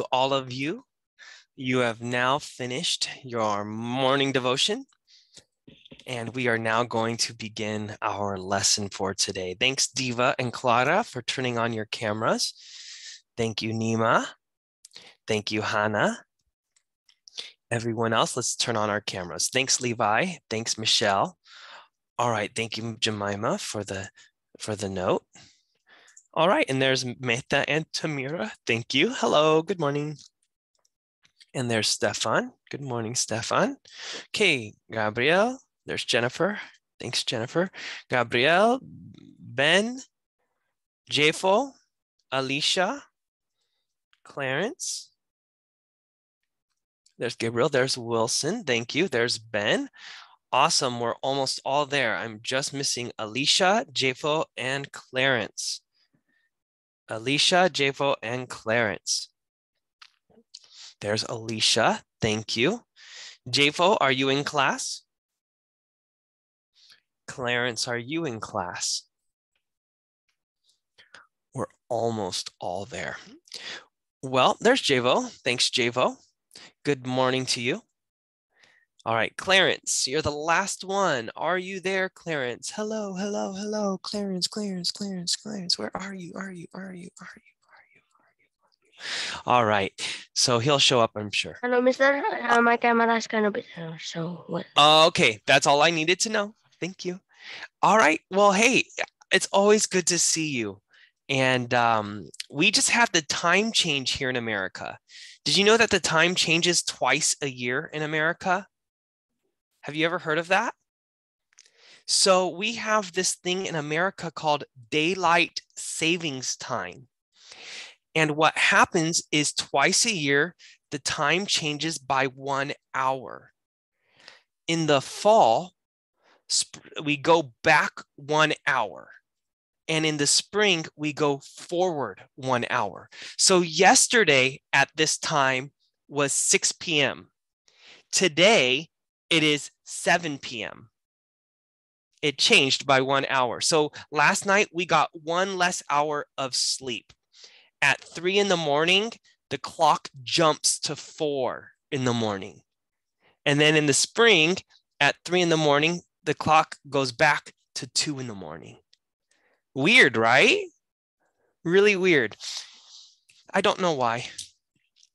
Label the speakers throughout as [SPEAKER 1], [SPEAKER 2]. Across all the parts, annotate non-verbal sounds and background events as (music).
[SPEAKER 1] to all of you. You have now finished your morning devotion, and we are now going to begin our lesson for today. Thanks, Diva and Clara, for turning on your cameras. Thank you, Nima. Thank you, Hannah. Everyone else, let's turn on our cameras. Thanks, Levi. Thanks, Michelle. All right, thank you, Jemima, for the for the note. All right, and there's Meta and Tamira. Thank you. Hello, good morning. And there's Stefan. Good morning, Stefan. Okay, Gabriel. There's Jennifer. Thanks, Jennifer. Gabriel, Ben, Jafo, Alicia, Clarence. There's Gabriel. There's Wilson. Thank you. There's Ben. Awesome. We're almost all there. I'm just missing Alicia, Jafo, and Clarence. Alicia, Javo, and Clarence. There's Alicia. Thank you. Javo, are you in class? Clarence, are you in class? We're almost all there. Well, there's Javo. Thanks, Javo. Good morning to you. All right, Clarence, you're the last one. Are you there, Clarence? Hello, hello, hello, Clarence, Clarence, Clarence, Clarence. Where are you? Are you? Are you? Are you? Are you? Are you? All right, so he'll show up, I'm sure.
[SPEAKER 2] Hello, Mister. Uh, my camera's kind of better, so what?
[SPEAKER 1] Uh, okay, that's all I needed to know. Thank you. All right. Well, hey, it's always good to see you. And um, we just have the time change here in America. Did you know that the time changes twice a year in America? Have you ever heard of that? So we have this thing in America called daylight savings time. And what happens is twice a year, the time changes by one hour. In the fall, we go back one hour. And in the spring, we go forward one hour. So yesterday at this time was 6 p.m. Today it is 7 p.m. It changed by one hour. So last night we got one less hour of sleep. At three in the morning, the clock jumps to four in the morning. And then in the spring, at three in the morning, the clock goes back to two in the morning. Weird, right? Really weird. I don't know why,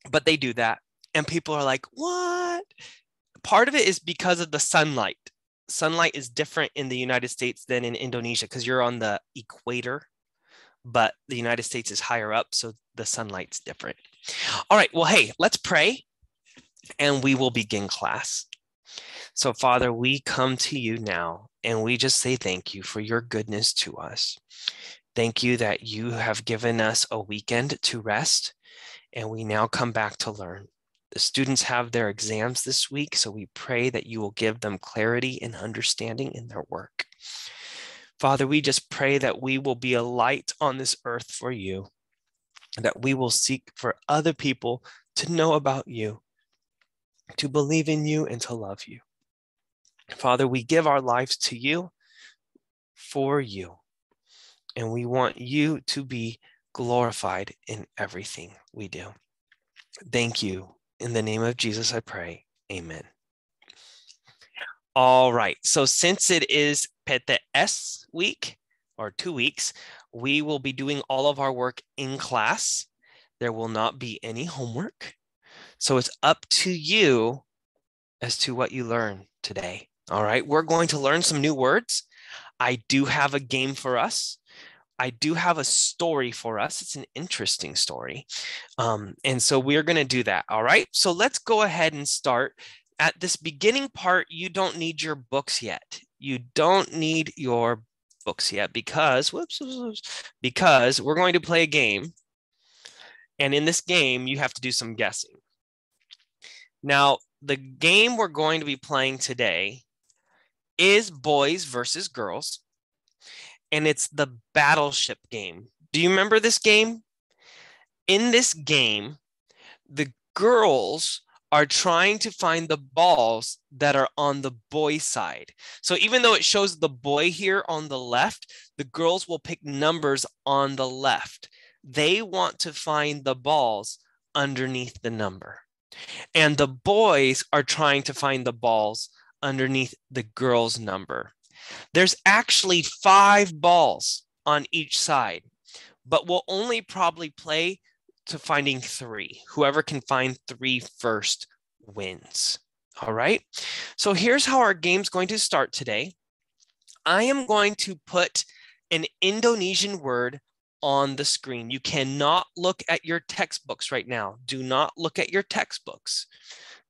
[SPEAKER 1] but they do that. And people are like, what? part of it is because of the sunlight. Sunlight is different in the United States than in Indonesia because you're on the equator, but the United States is higher up, so the sunlight's different. All right, well, hey, let's pray and we will begin class. So, Father, we come to you now and we just say thank you for your goodness to us. Thank you that you have given us a weekend to rest, and we now come back to learn. The students have their exams this week, so we pray that you will give them clarity and understanding in their work. Father, we just pray that we will be a light on this earth for you, that we will seek for other people to know about you, to believe in you, and to love you. Father, we give our lives to you for you, and we want you to be glorified in everything we do. Thank you in the name of Jesus, I pray. Amen. All right. So since it is Pete S week or two weeks, we will be doing all of our work in class. There will not be any homework. So it's up to you as to what you learn today. All right. We're going to learn some new words. I do have a game for us. I do have a story for us. It's an interesting story. Um, and so we're going to do that. All right. So let's go ahead and start. At this beginning part, you don't need your books yet. You don't need your books yet because, whoops, whoops, whoops because we're going to play a game. And in this game, you have to do some guessing. Now, the game we're going to be playing today is boys versus girls and it's the battleship game. Do you remember this game? In this game, the girls are trying to find the balls that are on the boy side. So even though it shows the boy here on the left, the girls will pick numbers on the left. They want to find the balls underneath the number. And the boys are trying to find the balls underneath the girl's number. There's actually five balls on each side, but we'll only probably play to finding three. Whoever can find three first wins. All right. So here's how our game's going to start today. I am going to put an Indonesian word on the screen. You cannot look at your textbooks right now. Do not look at your textbooks.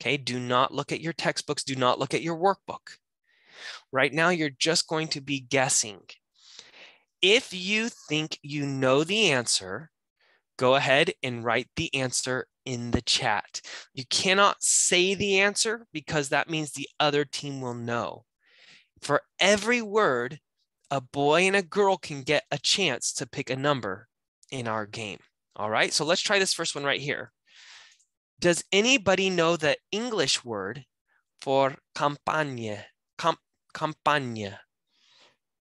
[SPEAKER 1] Okay. Do not look at your textbooks. Do not look at your workbook. Right now, you're just going to be guessing. If you think you know the answer, go ahead and write the answer in the chat. You cannot say the answer because that means the other team will know. For every word, a boy and a girl can get a chance to pick a number in our game. All right, so let's try this first one right here. Does anybody know the English word for campagne? campaña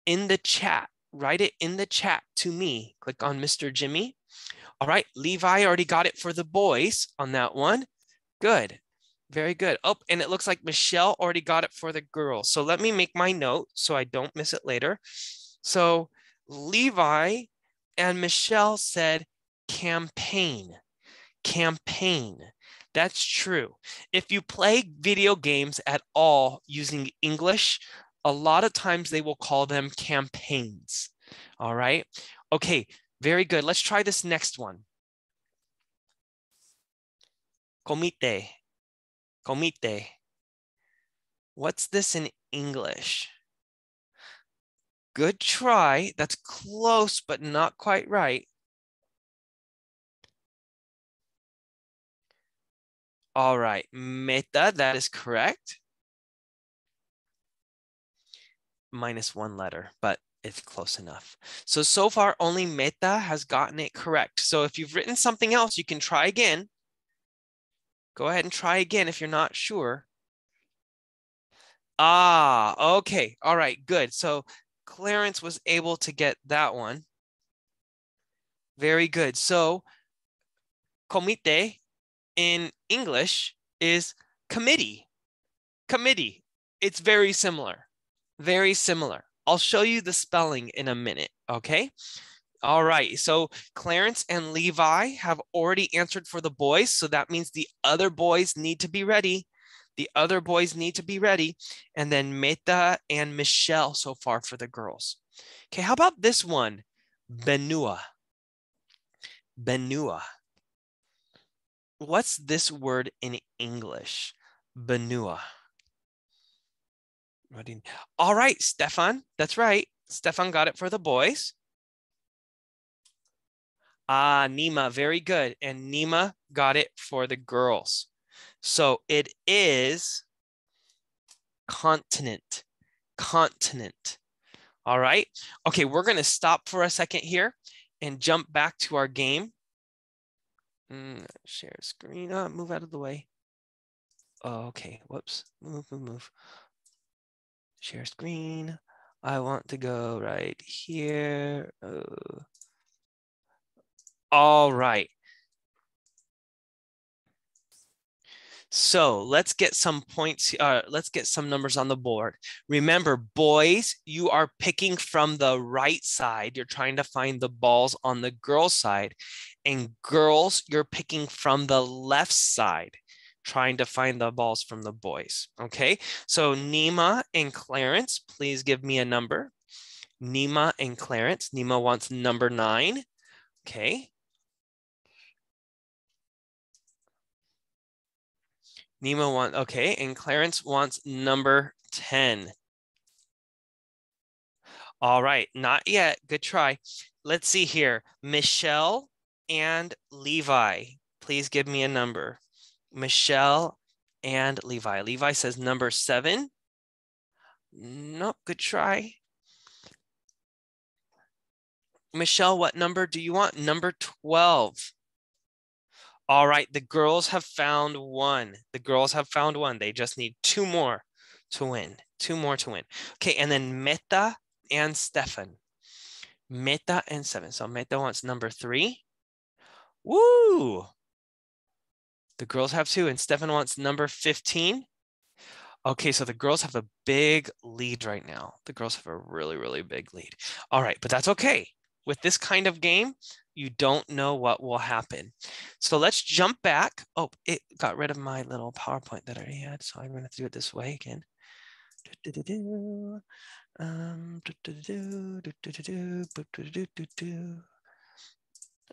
[SPEAKER 1] in the chat. Write it in the chat to me. Click on Mr. Jimmy. All right, Levi already got it for the boys on that one. Good. Very good. Oh, and it looks like Michelle already got it for the girls. So let me make my note so I don't miss it later. So Levi and Michelle said campaign, campaign. That's true. If you play video games at all using English, a lot of times they will call them campaigns. All right. Okay, very good. Let's try this next one. Comite. Comite. What's this in English? Good try. That's close, but not quite right. All right, meta, that is correct. Minus one letter, but it's close enough. So, so far only meta has gotten it correct. So if you've written something else, you can try again. Go ahead and try again if you're not sure. Ah, okay. All right, good. So Clarence was able to get that one. Very good. So comite in English is committee. Committee. It's very similar. Very similar. I'll show you the spelling in a minute, okay? All right, so Clarence and Levi have already answered for the boys, so that means the other boys need to be ready. The other boys need to be ready. And then Meta and Michelle so far for the girls. Okay, how about this one? Benua. Benua what's this word in English? Benua. All right, Stefan. That's right. Stefan got it for the boys. Ah, Nima, very good. And Nima got it for the girls. So it is continent, continent. All right. Okay, we're going to stop for a second here and jump back to our game. Mm, share screen. Oh, move out of the way. Oh, okay. Whoops. Move, move, move. Share screen. I want to go right here. Oh. All right. So let's get some points. Uh, let's get some numbers on the board. Remember, boys, you are picking from the right side. You're trying to find the balls on the girl side. And girls, you're picking from the left side, trying to find the balls from the boys. Okay. So Nima and Clarence, please give me a number. Nima and Clarence. Nima wants number nine. Okay. Nemo wants, okay, and Clarence wants number 10. All right, not yet. Good try. Let's see here. Michelle and Levi, please give me a number. Michelle and Levi. Levi says number seven. Nope, good try. Michelle, what number do you want? Number 12. All right, the girls have found one. The girls have found one. They just need two more to win. Two more to win. Okay, and then Meta and Stefan. Meta and seven. So Meta wants number three. Woo! The girls have two, and Stefan wants number 15. Okay, so the girls have a big lead right now. The girls have a really, really big lead. All right, but that's okay. With this kind of game, you don't know what will happen. So let's jump back. Oh, it got rid of my little PowerPoint that I already had. So I'm going to to do it this way again.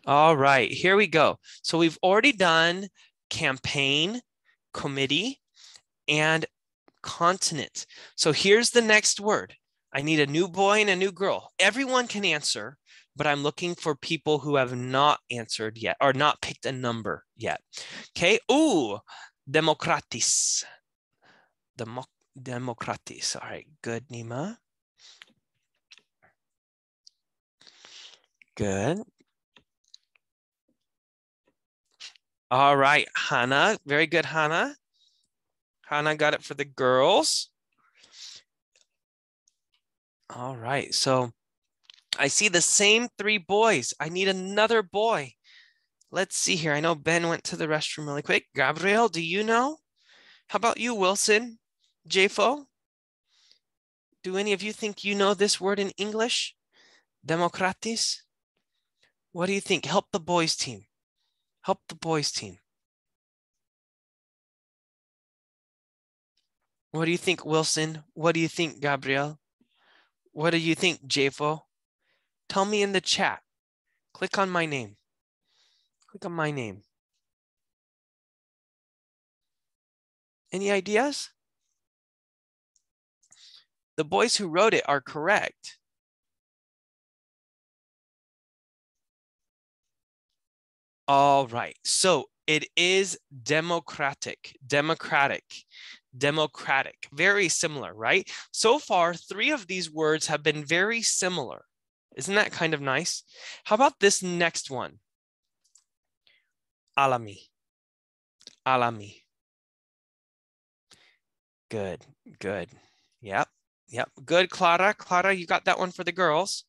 [SPEAKER 1] All right, here we go. So we've already done campaign, committee, and continent. So here's the next word. I need a new boy and a new girl. Everyone can answer but I'm looking for people who have not answered yet or not picked a number yet. Okay. Ooh, Democratis. Demo- Democratis. All right. Good, Nima. Good. All right, Hannah. Very good, Hannah. Hannah got it for the girls. All right. So I see the same three boys. I need another boy. Let's see here. I know Ben went to the restroom really quick. Gabriel, do you know? How about you, Wilson? JFO? Do any of you think you know this word in English? Democratis? What do you think? Help the boys team. Help the boys team. What do you think, Wilson? What do you think, Gabriel? What do you think, JFO? Tell me in the chat. Click on my name.
[SPEAKER 3] Click on my name. Any ideas? The boys who wrote it are correct.
[SPEAKER 1] All right. So it is democratic, democratic, democratic. Very similar, right? So far, three of these words have been very similar. Isn't that kind of nice? How about this next one? Alami. Alami. Good, good. Yep, yep. Good, Clara. Clara, you got that one for the girls.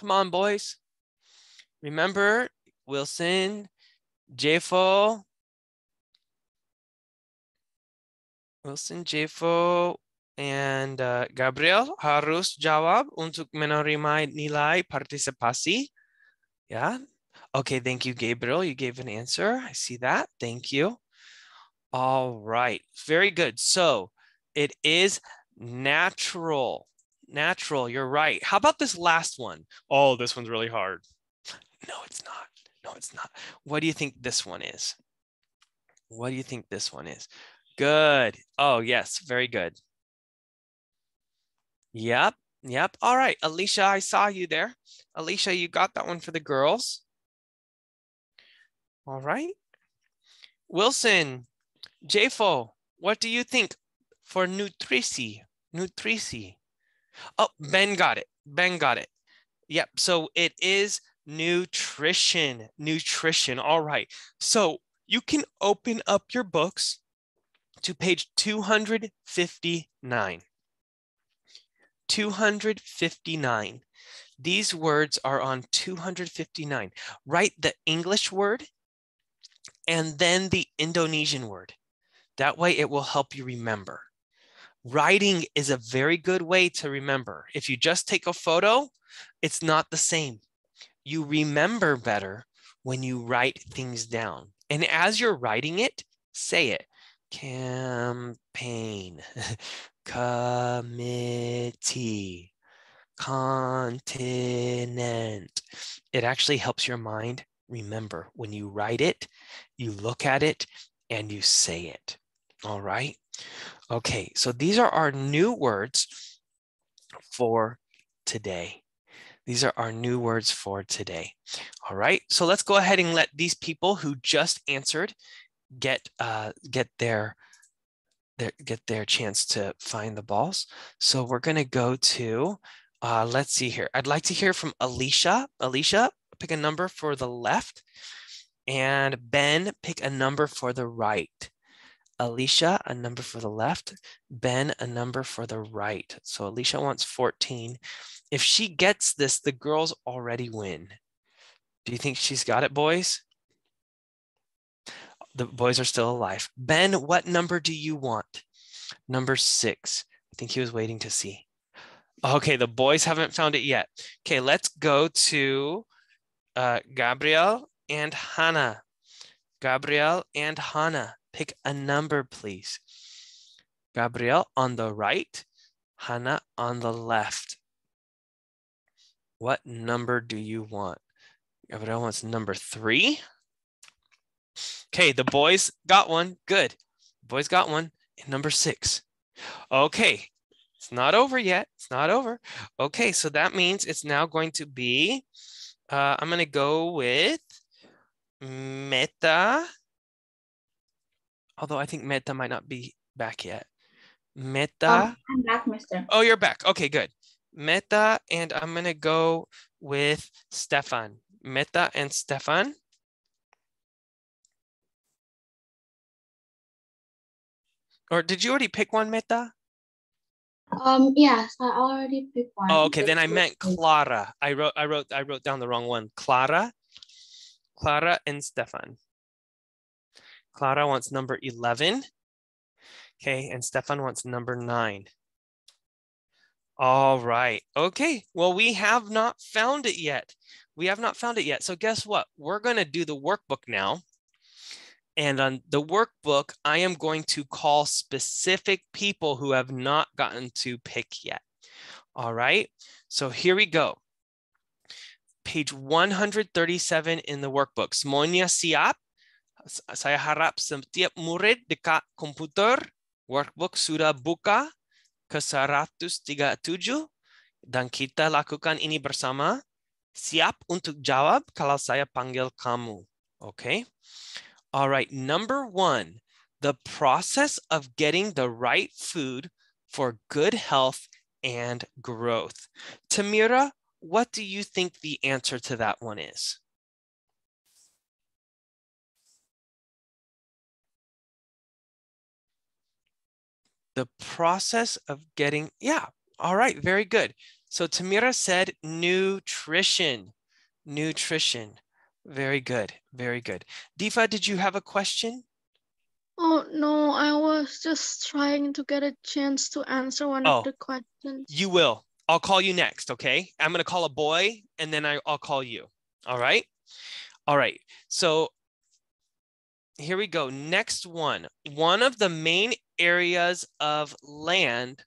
[SPEAKER 1] Come on, boys. Remember, Wilson, JFO, Wilson, JFO, and uh, Gabriel harus jawab untuk menerima nilai partisipasi. Yeah. Okay, thank you, Gabriel. You gave an answer. I see that. Thank you. All right. Very good. So it is natural. Natural. You're right. How about this last one? Oh, this one's really hard. No, it's not. No, it's not. What do you think this one is? What do you think this one is? Good. Oh, yes. Very good. Yep. Yep. All right. Alicia, I saw you there. Alicia, you got that one for the girls. All right. Wilson, JFO, what do you think for nutrici? Nutrici. Oh, Ben got it. Ben got it. Yep. So it is nutrition. Nutrition. All right. So you can open up your books to page 259. 259. These words are on 259. Write the English word and then the Indonesian word. That way it will help you remember. Writing is a very good way to remember. If you just take a photo, it's not the same. You remember better when you write things down. And as you're writing it, say it campaign, (laughs) committee, continent. It actually helps your mind remember when you write it, you look at it, and you say it. All right. Okay, so these are our new words for today. These are our new words for today. All right, so let's go ahead and let these people who just answered get uh, get their their get their chance to find the balls. So we're gonna go to uh, let's see here. I'd like to hear from Alicia. Alicia, pick a number for the left, and Ben, pick a number for the right. Alicia, a number for the left, Ben, a number for the right. So Alicia wants 14. If she gets this, the girls already win. Do you think she's got it, boys? the boys are still alive. Ben, what number do you want? Number six. I think he was waiting to see. Okay, the boys haven't found it yet. Okay, let's go to uh, Gabriel and Hannah. Gabriel and Hannah, pick a number, please. Gabriel on the right, Hannah on the left. What number do you want? Gabriel wants number three. Okay, the boys got one. Good. boys got one in number six. Okay, it's not over yet. It's not over. Okay, so that means it's now going to be, uh, I'm going to go with meta. Although I think meta might not be back yet. Meta. Oh, I'm back, mister. Oh, you're back. Okay, good. Meta, and I'm going to go with Stefan. Meta and Stefan. or did you already pick one, Meta?
[SPEAKER 4] Um, yes, I already picked
[SPEAKER 1] one. Oh, okay, then I meant Clara. I wrote, I wrote, I wrote down the wrong one. Clara, Clara and Stefan. Clara wants number 11. Okay, and Stefan wants number nine. All right, okay. Well, we have not found it yet. We have not found it yet. So guess what? We're gonna do the workbook now. And on the workbook, I am going to call specific people who have not gotten to pick yet. All right, so here we go. Page 137 in the workbook. Semuanya siap. Saya harap setiap murid dekat komputer. Workbook sudah buka ke 137 dan kita lakukan ini bersama. Siap untuk jawab kalau saya panggil kamu. Oke. Okay? All right, number one, the process of getting the right food for good health and growth. Tamira, what do you think the answer to that one is? The process of getting, yeah, all right, very good. So Tamira said nutrition, nutrition. Very good. Very good. Difa, did you have a question?
[SPEAKER 5] Oh, no, I was just trying to get a chance to answer one oh, of the questions.
[SPEAKER 1] You will. I'll call you next, okay? I'm going to call a boy and then I, I'll call you. All right? All right. So here we go. Next one. One of the main areas of land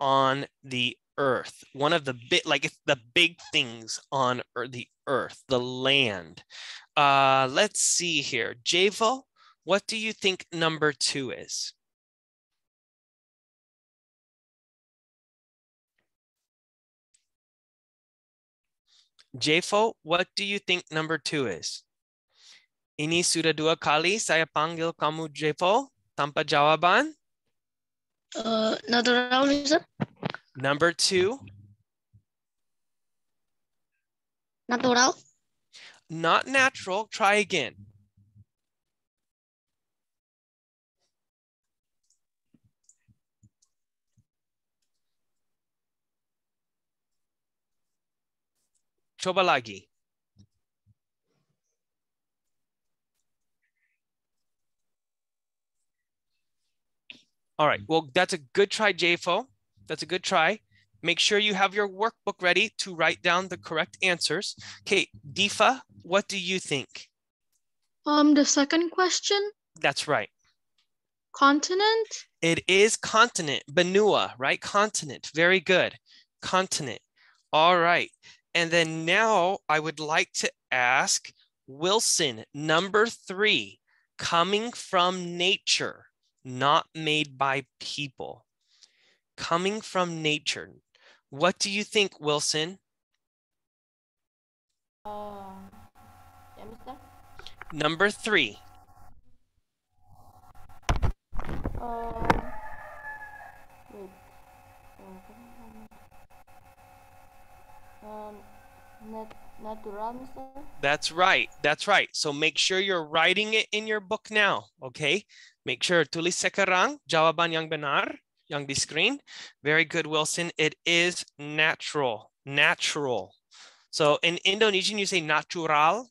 [SPEAKER 1] on the earth, one of the bit like it's the big things on earth, the earth, the land. Uh, let's see here. Javel, what do you think number two is? Jefo, what do you think number two is? Ini sudah dua kali saya panggil kamu Jefo tanpa jawaban. Uh, another round, sir. Number two. Natural. Not natural. Try again. Coba lagi. All right. Well, that's a good try, JFO. That's a good try. Make sure you have your workbook ready to write down the correct answers. Okay, Difa, what do you think?
[SPEAKER 5] Um, the second
[SPEAKER 1] question? That's right.
[SPEAKER 5] Continent?
[SPEAKER 1] It is continent, Benua, right? Continent, very good. Continent, all right. And then now I would like to ask Wilson, number three, coming from nature, not made by people coming from nature. What do you think, Wilson? Uh, Number three.
[SPEAKER 2] Uh, um,
[SPEAKER 6] nat natural, mister?
[SPEAKER 1] That's right. That's right. So make sure you're writing it in your book now, okay? Make sure tulis sekarang jawaban yang benar. Youngby screen. Very good, Wilson. It is natural, natural. So in Indonesian, you say natural.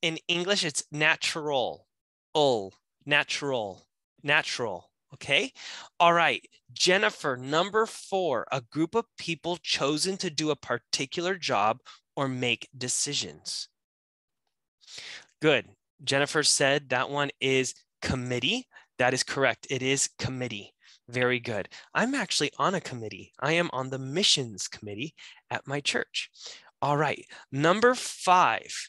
[SPEAKER 1] In English, it's natural, ul, natural, natural. Okay. All right. Jennifer, number four, a group of people chosen to do a particular job or make decisions. Good. Jennifer said that one is committee. That is correct. It is committee. Very good. I'm actually on a committee. I am on the missions committee at my church. All right. Number five,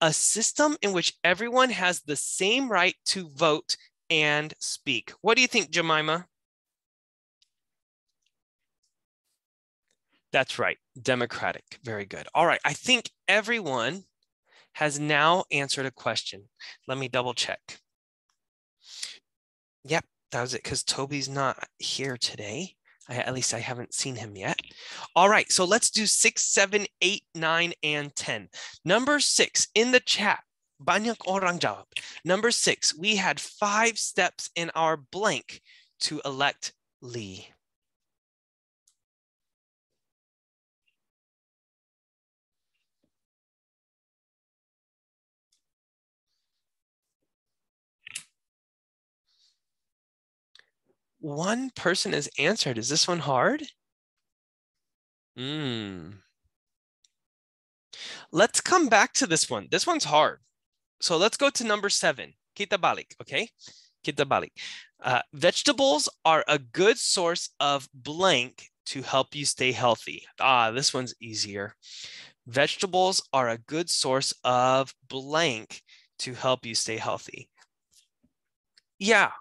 [SPEAKER 1] a system in which everyone has the same right to vote and speak. What do you think, Jemima? That's right. Democratic. Very good. All right. I think everyone has now answered a question. Let me double check. Yep that was it because Toby's not here today. I, at least I haven't seen him yet. All right, so let's do six, seven, eight, nine, and 10. Number six in the chat, banyak orang jawab. Number six, we had five steps in our blank to elect Lee.
[SPEAKER 3] one person has answered.
[SPEAKER 1] Is this one hard? Hmm. Let's come back to this one. This one's hard. So let's go to number seven, Kita balik, okay? Kita Uh, vegetables are a good source of blank to help you stay healthy. Ah, this one's easier. Vegetables are a good source of blank to help you stay healthy. Yeah,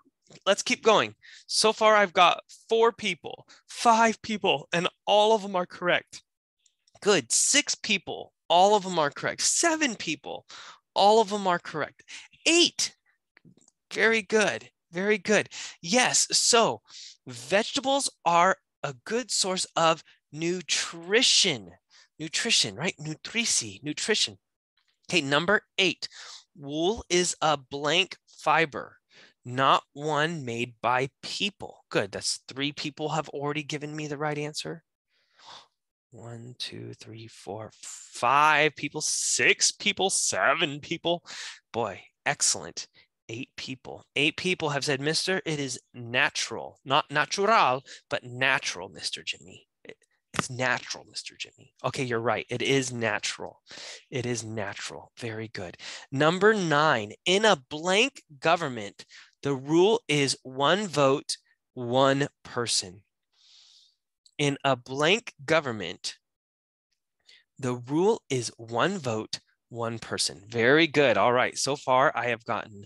[SPEAKER 1] let's keep going. So far, I've got four people, five people, and all of them are correct. Good. Six people, all of them are correct. Seven people, all of them are correct. Eight. Very good. Very good. Yes. So vegetables are a good source of nutrition. Nutrition, right? Nutrici, nutrition. Okay, number eight, wool is a blank fiber not one made by people. Good, that's three people have already given me the right answer. One, two, three, four, five people, six people, seven people. Boy, excellent. Eight people. Eight people have said, Mister, it is natural, not natural, but natural, Mr. Jimmy. It's natural, Mr. Jimmy. Okay, you're right. It is natural. It is natural. Very good. Number nine, in a blank government, the rule is one vote, one person. In a blank government, the rule is one vote, one person. Very good. All right. So far, I have gotten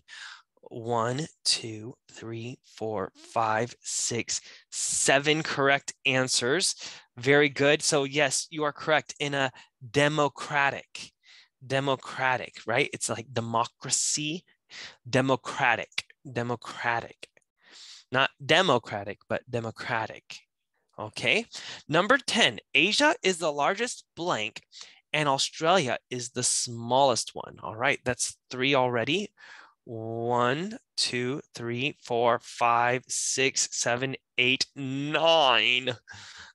[SPEAKER 1] one, two, three, four, five, six, seven correct answers. Very good. So yes, you are correct in a democratic, democratic, right? It's like democracy, democratic democratic. Not democratic, but democratic. Okay. Number 10, Asia is the largest blank and Australia is the smallest one. All right, that's three already. One, two, three, four, five, six, seven, eight, nine,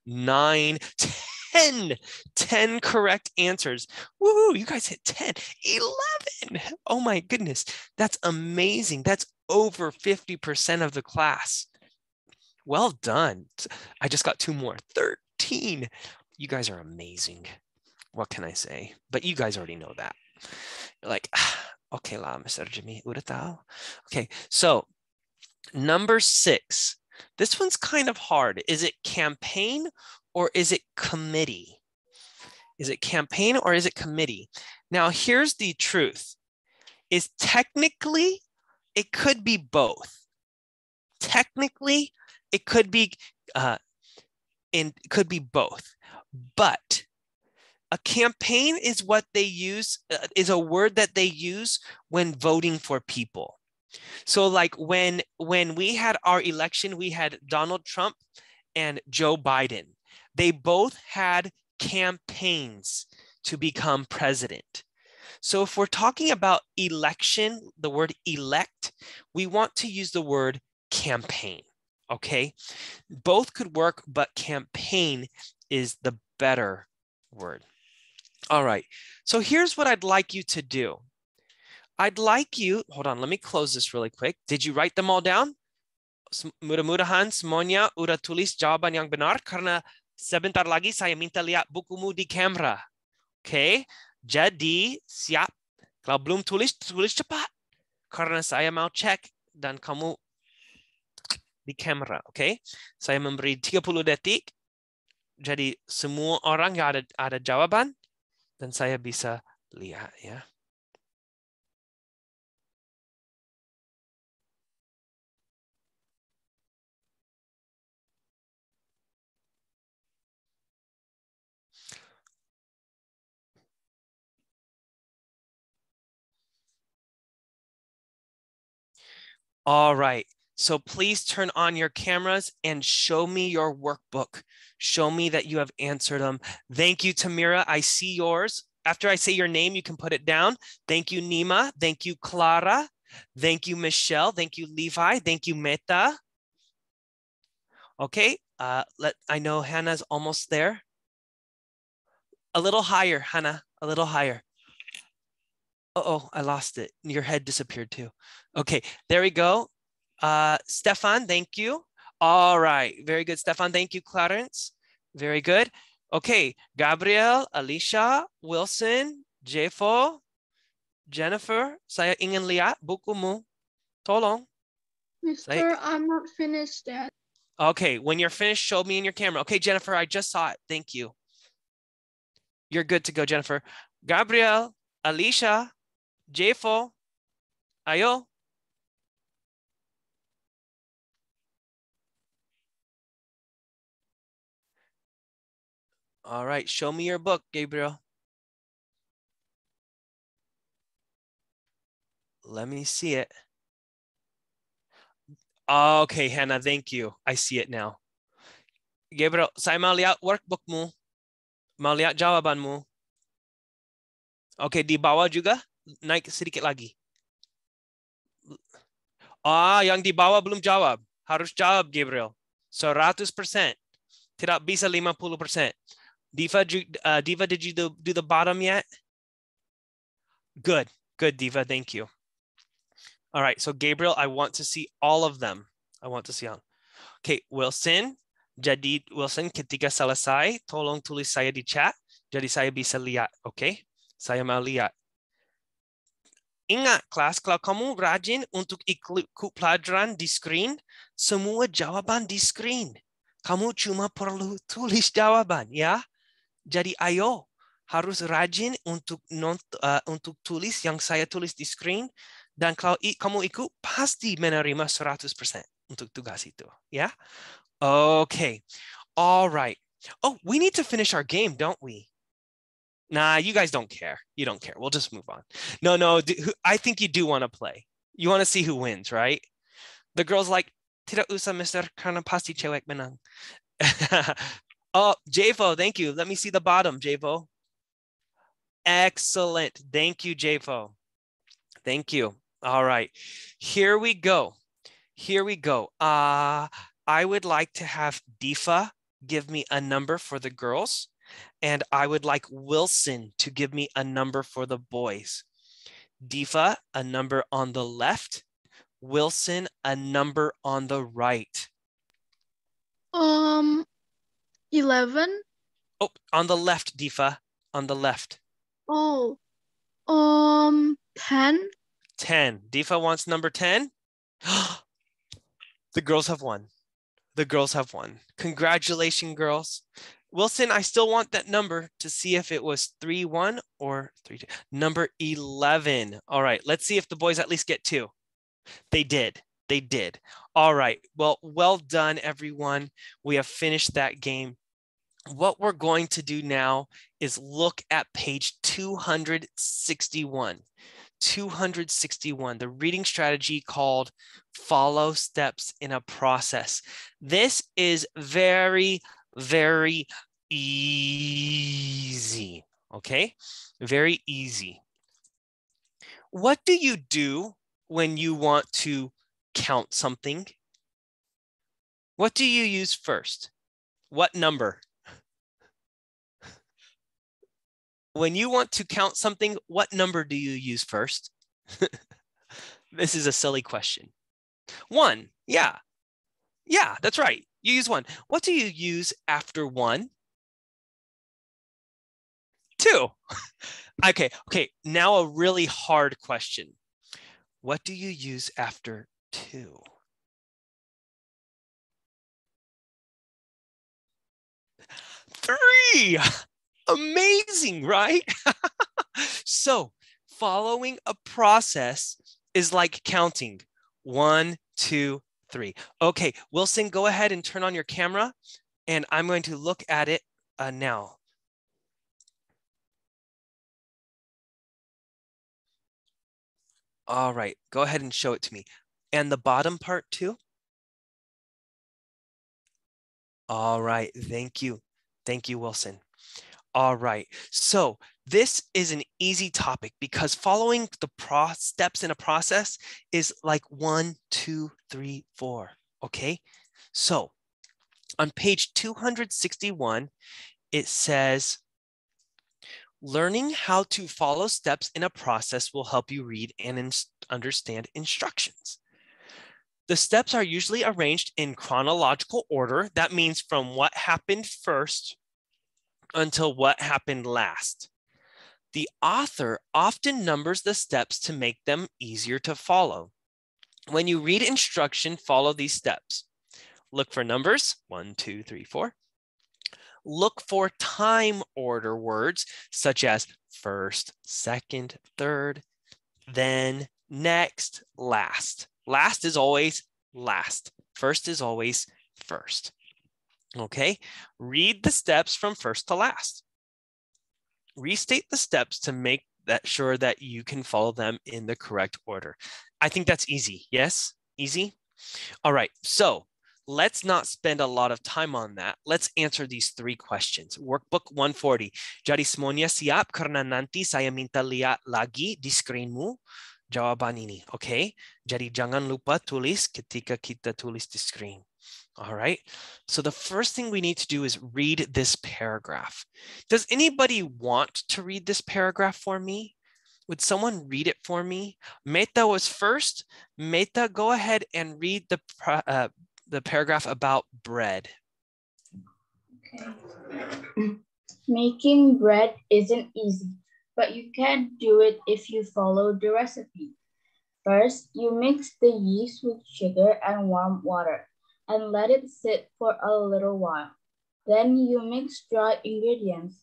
[SPEAKER 1] nine, (laughs) ten. 10, 10 correct answers. Woo, you guys hit 10, 11. Oh my goodness. That's amazing. That's over 50% of the class. Well done. I just got two more, 13. You guys are amazing. What can I say? But you guys already know that. You're like, (sighs) okay, la, Mr. Jimmy, uratao. Okay, so number six, this one's kind of hard. Is it campaign or is it committee? Is it campaign or is it committee? Now, here's the truth is technically it could be both. Technically, it could be uh, in could be both, but a campaign is what they use uh, is a word that they use when voting for people. So, like when when we had our election, we had Donald Trump and Joe Biden. They both had campaigns to become president. So if we're talking about election, the word elect, we want to use the word campaign. Okay. Both could work, but campaign is the better word. All right. So here's what I'd like you to do. I'd like you, hold on, let me close this really quick. Did you write them all down? Mudah-mudahan semuanya udah tulis jawaban yang benar karena Sebentar lagi saya minta lihat bukumu di kamera. Oke, okay? jadi siap. Kalau belum tulis, tulis cepat. Karena saya mau cek dan kamu di kamera, oke? Okay? Saya memberi 30 detik. Jadi semua orang yang ada ada jawaban dan saya bisa lihat ya. All right. So please turn on your cameras and show me your workbook. Show me that you have answered them. Thank you, Tamira. I see yours. After I say your name, you can put it down. Thank you, Nima. Thank you, Clara. Thank you, Michelle. Thank you, Levi. Thank you, Meta. Okay, uh, let I know Hannah's almost there. A little higher, Hannah, a little higher oh, I lost it. Your head disappeared too. Okay, there we go. Uh, Stefan, thank you. All right, very good, Stefan. Thank you, Clarence. Very good. Okay, Gabriel, Alicia, Wilson, Jefo, Jennifer, saya ingin lihat bukumu. Tolong.
[SPEAKER 5] Mister, I'm not finished yet.
[SPEAKER 1] Okay, when you're finished, show me in your camera. Okay, Jennifer, I just saw it. Thank you. You're good to go, Jennifer. Gabriel, Alicia, J4, IO. All right, show me your book, Gabriel. Let me see it. Oh, okay, Hannah, thank you. I see it now. Gabriel, saya mau lihat workbookmu. Mau lihat jawabanmu. okay, di bawah juga? naik sedikit lagi. Ah, yang di bawah belum jawab. Harus jawab, Gabriel. 100%. Tidak bisa 50%. Diva, uh, Diva, did you do, do the bottom yet? Good. Good, Diva. Thank you. All right. So, Gabriel, I want to see all of them. I want to see all. Okay, Wilson. Jadi, Wilson, ketika selesai, tolong tulis saya di chat. Jadi, saya bisa lihat. Okay? Saya mau lihat. Ingat kelas, kalau kamu rajin untuk ikut pelajaran di screen, semua jawaban di screen. Kamu cuma perlu tulis (laughs) jawaban, ya. Jadi ayo, harus rajin untuk non, uh, eh, untuk tulis yang saya tulis di screen. Dan kalau kamu ikut, pasti menerima 100% untuk tugas itu, ya. Okay, all right. Oh, we need to finish our game, don't we? nah, you guys don't care. You don't care. We'll just move on. No, no, I think you do want to play. You want to see who wins, right? The girl's like, Tira usa mister kanapasti chewek menang. (laughs) Oh, JFO, thank you. Let me see the bottom, JFO. Excellent. Thank you, JFO. Thank you. All right. Here we go. Here we go. Uh, I would like to have Difa give me a number for the girls and I would like Wilson to give me a number for the boys. Difa, a number on the left. Wilson, a number on the right.
[SPEAKER 5] Um, 11.
[SPEAKER 1] Oh, on the left, Difa, on the left.
[SPEAKER 5] Oh, um, 10.
[SPEAKER 1] 10. Difa wants number 10. (gasps) the girls have won. The girls have won. Congratulations, girls. Wilson, I still want that number to see if it was 3 1 or 3 2. Number 11. All right, let's see if the boys at least get two. They did. They did. All right. Well, well done, everyone. We have finished that game. What we're going to do now is look at page 261. 261, the reading strategy called Follow Steps in a Process. This is very very easy, okay? Very easy. What do you do when you want to count something? What do you use first? What number? When you want to count something, what number do you use first? (laughs) this is a silly question. One, yeah. Yeah, that's right. You use one. What do you use after one? Two. (laughs) okay, okay. Now a really hard question. What do you use after two? Three. (laughs) Amazing, right? (laughs) so following a process is like counting one, two, three. Okay, Wilson, go ahead and turn on your camera and I'm going to look at it uh, now. All right, go ahead and show it to me. And the bottom part too? All right, thank you. Thank you, Wilson. All right, so this is an easy topic because following the pro- steps in a process is like one, two, three, four. Okay. So on page 261, it says, Learning how to follow steps in a process will help you read and in understand instructions. The steps are usually arranged in chronological order. That means from what happened first until what happened last the author often numbers the steps to make them easier to follow. When you read instruction, follow these steps. Look for numbers, one, two, three, four. Look for time order words such as first, second, third, then, next, last. Last is always last. First is always first. Okay, read the steps from first to last restate the steps to make that sure that you can follow them in the correct order. I think that's easy. Yes, easy. All right, so let's not spend a lot of time on that. Let's answer these three questions. Workbook 140. Jarismonia siap karena nanti saya minta lihat lagi di screenmu jawaban ini. Okay, jadi jangan lupa tulis ketika kita tulis di screen. All right. So the first thing we need to do is read this paragraph. Does anybody want to read this paragraph for me? Would someone read it for me? Meta was first. Meta, go ahead and read the, uh, the paragraph about bread.
[SPEAKER 4] Okay. (clears throat) Making bread isn't easy, but you can do it if you follow the recipe. First, you mix the yeast with sugar and warm water and let it sit for a little while. Then you mix dry ingredients.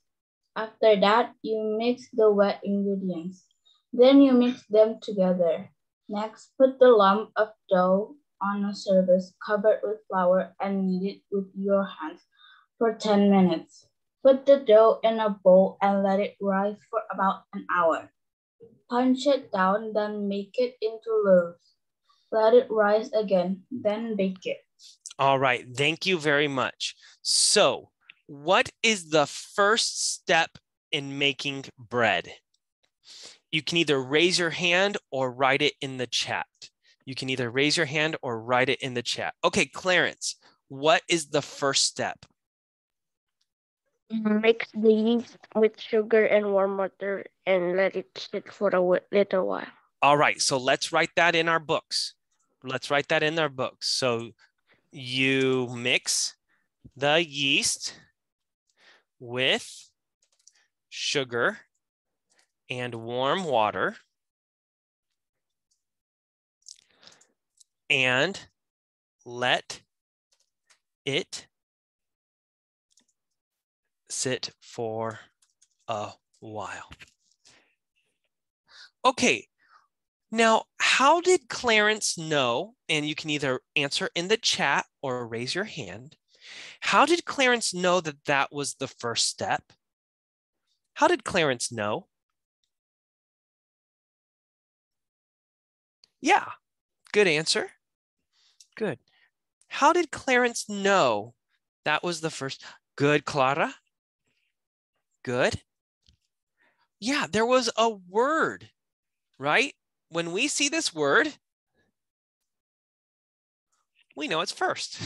[SPEAKER 4] After that, you mix the wet ingredients. Then you mix them together. Next, put the lump of dough on a surface covered with flour and knead it with your hands for 10 minutes. Put the dough in a bowl and let it rise for about an hour. Punch it down, then make it into loaves. Let it rise again, then bake it.
[SPEAKER 1] All right, thank you very much. So, what is the first step in making bread? You can either raise your hand or write it in the chat. You can either raise your hand or write it in the chat. Okay, Clarence, what is the first step?
[SPEAKER 2] Mix the yeast with sugar and warm water and let it sit for a little while.
[SPEAKER 1] All right, so let's write that in our books let's write that in our books. So you mix the yeast with sugar and warm water and let it sit for a while. Okay, now, how did Clarence know? And you can either answer in the chat or raise your hand. How did Clarence know that that was the first step? How did Clarence know? Yeah, good answer. Good. How did Clarence know that was the first? Good, Clara. Good. Yeah, there was a word, right? when we see this word, we know it's first.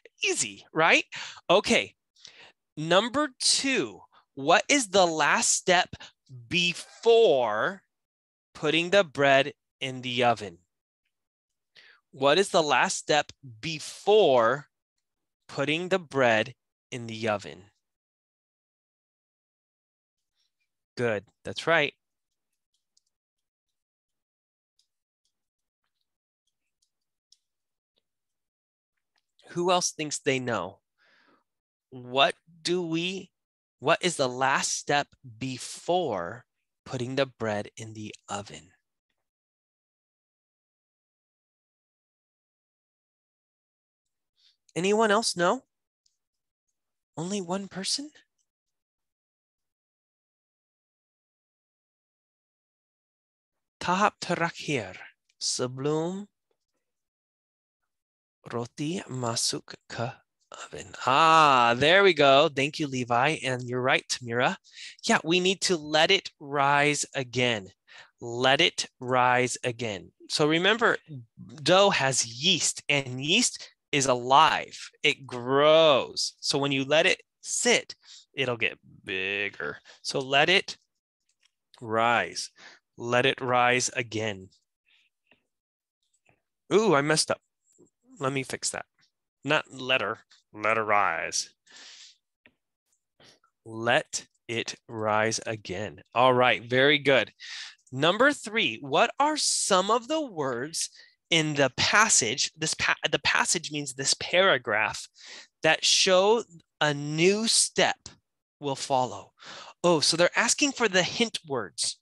[SPEAKER 1] (laughs) Easy, right? Okay. Number two, what is the last step before putting the bread in the oven? What is the last step before putting the bread in the oven? Good, that's right. Who else thinks they know? What do we, what is the last step before putting the bread in the oven?
[SPEAKER 3] Anyone else know? Only one person?
[SPEAKER 1] Tahap terakhir sebelum roti masuk ke oven. Ah, there we go. Thank you, Levi. And you're right, Tamira. Yeah, we need to let it rise again. Let it rise again. So remember, dough has yeast, and yeast is alive. It grows. So when you let it sit, it'll get bigger. So let it rise. Let it rise again. Ooh, I messed up. Let me fix that. Not letter, let it rise. Let it rise again. All right, very good. Number three, what are some of the words in the passage? This pa the passage means this paragraph that show a new step will follow. Oh, so they're asking for the hint words.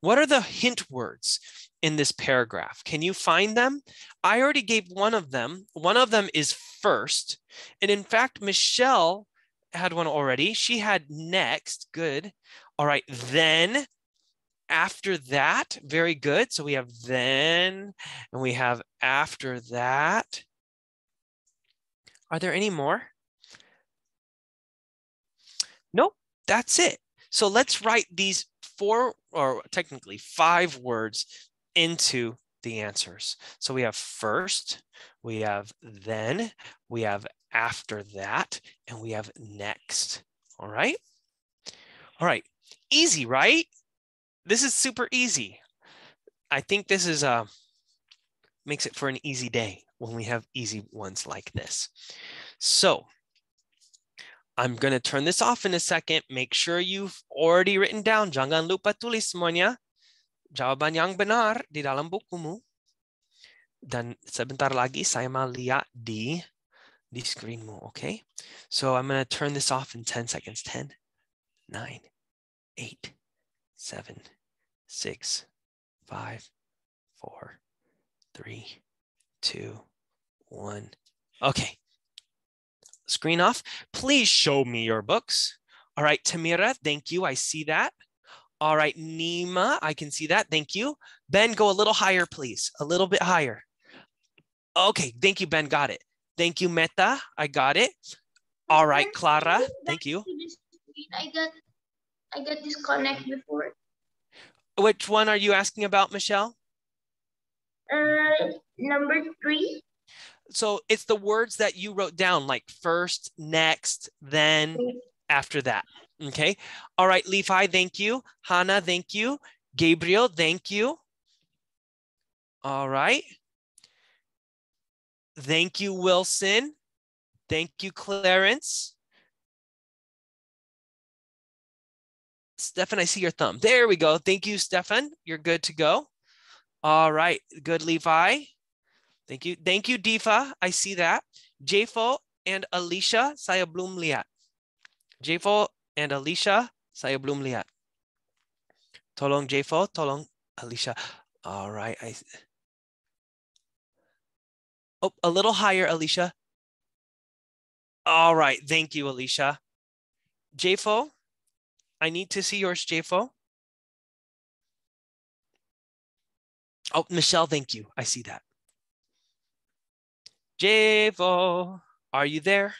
[SPEAKER 1] What are the hint words? in this paragraph? Can you find them? I already gave one of them. One of them is first. And in fact, Michelle had one already. She had next. Good. All right. Then after that. Very good. So we have then and we have after that. Are there any more? Nope. That's it. So let's write these four or technically five words into the answers. So we have first, we have then, we have after that, and we have next. All right. All right. Easy, right? This is super easy. I think this is a uh, makes it for an easy day when we have easy ones like this. So I'm going to turn this off in a second. Make sure you've already written down Jangan lupa tulis semuanya jawaban yang benar di dalam bukumu. Dan sebentar lagi saya mau lihat di di screenmu, okay? So I'm going to turn this off in 10 seconds. 10, 9, 8, 7, 6, 5, 4, 3, 2, 1. Okay. Screen off. Please show me your books. All right, Tamira, thank you. I see that. All right, Nima, I can see that. Thank you. Ben, go a little higher, please. A little bit higher. Okay, thank you, Ben. Got it. Thank you, Meta. I got it. All right, Clara. Thank you.
[SPEAKER 4] I got, I got disconnected
[SPEAKER 1] before. Which one are you asking about, Michelle? Uh, number three. So it's the words that you wrote down, like first, next, then, after that. Okay. All right, Levi, thank you. Hannah, thank you. Gabriel, thank you. All right. Thank you, Wilson. Thank you, Clarence. Stefan, I see your thumb. There we go. Thank you, Stefan. You're good to go. All right. Good, Levi. Thank you. Thank you, Difa. I see that. JFO and Alicia Sayabloomliat. JFO and Alicia. Saya belum lihat. Tolong Jefo, tolong Alicia. All right. I... Oh, a little higher, Alicia. All right. Thank you, Alicia. Jefo, I need to see yours, Jefo.
[SPEAKER 3] Oh, Michelle, thank you. I see that. Jefo, are you there?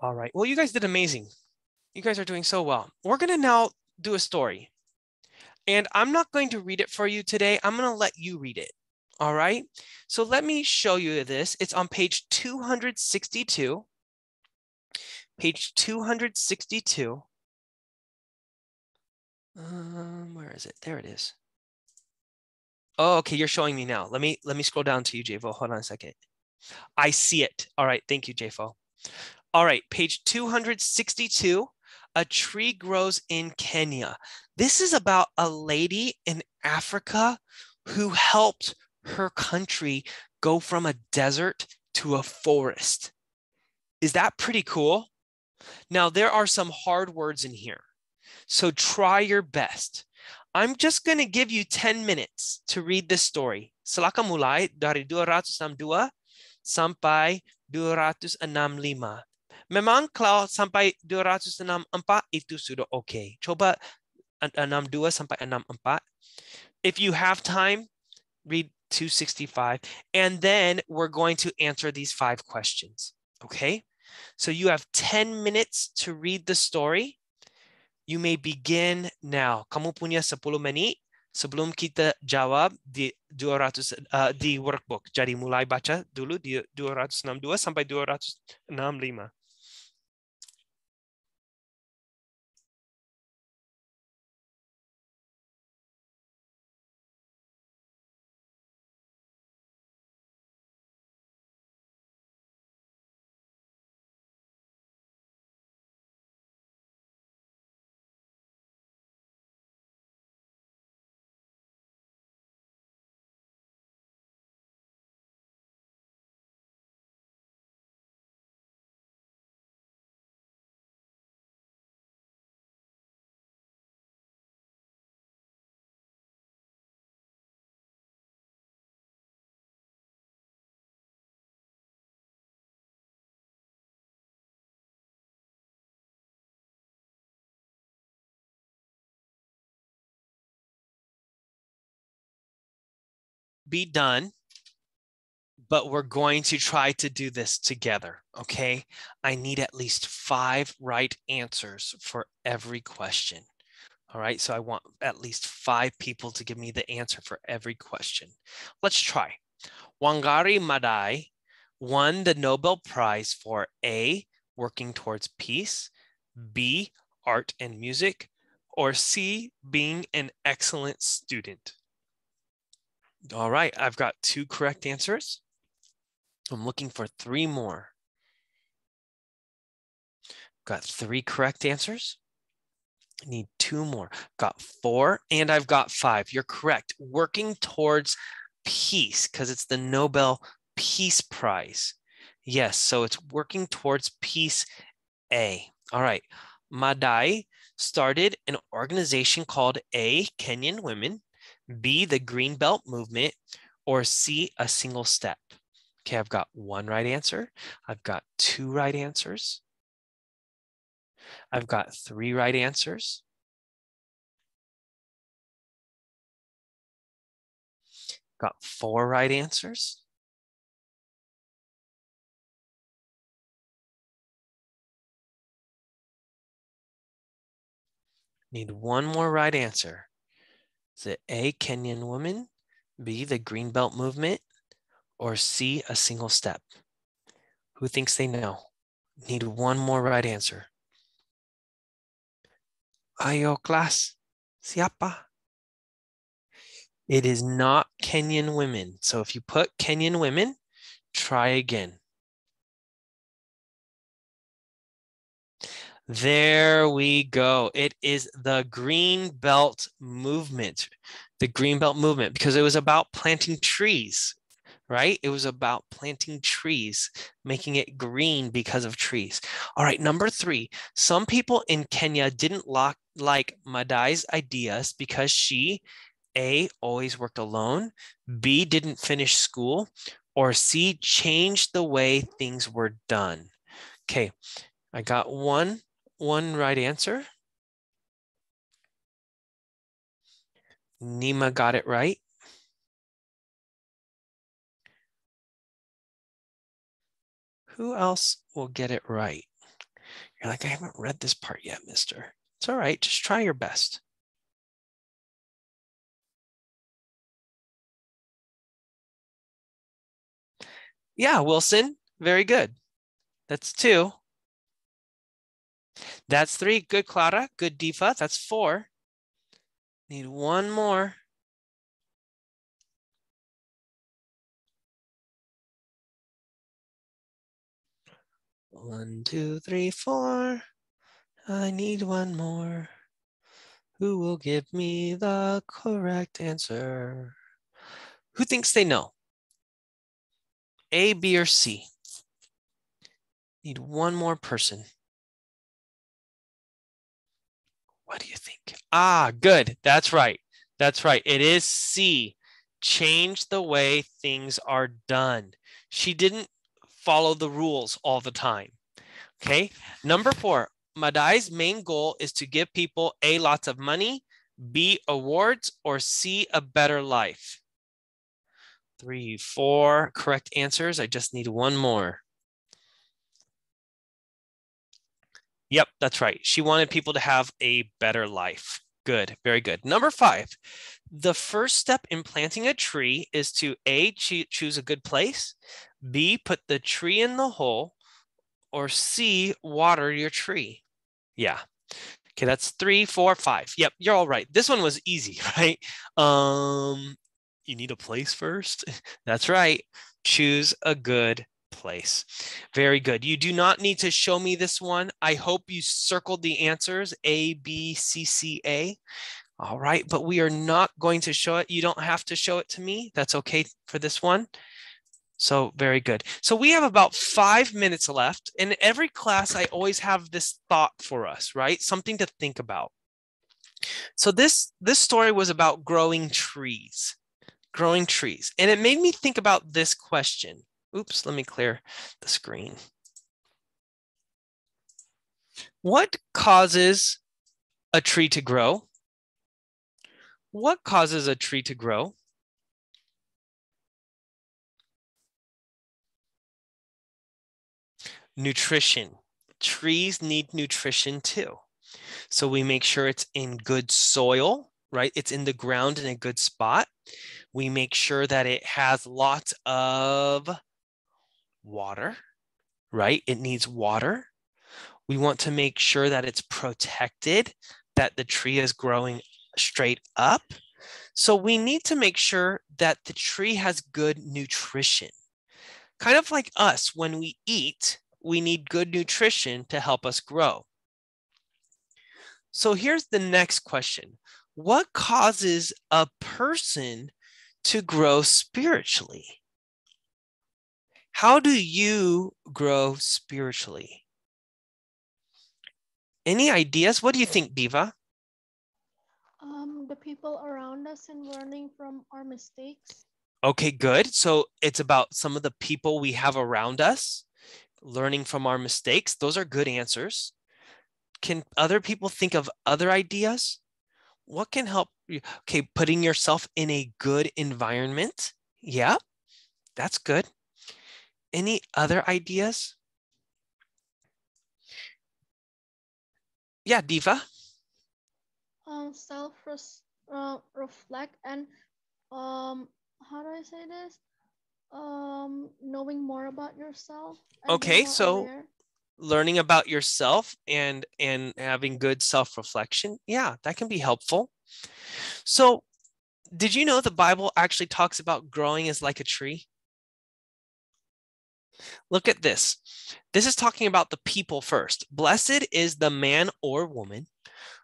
[SPEAKER 1] All right. Well, you guys did amazing. You guys are doing so well. We're going to now do a story. And I'm not going to read it for you today. I'm going to let you read it. All right. So let me show you this. It's on page 262. Page 262. Um, where is it? There it is. Oh, okay. You're showing me now. Let me let me scroll down to you, JVO. Hold on a second. I see it. All right. Thank you, JFO. All right, page 262 a tree grows in Kenya. This is about a lady in Africa who helped her country go from a desert to a forest. Is that pretty cool? Now, there are some hard words in here, so try your best. I'm just going to give you 10 minutes to read this story. Selaka mulai dari 262 sampai 265. Memang kalau sampai 264 itu sudah Okay. Coba 62 sampai 64. If you have time, read 265 and then we're going to answer these five questions. Okay? So you have 10 minutes to read the story. You may begin now. Kamu punya 10 menit sebelum kita jawab di 200 uh, di workbook. Jadi mulai baca dulu di 262 sampai 265.
[SPEAKER 3] be done,
[SPEAKER 1] but we're going to try to do this together, okay? I need at least five right answers for every question. All right, so I want at least five people to give me the answer for every question. Let's try. Wangari Madai won the Nobel Prize for A, working towards peace, B, art and music, or C, being an excellent student. All right, I've got two correct answers. I'm looking for three more. Got three correct answers. I need two more. Got four and I've got five. You're correct. Working towards peace because it's the Nobel Peace Prize. Yes, so it's working towards peace A. All right. Madai started an organization called A Kenyan Women B, the green belt movement, or C, a single step? Okay, I've got one right answer. I've got two right answers. I've got three right answers.
[SPEAKER 3] Got four right answers.
[SPEAKER 1] Need one more right answer. Is it A, Kenyan woman, B, the Green Belt movement, or C, a single step? Who thinks they know? Need one more right answer. Ayo class, Siapa. It is not Kenyan women. So if you put Kenyan women, try again. There we go. It is the Green Belt Movement, the Green Belt Movement, because it was about planting trees, right? It was about planting trees, making it green because of trees. All right, number three, some people in Kenya didn't lock, like Madai's ideas because she, A, always worked alone, B, didn't finish school, or C, changed the way things were done. Okay, I got one one right answer.
[SPEAKER 3] Nima got it right.
[SPEAKER 1] Who else will get it right? You're like, I haven't read this part yet, mister. It's all right. Just try your best. Yeah, Wilson, very good. That's two. That's three. Good, Clara. Good, Diva. That's four.
[SPEAKER 3] Need one more. One, two, three,
[SPEAKER 1] four. I need one more. Who will give me the correct answer? Who thinks they know? A, B, or C? Need one more person. What do you think? Ah, good. That's right. That's right. It is C. Change the way things are done. She didn't follow the rules all the time. Okay. Number four, Madai's main goal is to give people A, lots of money, B, awards, or C, a better life. Three, four correct answers. I just need one more. Yep, that's right. She wanted people to have a better life. Good, very good. Number five, the first step in planting a tree is to A, choose a good place, B, put the tree in the hole, or C, water your tree. Yeah. Okay, that's three, four, five. Yep, you're all right. This one was easy, (laughs) right? Um, you need a place first. (laughs) That's right. Choose a good place. Very good. You do not need to show me this one. I hope you circled the answers A, B, C, C, A. All right, but we are not going to show it. You don't have to show it to me. That's okay for this one. So very good. So we have about five minutes left. In every class, I always have this thought for us, right? Something to think about. So this, this story was about growing trees, growing trees. And it made me think about this question. Oops, let me clear the screen. What causes a tree to grow? What causes a tree to grow? Nutrition. Trees need nutrition too. So we make sure it's in good soil, right? It's in the ground in a good spot. We make sure that it has lots of water, right? It needs water. We want to make sure that it's protected, that the tree is growing straight up. So we need to make sure that the tree has good nutrition. Kind of like us, when we eat, we need good nutrition to help us grow. So here's the next question What causes a person to grow spiritually? How do you grow spiritually? Any ideas? What do you think, Diva?
[SPEAKER 5] Um, the people around us and learning from our mistakes.
[SPEAKER 1] Okay, good. So it's about some of the people we have around us, learning from our mistakes. Those are good answers. Can other people think of other ideas? What can help you? Okay, putting yourself in a good environment. Yeah, that's good. Any other ideas? Yeah, Diva.
[SPEAKER 5] Um, self uh, reflect and um, how do I say this? Um, knowing more about yourself. Okay, so aware.
[SPEAKER 1] learning about yourself and and having good self reflection. Yeah, that can be helpful. So, did you know the Bible actually talks about growing as like a tree? Look at this. This is talking about the people first. Blessed is the man or woman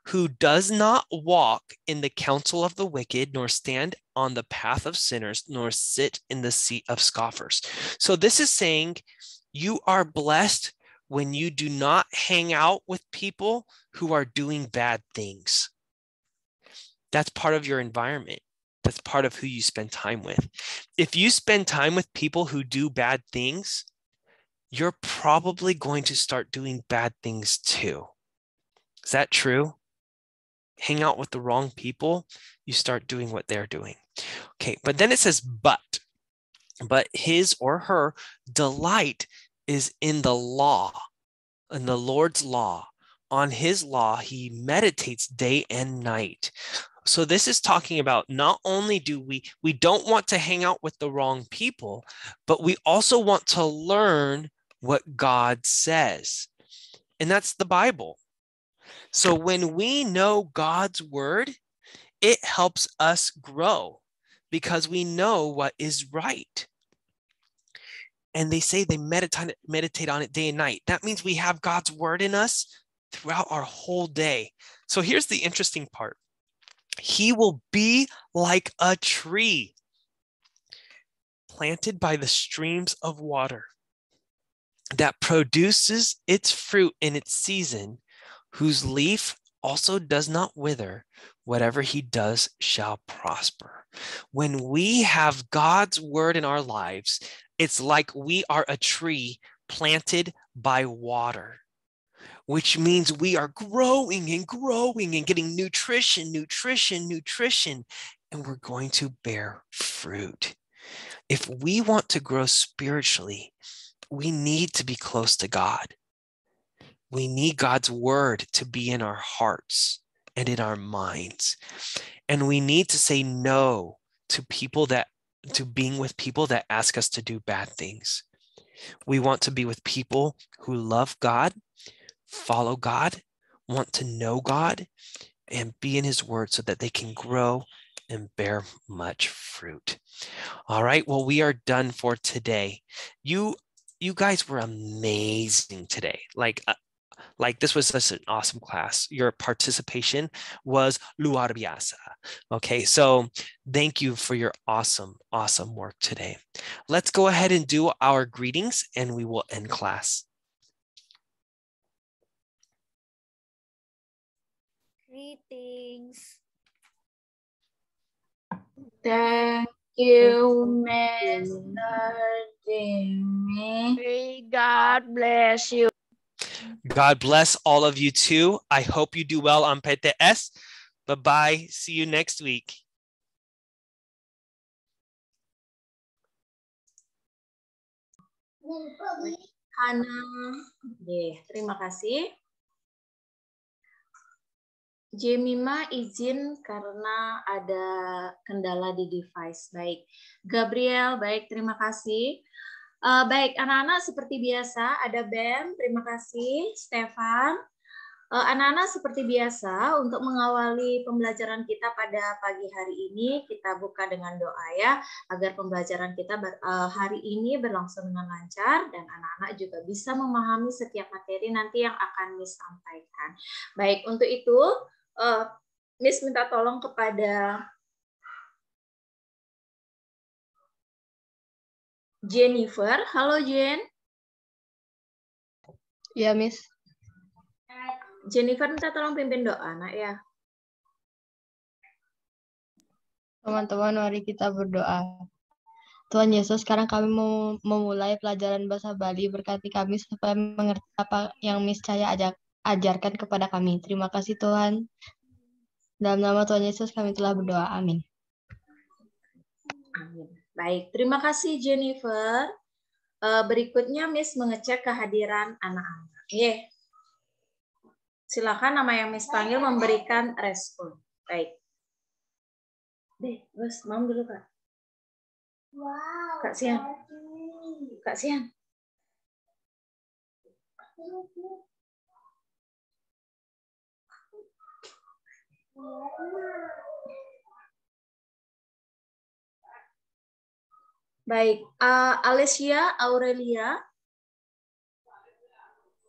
[SPEAKER 1] who does not walk in the counsel of the wicked, nor stand on the path of sinners, nor sit in the seat of scoffers. So this is saying you are blessed when you do not hang out with people who are doing bad things. That's part of your environment. That's part of who you spend time with. If you spend time with people who do bad things, you're probably going to start doing bad things too. Is that true? Hang out with the wrong people, you start doing what they're doing. Okay, but then it says, but, but his or her delight is in the law, in the Lord's law. On his law, he meditates day and night so this is talking about not only do we we don't want to hang out with the wrong people, but we also want to learn what God says. And that's the Bible. So when we know God's word, it helps us grow because we know what is right. And they say they meditate, meditate on it day and night. That means we have God's word in us throughout our whole day. So here's the interesting part he will be like a tree planted by the streams of water that produces its fruit in its season, whose leaf also does not wither. Whatever he does shall prosper. When we have God's word in our lives, it's like we are a tree planted by water which means we are growing and growing and getting nutrition, nutrition, nutrition, and we're going to bear fruit. If we want to grow spiritually, we need to be close to God. We need God's word to be in our hearts and in our minds. And we need to say no to people that, to being with people that ask us to do bad things. We want to be with people who love God follow God, want to know God, and be in His Word so that they can grow and bear much fruit. All right, well, we are done for today. You you guys were amazing today. Like uh, like this was such an awesome class. Your participation was luarbiasa. Okay, so thank you for your awesome, awesome work today. Let's go ahead and do our greetings and we will end class.
[SPEAKER 4] meetings.
[SPEAKER 3] Thank you, Mr.
[SPEAKER 5] Jimmy. God bless you.
[SPEAKER 1] God bless all of you too. I hope you do well on PTEs. Bye-bye. See you next week.
[SPEAKER 3] Hana. Yeah. Terima kasih.
[SPEAKER 4] Jemima izin karena ada kendala di device. Baik, Gabriel, baik, terima kasih. Uh, baik, anak-anak seperti biasa, ada Ben, terima kasih, Stefan. anak eh, anak-anak seperti biasa, untuk mengawali pembelajaran kita pada pagi hari ini, kita buka dengan doa ya, agar pembelajaran kita ber, uh, hari ini berlangsung dengan lancar, dan anak-anak juga bisa memahami setiap materi nanti yang akan disampaikan. Baik, untuk itu, uh, Miss minta tolong
[SPEAKER 3] kepada Jennifer. Halo Jen. Ya Miss.
[SPEAKER 4] Jennifer minta tolong pimpin doa, anak ya.
[SPEAKER 7] Teman-teman, mari kita berdoa. Tuhan Yesus, sekarang kami mau memulai pelajaran bahasa Bali. Berkati kami supaya mengerti apa yang Miss Caya ajak ajarkan kepada kami. Terima kasih Tuhan. Dalam nama Tuhan Yesus kami telah berdoa. Amin.
[SPEAKER 4] Amin. Baik, terima kasih
[SPEAKER 7] Jennifer.
[SPEAKER 4] Eh, berikutnya Miss mengecek kehadiran anak-anak. Yeah. Silakan nama yang Miss panggil memberikan respon. Baik. Deh, terus mam dulu kak.
[SPEAKER 3] Wow. Kak Sian. Kak Sian. Baik, uh, eh,
[SPEAKER 4] Alessia Aurelia.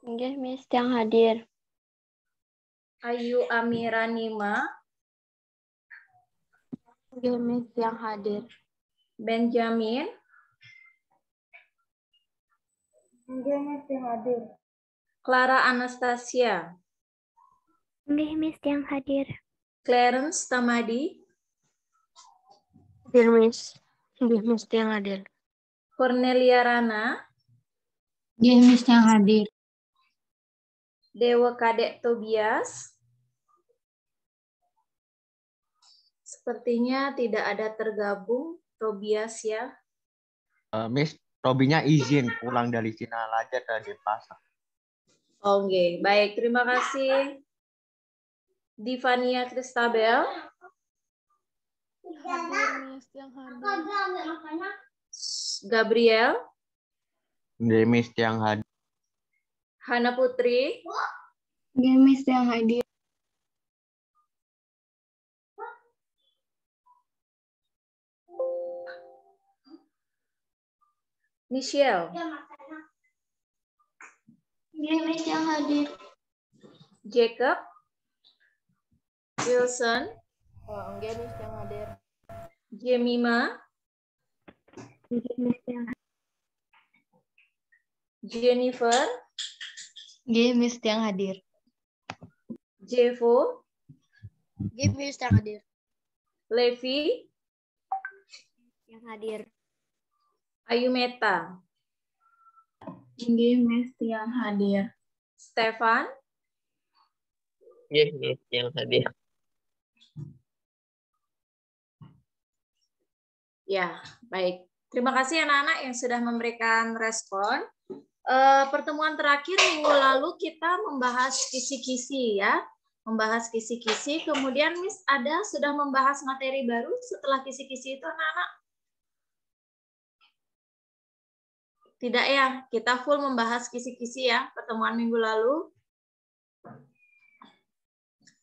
[SPEAKER 2] Enggak, Miss, yang hadir.
[SPEAKER 4] Ayu Amira Nima. Enggak, Miss, yang hadir. Benjamin. Enggak, Miss, yang hadir. Clara Anastasia. Enggak, Miss, yang hadir. Clarence Tamadi. Hadir, Miss. Hadir, Miss yang hadir. Cornelia Rana.
[SPEAKER 3] Hadir, Miss yang hadir.
[SPEAKER 4] Dewa Kadek Tobias. Sepertinya tidak ada tergabung Tobias ya. Uh, Miss, Tobinya izin pulang dari Cina Laja ke Denpasar. Oke, oh, okay. baik. Terima kasih. Divania Cristabel. Gabriel.
[SPEAKER 8] Demis yang hadir,
[SPEAKER 4] Hana Putri.
[SPEAKER 3] Demis yang hadir,
[SPEAKER 4] Michelle. Demis yang hadir, Jacob. Wilson. Oh, enggak nih yang hadir. Jemima.
[SPEAKER 7] Jennifer. Gemis yang hadir.
[SPEAKER 2] Jevo. Gemis yang hadir.
[SPEAKER 4] Levi. Yang hadir. Ayumeta. Gemis yang hadir. Stefan.
[SPEAKER 3] Gemis yang hadir.
[SPEAKER 4] Ya, baik. Terima kasih anak-anak yang sudah memberikan respon. E, pertemuan terakhir minggu lalu kita membahas kisi-kisi ya, membahas kisi-kisi. Kemudian Miss ada sudah membahas materi baru setelah kisi-kisi itu anak-anak. Tidak ya, kita full membahas kisi-kisi ya pertemuan minggu lalu.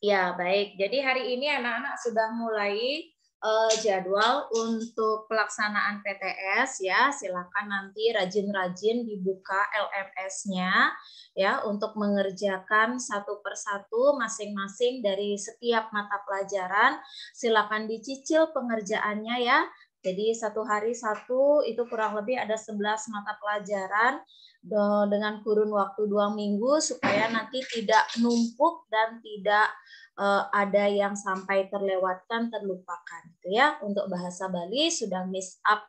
[SPEAKER 4] Ya, baik. Jadi hari ini anak-anak sudah mulai uh, jadwal untuk pelaksanaan PTS ya. Silakan nanti rajin-rajin dibuka LMS-nya ya untuk mengerjakan satu persatu masing-masing dari setiap mata pelajaran. Silakan dicicil pengerjaannya ya. Jadi satu hari satu itu kurang lebih ada 11 mata pelajaran dengan kurun waktu dua minggu supaya nanti tidak numpuk dan tidak uh, ada yang sampai terlewatkan, terlupakan, gitu ya. Untuk bahasa Bali sudah miss up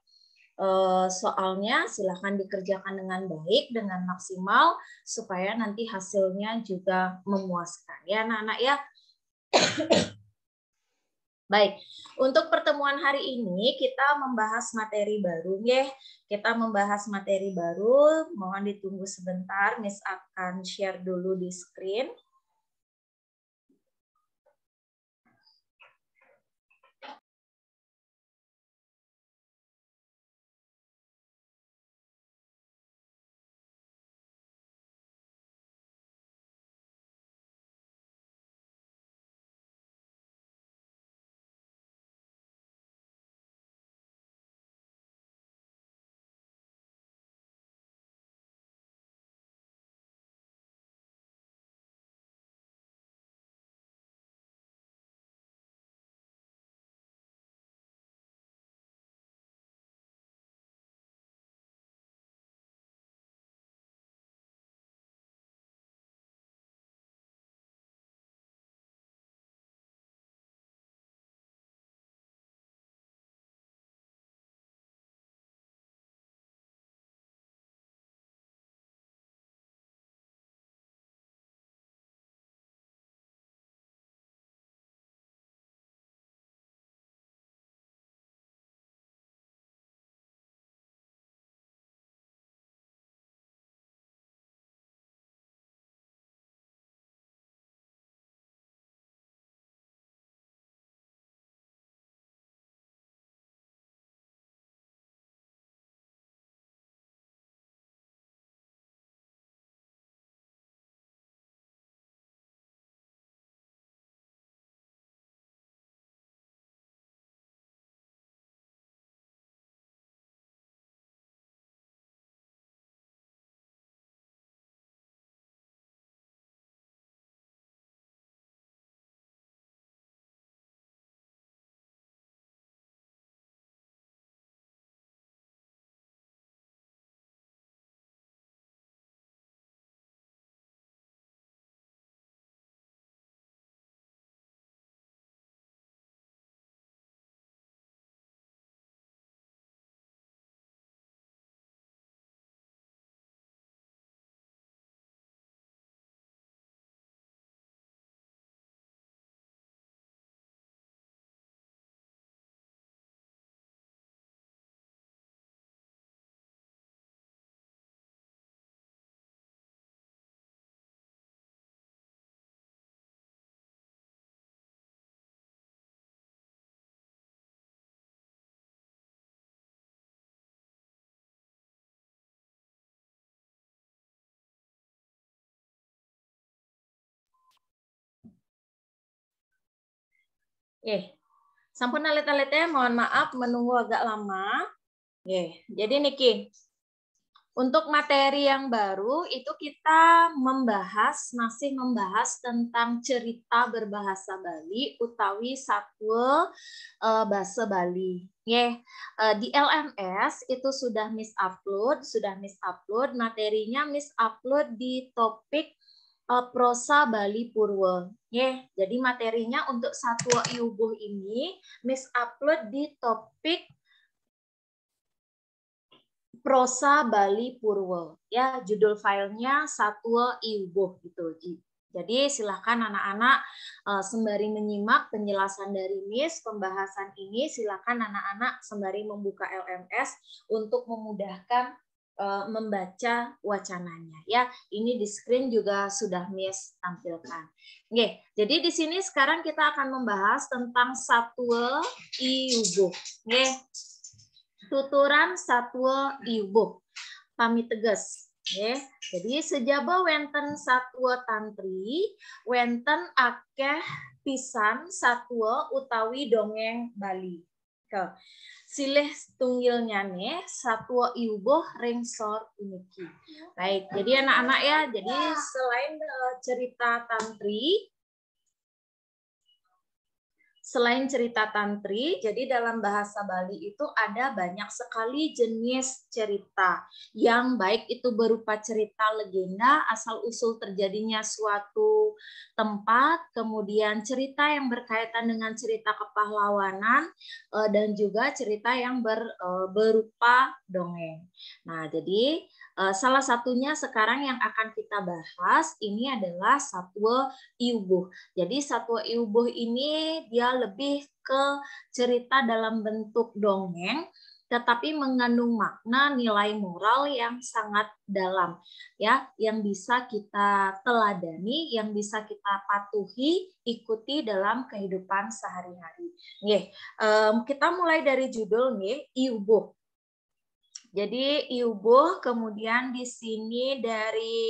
[SPEAKER 4] eh, soalnya, silahkan dikerjakan dengan baik, dengan maksimal, supaya nanti hasilnya juga memuaskan, ya, anak-anak ya. (coughs) Baik, untuk pertemuan hari ini kita membahas materi baru, ya. Kita membahas materi baru. Mohon ditunggu sebentar, Miss akan share dulu di screen. Eh, sampun alit-alit mohon maaf menunggu agak lama. Eh, jadi Niki, untuk materi yang baru itu kita membahas masih membahas tentang cerita berbahasa Bali utawi satwa e, eh, bahasa Bali. Yeah. Eh, e, di LMS itu sudah miss upload, sudah miss upload materinya miss upload di topik prosa Bali Purwo. Yeah, jadi materinya untuk Satwa iubuh ini Miss upload di topik prosa Bali Purwo. Ya, judul filenya Satwa iubuh gitu. Jadi silahkan anak-anak eh, sembari menyimak penjelasan dari Miss pembahasan ini, silahkan anak-anak sembari membuka LMS untuk memudahkan Eh, membaca wacananya ya. Ini di screen juga sudah Miss tampilkan. Oke, jadi di sini sekarang kita akan membahas tentang satwa ibu. Oke. Tuturan satwa ibu. Pamit tegas. Oke. Jadi sejaba wenten satwa tantri, wenten akeh pisan satwa utawi dongeng Bali ke Silih tunggilnya nih satwa iuboh rengsor uniki. Baik, jadi anak-anak ya, jadi selain eh, cerita tantri, selain cerita tantri, jadi dalam bahasa Bali itu ada banyak sekali jenis cerita yang baik itu berupa cerita legenda asal usul terjadinya suatu tempat, kemudian cerita yang berkaitan dengan cerita kepahlawanan eh, dan juga cerita yang ber, eh, berupa dongeng. Nah, jadi Eh, salah satunya sekarang yang akan kita bahas ini adalah satwa iubuh. Jadi satwa iubuh ini dia lebih ke cerita dalam bentuk dongeng tetapi mengandung makna nilai moral yang sangat dalam ya yang bisa kita teladani yang bisa kita patuhi ikuti dalam kehidupan sehari-hari nih um, kita mulai dari judul nih iubuh jadi Ibu, kemudian di sini dari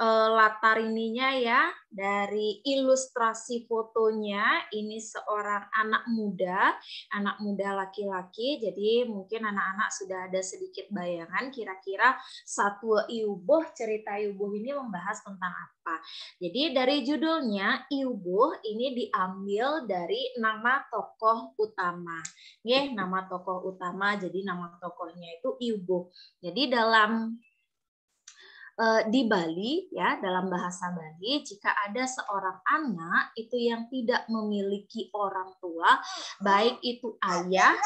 [SPEAKER 4] Eh, latar ininya ya dari ilustrasi fotonya ini seorang anak muda, anak muda laki-laki. Jadi mungkin anak-anak sudah ada sedikit bayangan kira-kira satu iuboh cerita iuboh ini membahas tentang apa. Jadi dari judulnya iuboh ini diambil dari nama tokoh utama. ya nama tokoh utama. Jadi nama tokohnya itu iuboh Jadi dalam Eh, di Bali ya dalam bahasa Bali jika ada seorang anak itu yang tidak memiliki orang tua baik itu ayah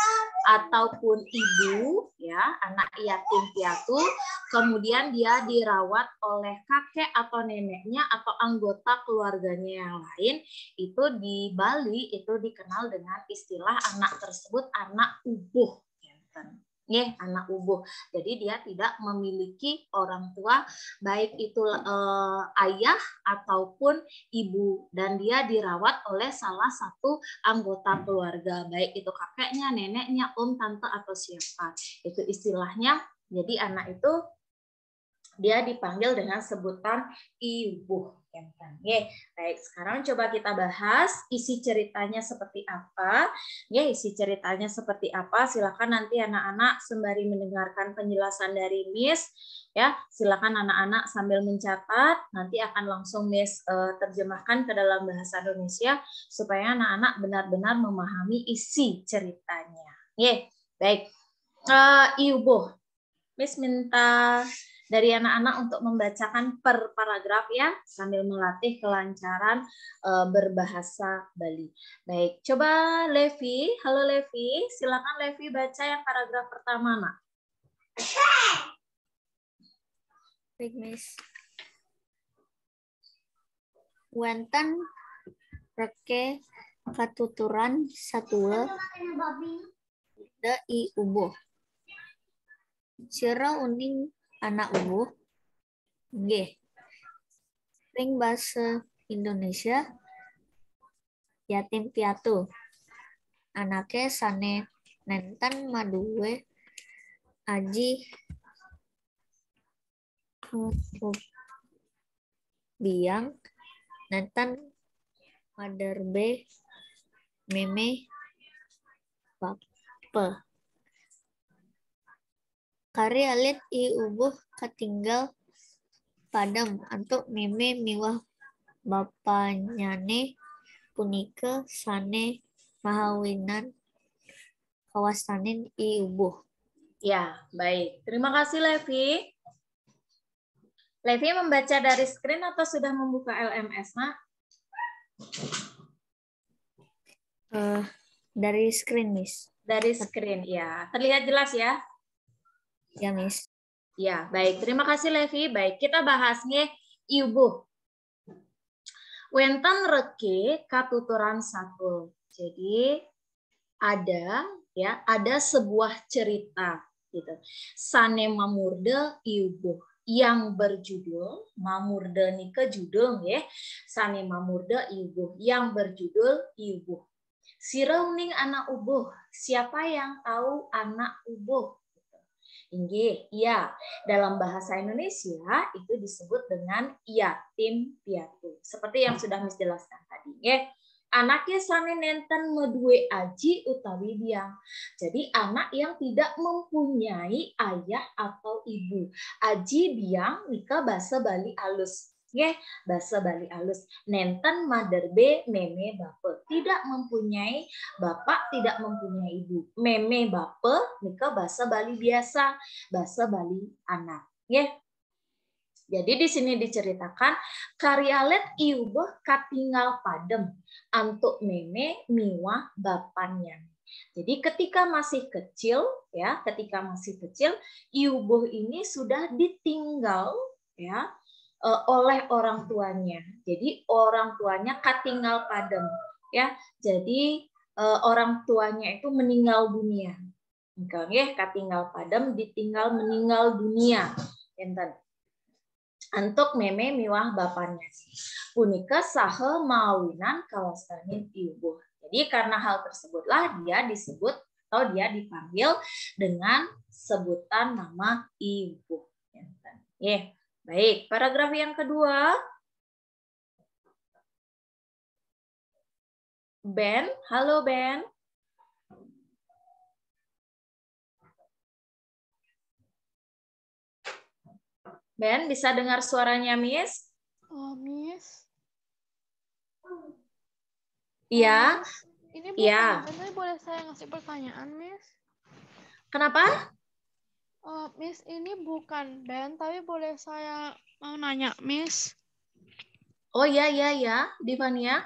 [SPEAKER 4] ataupun ibu ya anak yatim piatu kemudian dia dirawat oleh kakek atau neneknya atau anggota keluarganya yang lain itu di Bali itu dikenal dengan istilah anak tersebut anak ubuh ya, kan ya anak ubuh. Jadi dia tidak memiliki orang tua baik itu eh, ayah ataupun ibu dan dia dirawat oleh salah satu anggota keluarga baik itu kakeknya, neneknya, om, tante atau siapa. Itu istilahnya. Jadi anak itu dia dipanggil dengan sebutan ibu. Kempen. Ye, baik. Sekarang coba kita bahas isi ceritanya seperti apa. Ya, isi ceritanya seperti apa? Silakan nanti anak-anak sembari mendengarkan penjelasan dari Miss, ya. Silakan anak-anak sambil mencatat. Nanti akan langsung Miss eh, terjemahkan ke dalam bahasa Indonesia supaya anak-anak benar-benar memahami isi ceritanya. Ye, baik. Uh, Ibu, Miss minta dari anak-anak untuk membacakan per paragraf ya sambil melatih kelancaran uh, berbahasa Bali. Baik, coba Levi. Halo Levi, silakan Levi baca yang paragraf pertama, Nak. Baik, Miss. Wantan reke katuturan satu de i ubo. Sira uning anak Ubu Oke. Ring
[SPEAKER 2] bahasa Indonesia yatim piatu. anaknya sane nenten maduwe aji
[SPEAKER 4] biang nenten maderbe meme
[SPEAKER 2] bape Kari alit i ubuh ketinggal padam antuk meme miwah ne punika sane mahawinan
[SPEAKER 4] kawasanin i ubuh. Ya, baik. Terima kasih Levi. Levi membaca dari screen atau sudah membuka LMS, nak? Uh, dari screen, Miss. Dari screen, ya. Terlihat jelas ya? Ya, Miss. Ya, baik. Terima kasih, Levi. Baik, kita bahasnya ibu. Wenten reke katuturan satu. Jadi ada ya, ada sebuah cerita gitu. Sane mamurde ibu yang berjudul Mamurde Nike judul ya. Sane Mamurde Ibu yang berjudul Ibu. Sirening anak ubuh. Siapa yang tahu anak ubuh? tinggi, iya. Dalam bahasa Indonesia itu disebut dengan yatim piatu. Seperti yang sudah Miss jelaskan tadi, Ya. Anaknya sani nenten medue aji utawi biang. Jadi anak yang tidak mempunyai ayah atau ibu. Aji biang nika bahasa Bali alus nggih bahasa Bali alus nenten mother B meme bape tidak mempunyai bapak tidak mempunyai ibu meme bape nika bahasa Bali biasa bahasa Bali anak nggih jadi di sini diceritakan karyalet iubeh katinggal padem antuk meme miwa bapanya Jadi ketika masih kecil ya, ketika masih kecil iubuh ini sudah ditinggal ya Eh, oleh orang tuanya. Jadi orang tuanya katingal padam, ya. Jadi eh, orang tuanya itu meninggal dunia. Enggak ya katingal padam ditinggal meninggal dunia. Enten. Antuk meme miwah bapaknya. Punika sahe mawinan kawasanin ibu. Jadi karena hal tersebutlah dia disebut atau dia dipanggil dengan sebutan nama ibu. Enten. Yeah Baik, paragraf yang kedua.
[SPEAKER 3] Ben, halo Ben.
[SPEAKER 4] Ben, bisa dengar suaranya Miss?
[SPEAKER 5] Oh, Miss.
[SPEAKER 4] Iya. Oh, Ini ya.
[SPEAKER 5] boleh saya ngasih pertanyaan, Miss?
[SPEAKER 4] Kenapa?
[SPEAKER 5] Uh, Miss ini bukan band, tapi boleh saya mau nanya, Miss?
[SPEAKER 4] Oh ya ya ya, Divania.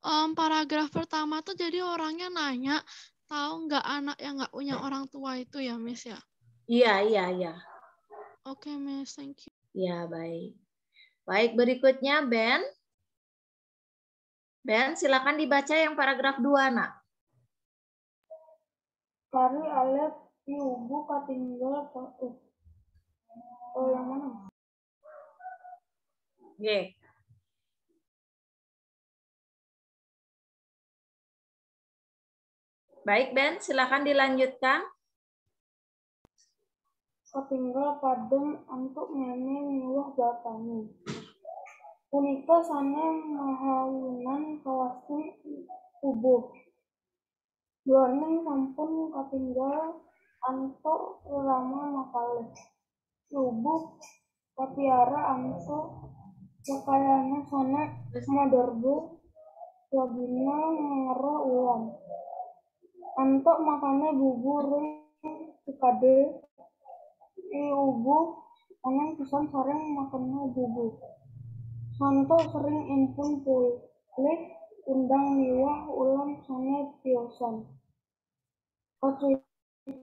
[SPEAKER 5] Um, paragraf pertama tuh jadi orangnya nanya, tahu nggak anak yang nggak punya orang tua itu ya, Miss ya?
[SPEAKER 4] Iya iya iya.
[SPEAKER 5] Oke, okay, Miss, thank you.
[SPEAKER 4] Ya baik. Baik, berikutnya Ben. Ben, silakan dibaca yang paragraf dua nak.
[SPEAKER 3] Kami alat ibu katinggal eh. Oh, yang mana?
[SPEAKER 4] Baik, Ben, silakan dilanjutkan.
[SPEAKER 5] Ketinggal padem untuk nyanyi nyuruh bapaknya. Punika sana mahalunan kawasan tubuh. Dua sampun ketinggal anto ulama makalat subuh tapiara anto wakayana sana madarbu wabina ngara ulam anto makane bubur i ubu anen pisan sareng makane bubur santo sering impun pulih undang miwah ulang sana piosan
[SPEAKER 3] Oke, Ye,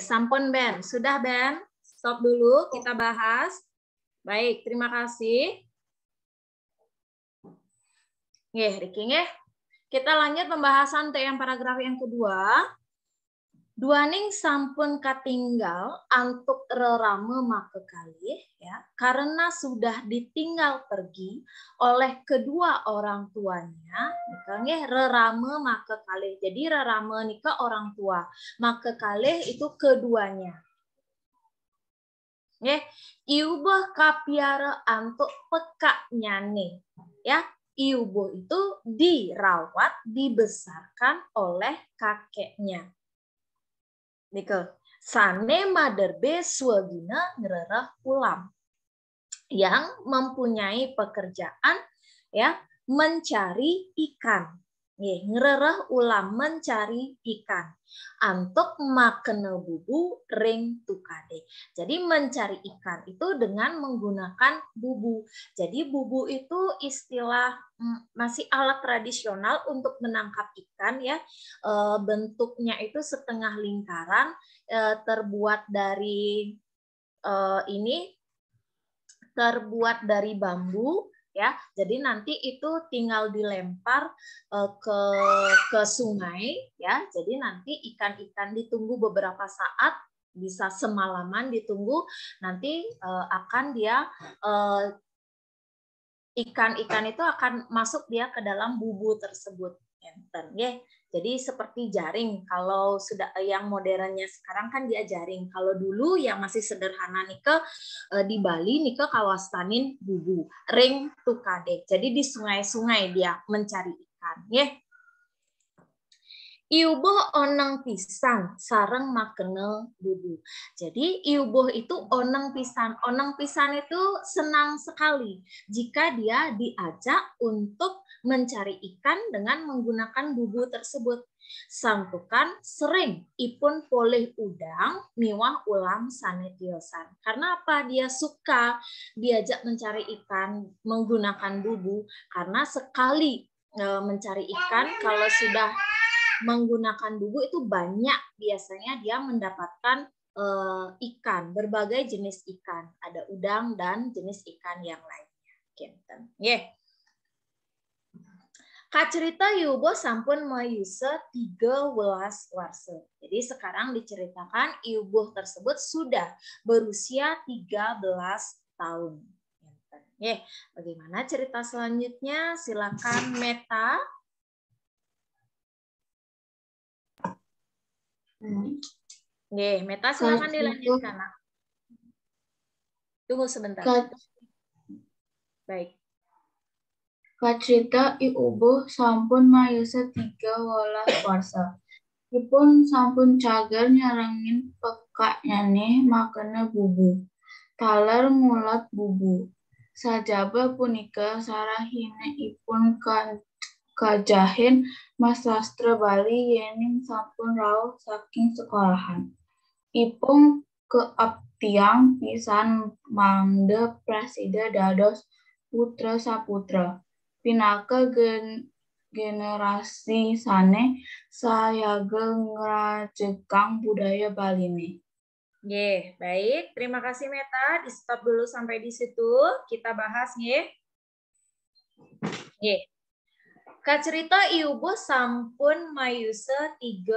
[SPEAKER 4] sampun sampun Ben. Sudah Ben? Stop dulu kita bahas. Baik, terima kasih. Ye, Riki nggih. Kita lanjut pembahasan TM paragraf yang kedua. Duaning sampun katinggal antuk rerame make kali ya karena sudah ditinggal pergi oleh kedua orang tuanya nikahnya rerame make kali jadi rerame nika orang tua make kali itu keduanya ya iubah kapiara antuk pekaknya nih ya iubah itu dirawat dibesarkan oleh kakeknya Nikel. Sane B suagina ngererah pulam. Yang mempunyai pekerjaan ya mencari ikan. Nih, ulam mencari ikan. Antuk makene bubu ring tukade. Jadi mencari ikan itu dengan menggunakan bubu. Jadi bubu itu istilah mm, masih alat tradisional untuk menangkap ikan ya. E, bentuknya itu setengah lingkaran e, terbuat dari e, ini terbuat dari bambu ya. Jadi nanti itu tinggal dilempar eh, ke ke sungai ya. Jadi nanti ikan-ikan ditunggu beberapa saat bisa semalaman ditunggu nanti uh, akan dia ikan eh, ikan-ikan itu akan masuk dia ke dalam bubu tersebut Enten, ya. Jadi seperti jaring. Kalau sudah eh, yang modernnya sekarang kan dia jaring. Kalau dulu yang masih sederhana nih eh, ke di Bali nih ke kawastanin bubu, ring tukade. Jadi di sungai-sungai dia mencari ikan, ya. Iuboh onang pisang sarang makenel dudu. Jadi iuboh itu onang pisang. Onang pisang itu senang sekali jika dia diajak untuk mencari ikan dengan menggunakan bubu tersebut. Sangkukan sering ipun boleh udang miwah ulam sanetiosan. Karena apa? Dia suka diajak mencari ikan menggunakan bubu karena sekali e, mencari ikan kalau sudah menggunakan bubu itu banyak biasanya dia mendapatkan uh, ikan, berbagai jenis ikan. Ada udang dan jenis ikan yang lainnya. Kenten gitu. Yeah. Kacerita Yubo sampun tiga 13 warse. Jadi sekarang diceritakan Yubo tersebut sudah berusia 13 tahun. Ye, Bagaimana cerita selanjutnya? Silakan Meta. Hmm. Oke, Meta silakan gitu. dilanjutkan. Tunggu sebentar. Kat, Baik.
[SPEAKER 5] Kacita iubu sampun mayusa
[SPEAKER 4] tiga wala
[SPEAKER 5] kuarsa. Ipun sampun cagar nyarangin pekak nyane makana bubu. Talar mulat bubu. Sajaba punika
[SPEAKER 4] sarahine ipun kan kajahin Mas Sastra Bali yening sampun rau saking sekolahan. Ipung keaptiang pisan mangde presida dados putra saputra. Pinaka gen generasi sane saya ngrajekang budaya Bali ini. Ye, baik. Terima kasih Meta. Di stop dulu sampai di situ. Kita bahas ye. Ye. Kacerita iubo sampun mayuse 13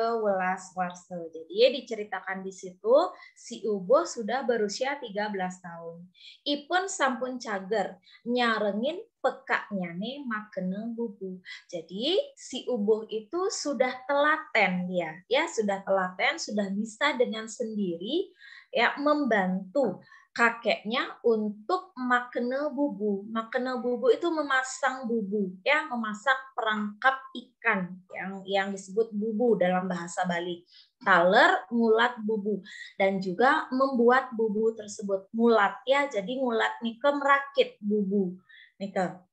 [SPEAKER 4] warsel. Jadi ya diceritakan di situ si Ubo sudah berusia 13 tahun. Ipun sampun cager nyarengin pekaknya nih makene bubu. Jadi si Ubo itu sudah telaten ya, ya sudah telaten, sudah bisa dengan sendiri ya membantu kakeknya untuk makna bubu. Makna bubu itu memasang bubu, ya, memasang perangkap ikan yang yang disebut bubu dalam bahasa Bali. Taler mulat bubu dan juga membuat bubu tersebut mulat, ya. Jadi mulat nike merakit bubu nike.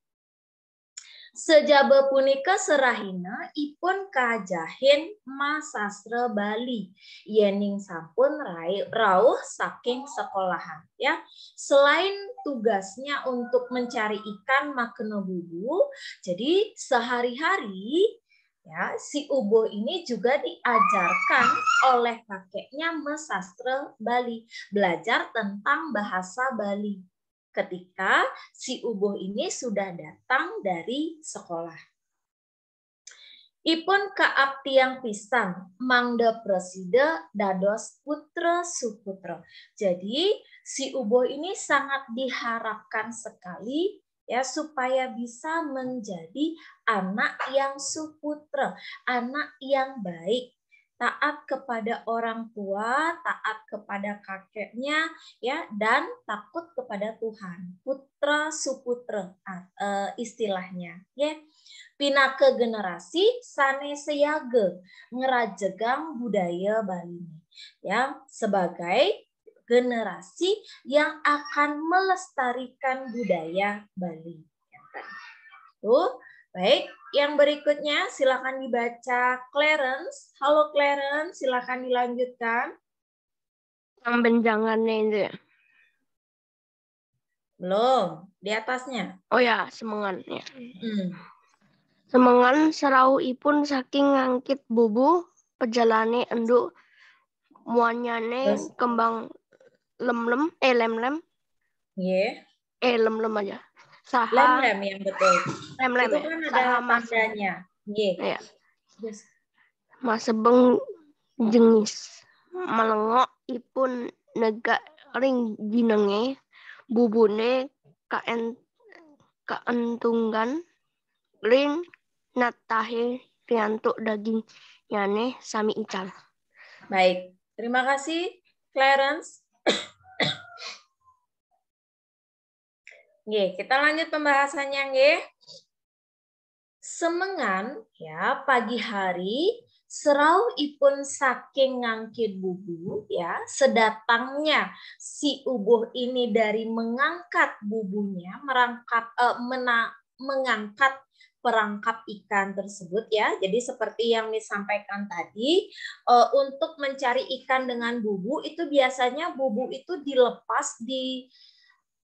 [SPEAKER 4] Sejabe punika serahina ipun kajahin masastra Bali yening sampun Rai rauh saking sekolahan ya. Selain tugasnya untuk mencari ikan makno bubu, jadi sehari-hari ya si Ubo ini juga diajarkan oleh kakeknya mesastra Bali belajar tentang bahasa Bali ketika si uboh ini sudah datang dari sekolah. Ipun kaap tiang pisang, mangda preside, dados putra suputra. Jadi si uboh ini sangat diharapkan sekali ya supaya bisa menjadi anak yang suputra, anak yang baik, taat kepada orang tua, taat kepada kakeknya, ya, dan takut kepada Tuhan. Putra suputra ah, eh, istilahnya, ya. ke generasi sane seyage ngerajegang budaya Bali ya sebagai generasi yang akan melestarikan budaya Bali. Tuh, Baik, yang berikutnya silakan dibaca Clarence. Halo Clarence, silakan dilanjutkan.
[SPEAKER 2] Pembenjangannya itu ya? Belum, di atasnya. Oh ya, semangatnya. Ya. Hmm. Semengan serau ipun saking ngangkit bubu, pejalane enduk, muanyane kembang kembang lem eh lem-lem. Iya. Yeah. Eh lemlem aja saham lem lem
[SPEAKER 4] yang betul lem lem itu ya. kan ada masanya tandanya yeah. Iya. yes.
[SPEAKER 2] masebeng jenis melengok ipun nega ring jinenge bubune kaen keentungan ring natahe piantuk daging yane sami ical. Baik, terima kasih
[SPEAKER 4] Clarence. Oke, kita lanjut pembahasannya nggih. Semengan ya pagi hari serau ipun saking ngangkit bubu ya sedatangnya si ubuh ini dari mengangkat bubunya merangkap eh, mena, mengangkat perangkap ikan tersebut ya. Jadi seperti yang disampaikan tadi, e, untuk mencari ikan dengan bubu itu biasanya bubu itu dilepas di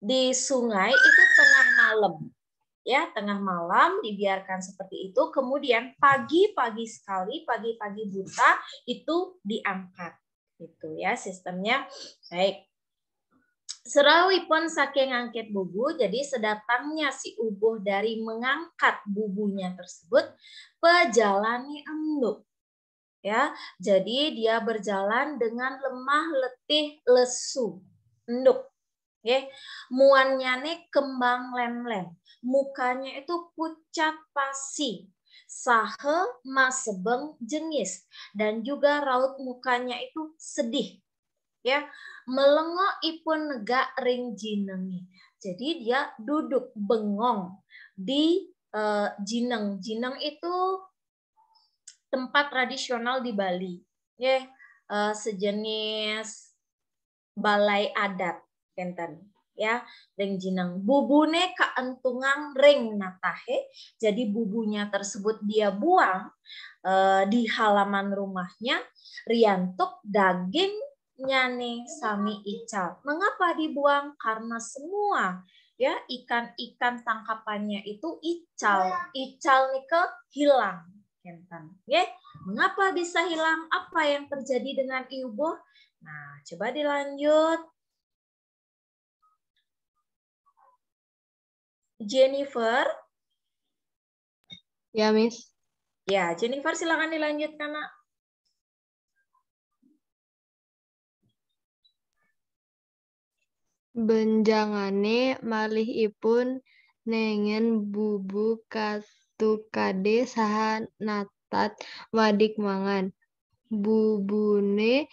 [SPEAKER 4] di sungai itu tengah malam. Ya, tengah malam dibiarkan seperti itu, kemudian pagi-pagi sekali, pagi-pagi buta itu diangkat. Gitu ya sistemnya. Baik. Serawi pun saking angket bubu, jadi sedatangnya si ubuh dari mengangkat bubunya tersebut, pejalani enduk. Ya, jadi dia berjalan dengan lemah, letih, lesu, enduk muannya nih kembang lem lem, Mukanya itu pucat pasi. Sahe masebeng jenis dan juga raut mukanya itu sedih. Ya, melengok ipun negak ring jinengi. Jadi dia duduk bengong di uh, Jineng. Jineng itu tempat tradisional di Bali. Ya, yeah. sejenis balai adat kenten ya ring jineng bubune kaentungang ring natahe jadi bubunya tersebut dia buang e, di halaman rumahnya riantuk daging nyane sami ical mengapa dibuang karena semua ya ikan-ikan tangkapannya itu ical ical nikel hilang kenten ya mengapa bisa hilang apa yang terjadi dengan iubo nah coba dilanjut
[SPEAKER 3] Jennifer. Ya, Miss. Ya, Jennifer silakan dilanjutkan, Nak.
[SPEAKER 7] Benjangane ipun nengen bubu katukade saha natat wadik mangan. Bubune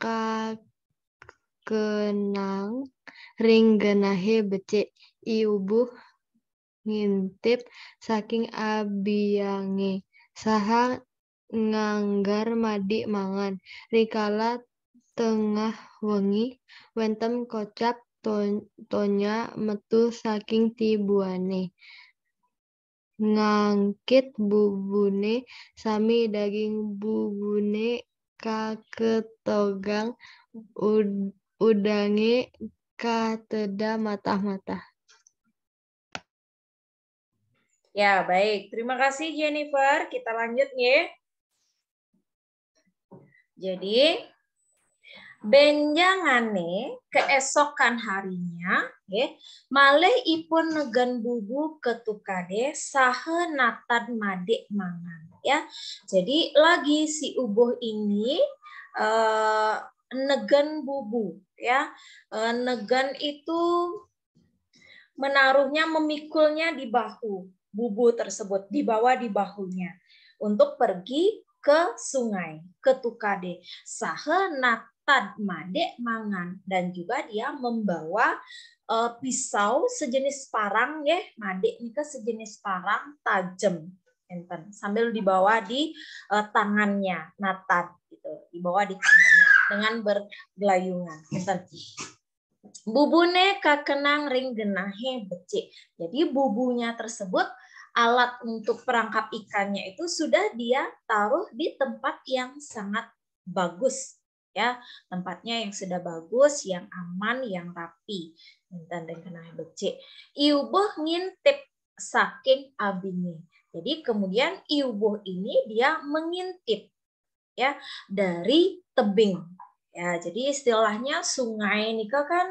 [SPEAKER 7] kakenang ringgenahe becik iubuh ngintip saking abiyange saha nganggar madi mangan rikala tengah wengi wentem kocap ton, tonya metu saking tibuane ngangkit bubune sami daging bubune kaketogang ud, udange kateda matah-matah
[SPEAKER 4] Ya, baik. Terima kasih Jennifer. Kita lanjut ya. Jadi, benjangane keesokan harinya ya, malih ipun negen bubu ketukade sahe natan madik mangan ya. Jadi lagi si uboh ini eh, negen bubu ya. Eh, negen itu menaruhnya memikulnya di bahu bubu tersebut dibawa di bahunya untuk pergi ke sungai, ke Tukade. Sahe natad made mangan dan juga dia membawa uh, pisau sejenis parang ya, made ke kan sejenis parang tajam enten sambil dibawa di uh, tangannya natad gitu dibawa di tangannya dengan bergelayungan enten Bubune kakenang ring genahe becik. Jadi bubunya tersebut alat untuk perangkap ikannya itu sudah dia taruh di tempat yang sangat bagus ya tempatnya yang sudah bagus yang aman yang rapi dan dan kenahe becik iubuh ngintip saking abingi jadi kemudian iubuh ini dia mengintip ya dari tebing Ya, jadi istilahnya sungai nika kan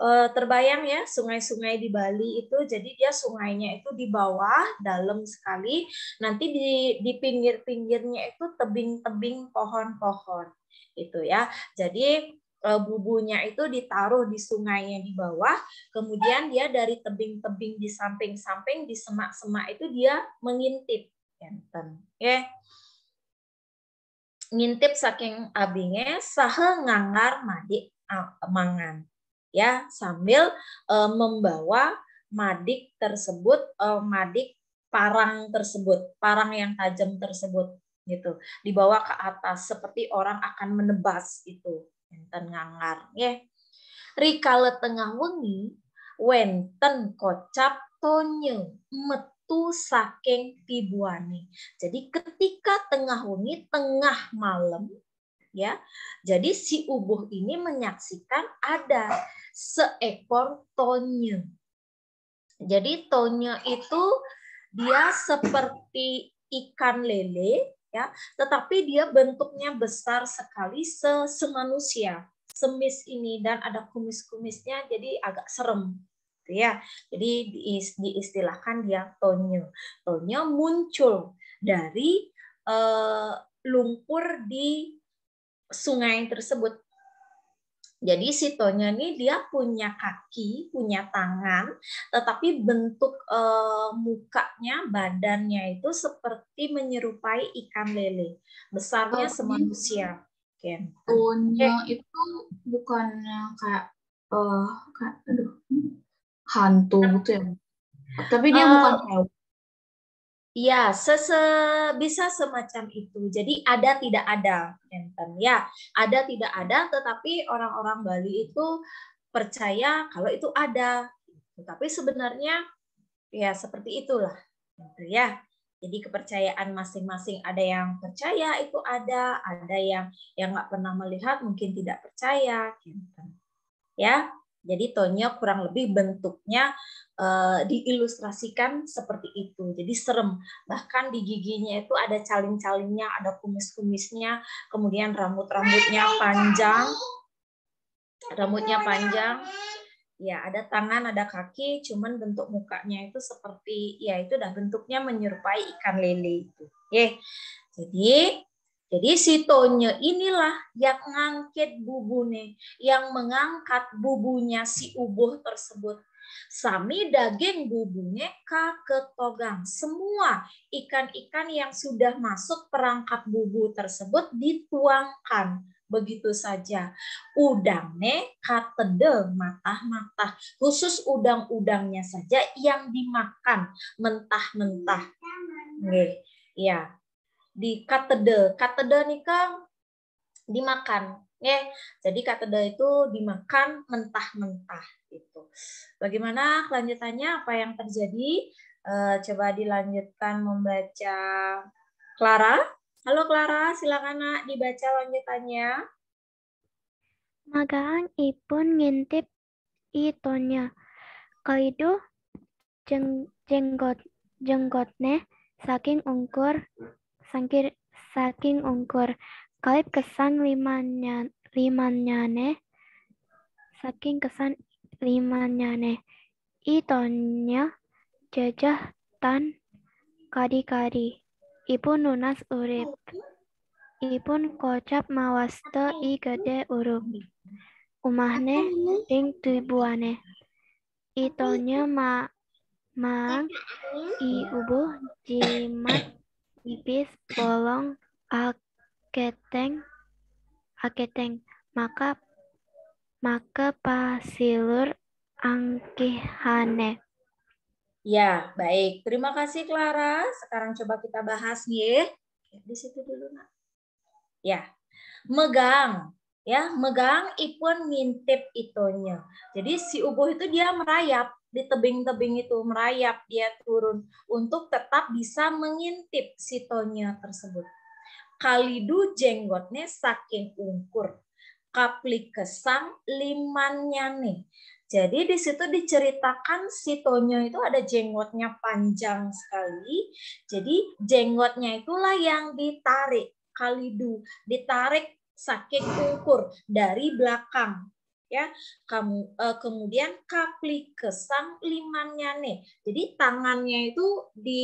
[SPEAKER 4] e, terbayang ya sungai-sungai di Bali itu jadi dia sungainya itu di bawah dalam sekali nanti di di pinggir-pinggirnya itu tebing-tebing pohon-pohon itu ya. Jadi e, eh, bubunya itu ditaruh di sungai yang di bawah, kemudian dia dari tebing-tebing di samping-samping di semak-semak itu dia mengintip. Ya. Okay ngintip saking abingnya sahe ngangar madik mangan ya sambil e, membawa madik tersebut e, madik parang tersebut parang yang tajam tersebut gitu dibawa ke atas seperti orang akan menebas itu enten ngangar ya Rika tengah wengi wenten kocap tonyo emet metu saking pibuani. Jadi ketika tengah wengi, tengah malam, ya. Jadi si ubuh ini menyaksikan ada seekor tonye. Jadi tonye itu dia seperti ikan lele, ya, tetapi dia bentuknya besar sekali se semanusia semis ini dan ada kumis-kumisnya jadi agak serem gitu ya. Jadi diistilahkan dia tonyo. Tonyo muncul dari uh, lumpur di sungai tersebut. Jadi si tonyo ini dia punya kaki, punya tangan, tetapi bentuk uh, mukanya, badannya itu seperti menyerupai ikan lele. Besarnya oh, semanusia. Ken. okay. itu bukannya kayak, uh, kayak aduh, hantu kan gitu ya hmm. tapi dia uh, bukan hewan Iya, sese bisa semacam itu. Jadi ada tidak ada, enten ya. Ada tidak ada, tetapi orang-orang Bali itu percaya kalau itu ada. Tapi sebenarnya ya seperti itulah, gitu ya. Jadi kepercayaan masing-masing ada yang percaya itu ada, ada yang yang nggak pernah melihat mungkin tidak percaya, gitu. Ya, jadi Tonyo kurang lebih bentuknya uh, diilustrasikan seperti itu. Jadi serem. Bahkan di giginya itu ada caling-calingnya, ada kumis-kumisnya, kemudian rambut-rambutnya panjang. Rambutnya panjang. Ya, ada tangan, ada kaki, cuman bentuk mukanya itu seperti ya itu dah bentuknya menyerupai ikan lele itu. Oke. Jadi jadi si tonya inilah yang ngangkit bubune, yang mengangkat bubunya si ubuh tersebut. Sami daging bubunya ke ketogang, Semua ikan-ikan yang sudah masuk perangkap bubu tersebut dituangkan begitu saja. Udangnya katedel matah-matah. Khusus udang-udangnya saja yang dimakan mentah-mentah. -mentah. Ya, di katedel. Katedel nih Kang dimakan, ya. Jadi katedel itu dimakan mentah-mentah gitu. Bagaimana kelanjutannya apa yang terjadi? E, coba dilanjutkan membaca Clara. Halo Clara, silakan Nak dibaca lanjutannya.
[SPEAKER 2] Magaan ipun ngintip itonya. Kaidu jeng, jenggot jenggotne saking ungkur sangkir, saking ungkur. kalip kesan limanya, ne saking kesan limanya ne Itonya jajah tan kadi-kadi. Ipun nunas urip. Ipun kocap mawaste i gede urup. Umahne ing tibuane Itonya ma maang i ubuh jimat tipis bolong, aketeng, aketeng. Maka maka pasilur angkihane.
[SPEAKER 4] Ya, baik. Terima kasih Clara. Sekarang coba kita bahas nih. Di situ dulu, Nak. Ya. Megang ya megang ipun ngintip itonya jadi si ubuh itu dia merayap di tebing-tebing itu merayap dia turun untuk tetap bisa mengintip si sitonya tersebut. Kalidu jenggotnya saking ungkur. Kaplik kesang limannya nih. Jadi di situ diceritakan si sitonya itu ada jenggotnya panjang sekali. Jadi jenggotnya itulah yang ditarik kalidu, ditarik saking ungkur dari belakang ya kamu uh, kemudian kapli kesang limannya nih jadi tangannya itu di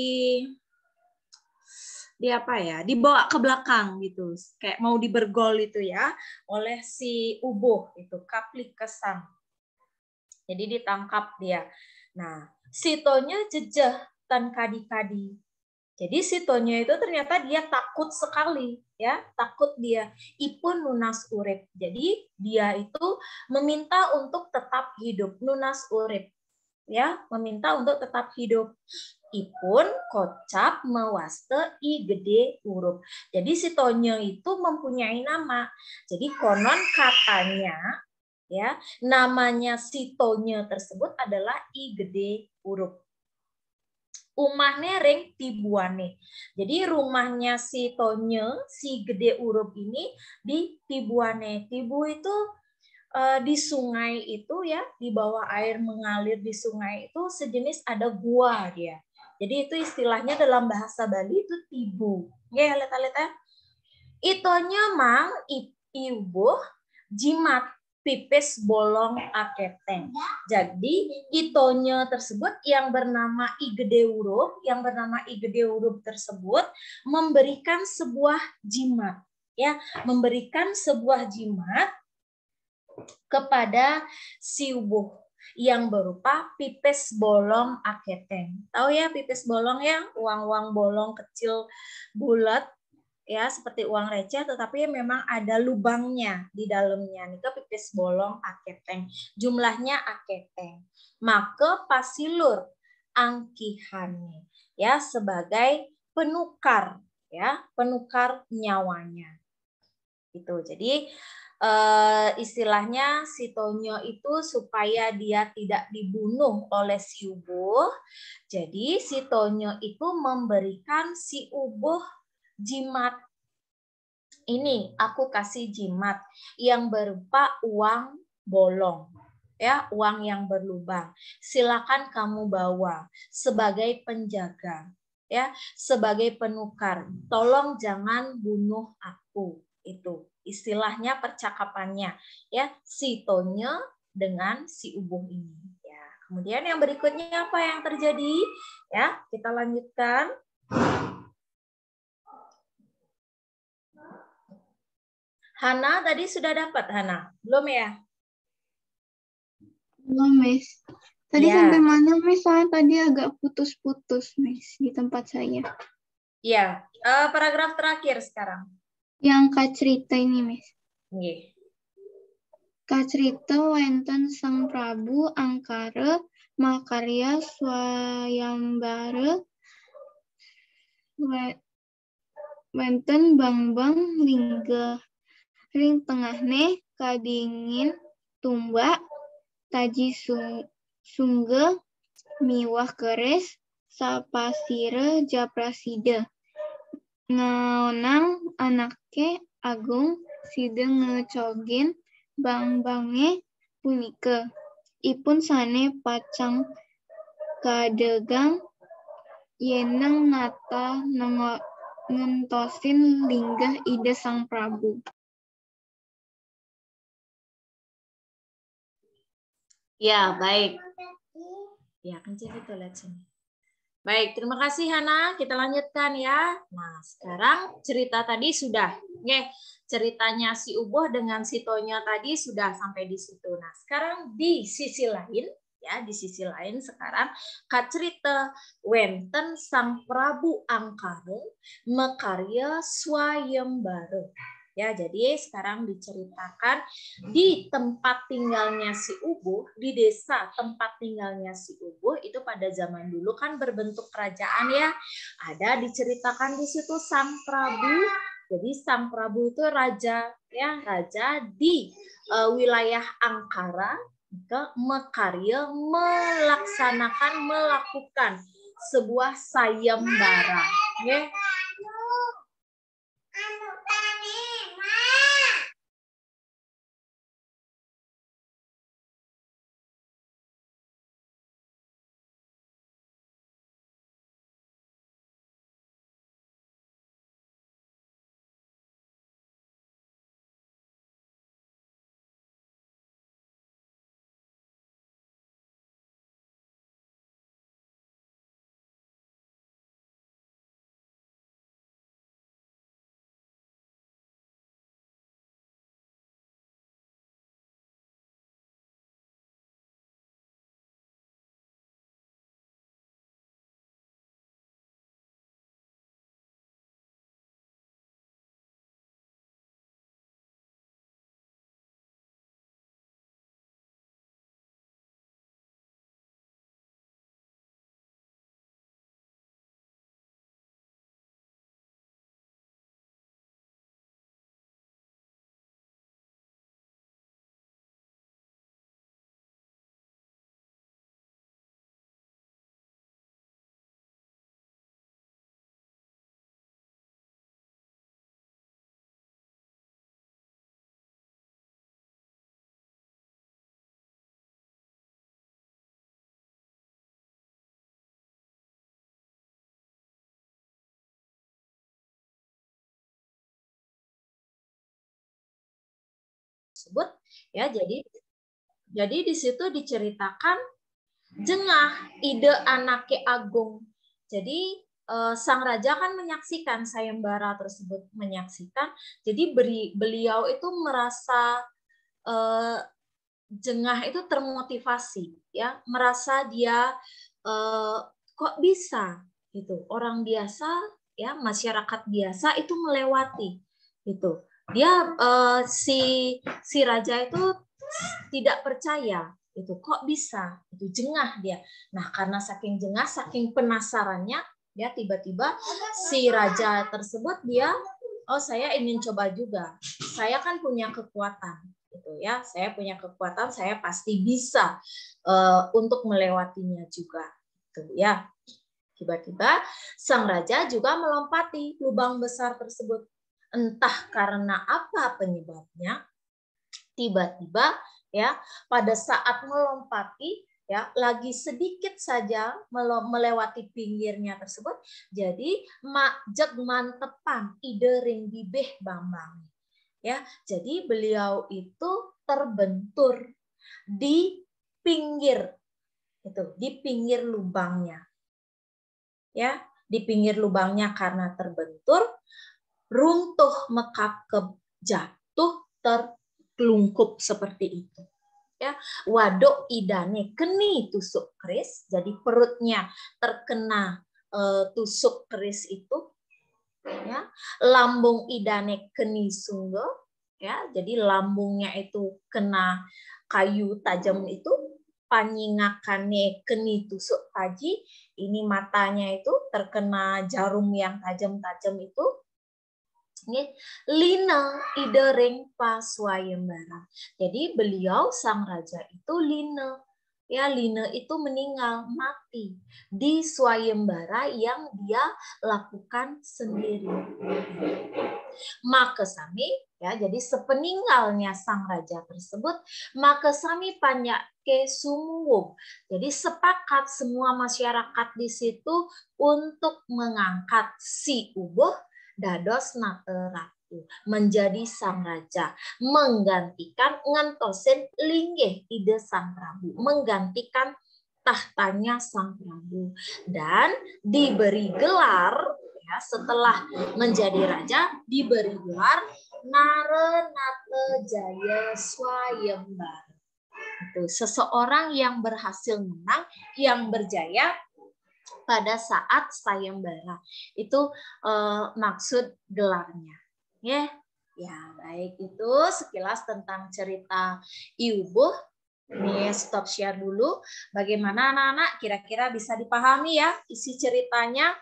[SPEAKER 4] di apa ya dibawa ke belakang gitu kayak mau dibergol itu ya oleh si ubuh itu kapli kesang jadi ditangkap dia nah sitonya jejeh tan kadi kadi jadi sitonya itu ternyata dia takut sekali ya takut dia ipun nunas urip jadi dia itu meminta untuk tetap hidup nunas urip ya meminta untuk tetap hidup ipun kocap mewaste i gede urup jadi si tonyo itu mempunyai nama jadi konon katanya ya namanya si tonyo tersebut adalah i gede urup umah ring Tibuane. Jadi rumahnya si Tonye, si gede urup ini di Tibuane. Tibu itu e, di sungai itu ya, di bawah air mengalir di sungai itu sejenis ada gua dia. Jadi itu istilahnya dalam bahasa Bali itu tibu. Ya, lihat-lihat. Itonya mang ibu jimat pipis bolong aketeng. Jadi itonya tersebut yang bernama I gede yang bernama I gede tersebut memberikan sebuah jimat ya, memberikan sebuah jimat kepada siubuh yang berupa pipis bolong aketeng. Tahu ya pipis bolong ya, uang-uang bolong kecil bulat ya seperti uang receh tetapi memang ada lubangnya di dalamnya itu pipis bolong aketeng jumlahnya aketeng maka pasilur angkihane ya sebagai penukar ya penukar nyawanya itu jadi eh, istilahnya si Tonyo itu supaya dia tidak dibunuh oleh si Ubo. jadi si Tonyo itu memberikan si Ubuh jimat. Ini aku kasih jimat yang berupa uang bolong ya uang yang berlubang. Silakan kamu bawa sebagai penjaga ya, sebagai penukar. Tolong jangan bunuh aku. Itu istilahnya percakapannya ya, si Tonyo dengan si ubung ini ya. Kemudian yang berikutnya apa yang terjadi? Ya, kita lanjutkan. Hana tadi sudah dapat Hana? Belum ya?
[SPEAKER 7] Belum, Miss. Tadi ya. sampai mana, Miss? Soalnya tadi agak putus-putus, Miss, di tempat saya.
[SPEAKER 4] Ya, uh, paragraf terakhir sekarang.
[SPEAKER 7] Yang Kak cerita ini, Miss. Nggih. Kak cerita wenten Sang Prabu Angkara Makarya Swayambara wenten Bang Bang Lingga ring tengah ne kadingin tumbak taji sung, sungge miwah keres sapasire japrasida anak anake agung sideng ngecogin bang-bange punike ipun sane pacang kadegang yeneng nata nengo ngentosin linggah ide sang
[SPEAKER 3] Prabu. Ya, baik.
[SPEAKER 4] Ya, akan itu lihat sini. Baik, terima kasih Hana. Kita lanjutkan ya. Nah, sekarang cerita tadi sudah. Oke, ceritanya si Uboh dengan si Tonya tadi sudah sampai di situ. Nah, sekarang di sisi lain, ya di sisi lain sekarang kacerita Wenten Sang Prabu Angkarung mekarya swayembara. Ya, jadi sekarang diceritakan hmm. di tempat tinggalnya si Ubuh, di desa tempat tinggalnya si Ubuh itu pada zaman dulu kan berbentuk kerajaan ya. Ada diceritakan di situ sang prabu. Jadi sang prabu itu raja ya, raja di uh, wilayah Angkara ke Mekaril melaksanakan melakukan sebuah sayembara, ya.
[SPEAKER 3] tersebut ya jadi jadi di
[SPEAKER 4] situ diceritakan jengah ide ke agung jadi eh, sang raja kan menyaksikan sayembara tersebut menyaksikan jadi beri, beliau itu merasa eh, jengah itu termotivasi ya merasa dia eh, kok bisa gitu orang biasa ya masyarakat biasa itu melewati gitu dia uh, si si raja itu tidak percaya itu kok bisa itu jengah dia nah karena saking jengah saking penasarannya dia tiba-tiba si raja tersebut dia oh saya ingin coba juga saya kan punya kekuatan gitu ya saya punya kekuatan saya pasti bisa uh, untuk melewatinya juga gitu ya tiba-tiba sang raja juga melompati lubang besar tersebut entah karena apa penyebabnya tiba-tiba ya pada saat melompati ya lagi sedikit saja melewati pinggirnya tersebut jadi majek mantepan ide ring bibeh bambang ya jadi beliau itu terbentur di pinggir itu di pinggir lubangnya ya di pinggir lubangnya karena terbentur runtuh, mekakep, jatuh, terkelungkup seperti itu. Ya, waduk idane keni tusuk keris, jadi perutnya terkena e, tusuk keris itu. Ya, lambung idane keni sungguh, ya, jadi lambungnya itu kena kayu tajam itu panyingakane keni tusuk taji ini matanya itu terkena jarum yang tajam-tajam itu nggih lina idering paswayembara Jadi beliau sang raja itu lina ya Lina itu meninggal mati di Swayembara yang dia lakukan sendiri. maka sami ya jadi sepeninggalnya sang raja tersebut maka banyak ke Sumuwung. Jadi sepakat semua masyarakat di situ untuk mengangkat si Uboh dados ratu menjadi sang raja menggantikan ngantosen linggih ide sang prabu menggantikan tahtanya sang prabu dan diberi gelar ya setelah menjadi raja diberi gelar Narenate Jaya Swayembar itu seseorang yang berhasil menang yang berjaya pada saat sayembara. Itu eh, maksud gelarnya. Ya, yeah. ya baik itu sekilas tentang cerita Iubuh. Ini stop share dulu. Bagaimana anak-anak kira-kira bisa dipahami ya isi ceritanya?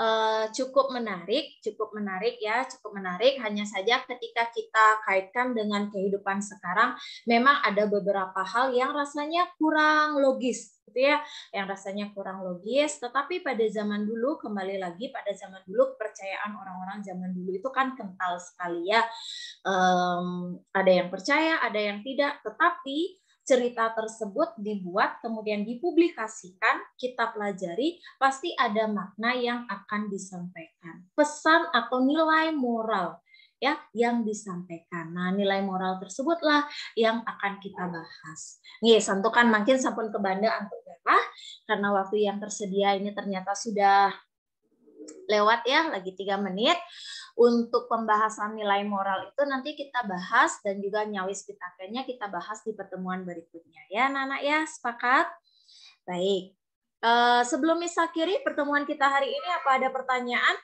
[SPEAKER 4] Eh, cukup menarik, cukup menarik ya, cukup menarik. Hanya saja ketika kita kaitkan dengan kehidupan sekarang, memang ada beberapa hal yang rasanya kurang logis gitu ya, yang rasanya kurang logis. Tetapi pada zaman dulu, kembali lagi pada zaman dulu, kepercayaan orang-orang zaman dulu itu kan kental sekali ya. Um, ada yang percaya, ada yang tidak. Tetapi cerita tersebut dibuat kemudian dipublikasikan, kita pelajari, pasti ada makna yang akan disampaikan. Pesan atau nilai moral ya yang disampaikan. Nah, nilai moral tersebutlah yang akan kita bahas. Nih, santukan makin sampun kebanda antuk darah karena waktu yang tersedia ini ternyata sudah lewat ya, lagi tiga menit. Untuk pembahasan nilai moral itu nanti kita bahas dan juga nyawis kayaknya kita bahas di pertemuan berikutnya. Ya Nana ya, sepakat? Baik. Eh, sebelum misa kiri, pertemuan kita hari ini apa ada pertanyaan?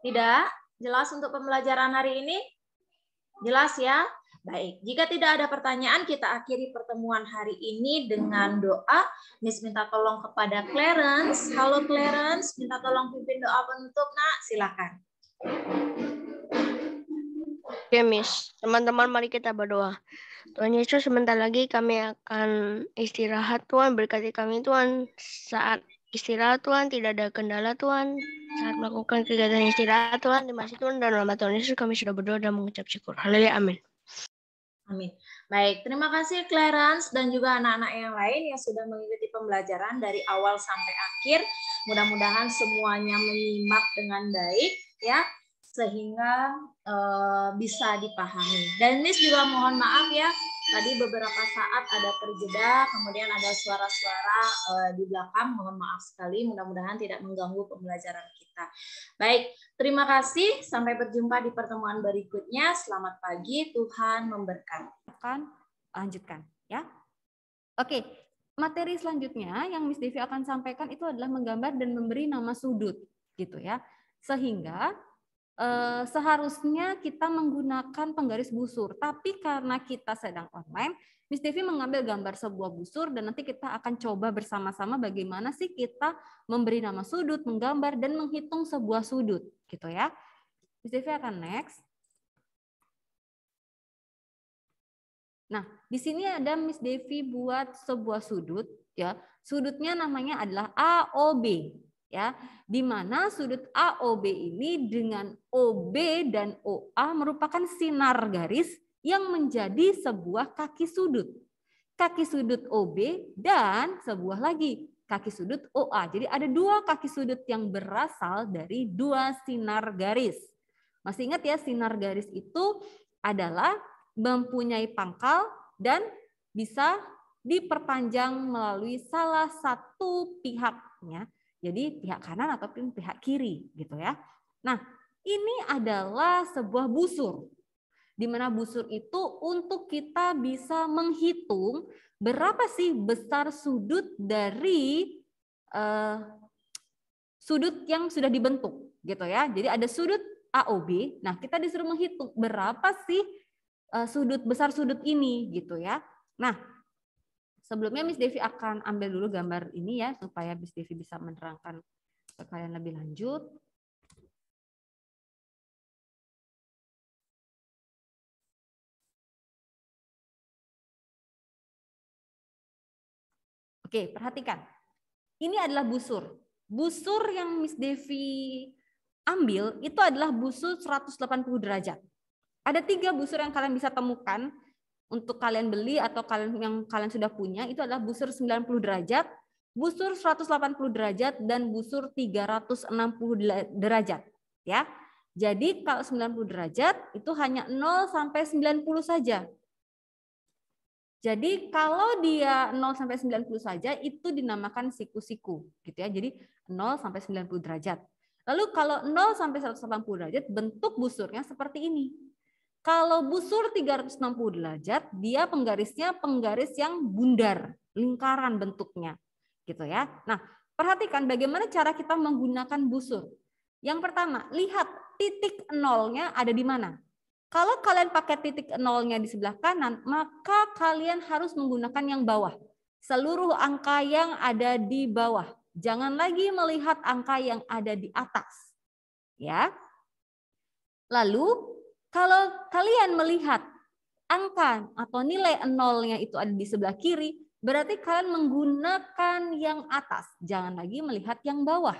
[SPEAKER 4] Tidak? Jelas untuk pembelajaran hari ini? Jelas ya? Baik, jika tidak ada pertanyaan, kita akhiri pertemuan hari ini dengan doa. Miss minta tolong kepada Clarence. Halo Clarence, minta tolong pimpin doa penutup, nak. Silakan.
[SPEAKER 2] Oke, Miss. Teman-teman, mari kita berdoa. Tuhan Yesus, sebentar lagi kami akan istirahat, Tuhan. Berkati kami, Tuhan. Saat istirahat, Tuhan. Tidak ada kendala, Tuhan. Saat melakukan kegiatan istirahat, Tuhan. di masjid Tuhan. Dan nama Tuhan Yesus, kami sudah berdoa dan mengucap syukur. Haleluya, amin. Amin.
[SPEAKER 4] Baik, terima kasih Clarence dan juga anak-anak yang lain yang sudah mengikuti pembelajaran dari awal sampai akhir. Mudah-mudahan semuanya menyimak dengan baik ya sehingga e, bisa dipahami. Dan Miss juga mohon maaf ya, tadi beberapa saat ada terjeda, kemudian ada suara-suara e, di belakang, mohon maaf sekali, mudah-mudahan tidak mengganggu pembelajaran kita kita. Baik, terima kasih. Sampai berjumpa di pertemuan berikutnya. Selamat pagi, Tuhan memberkati.
[SPEAKER 6] Akan lanjutkan ya. Oke, materi selanjutnya yang Miss Devi akan sampaikan itu adalah menggambar dan memberi nama sudut gitu ya. Sehingga eh, seharusnya kita menggunakan penggaris busur, tapi karena kita sedang online Miss Devi mengambil gambar sebuah busur dan nanti kita akan coba bersama-sama bagaimana sih kita memberi nama sudut, menggambar dan menghitung sebuah sudut gitu ya. Miss Devi akan next. Nah, di sini ada Miss Devi buat sebuah sudut ya. Sudutnya namanya adalah AOB ya. Di mana sudut AOB ini dengan OB dan OA merupakan sinar garis yang menjadi sebuah kaki sudut. Kaki sudut OB dan sebuah lagi kaki sudut OA. Jadi ada dua kaki sudut yang berasal dari dua sinar garis. Masih ingat ya sinar garis itu adalah mempunyai pangkal dan bisa diperpanjang melalui salah satu pihaknya. Jadi pihak kanan ataupun pihak kiri gitu ya. Nah, ini adalah sebuah busur di mana busur itu untuk kita bisa menghitung berapa sih besar sudut dari uh, sudut yang sudah dibentuk gitu ya. Jadi ada sudut AOB. Nah, kita disuruh menghitung berapa sih uh, sudut besar sudut ini gitu ya. Nah, sebelumnya Miss Devi akan ambil dulu gambar ini ya supaya Miss Devi bisa menerangkan ke kalian lebih lanjut.
[SPEAKER 3] Oke, perhatikan.
[SPEAKER 6] Ini adalah busur. Busur yang Miss Devi ambil itu adalah busur 180 derajat. Ada tiga busur yang kalian bisa temukan untuk kalian beli atau kalian yang kalian sudah punya itu adalah busur 90 derajat, busur 180 derajat dan busur 360 derajat ya. Jadi kalau 90 derajat itu hanya 0 sampai 90 saja. Jadi kalau dia 0 sampai 90 saja itu dinamakan siku-siku gitu ya. Jadi 0 sampai 90 derajat. Lalu kalau 0 sampai 180 derajat bentuk busurnya seperti ini. Kalau busur 360 derajat dia penggarisnya penggaris yang bundar, lingkaran bentuknya gitu ya. Nah, perhatikan bagaimana cara kita menggunakan busur. Yang pertama, lihat titik nolnya ada di mana. Kalau kalian pakai titik nolnya di sebelah kanan, maka kalian harus menggunakan yang bawah. Seluruh angka yang ada di bawah. Jangan lagi melihat angka yang ada di atas. Ya. Lalu kalau kalian melihat angka atau nilai nolnya itu ada di sebelah kiri, berarti kalian menggunakan yang atas, jangan lagi melihat yang bawah.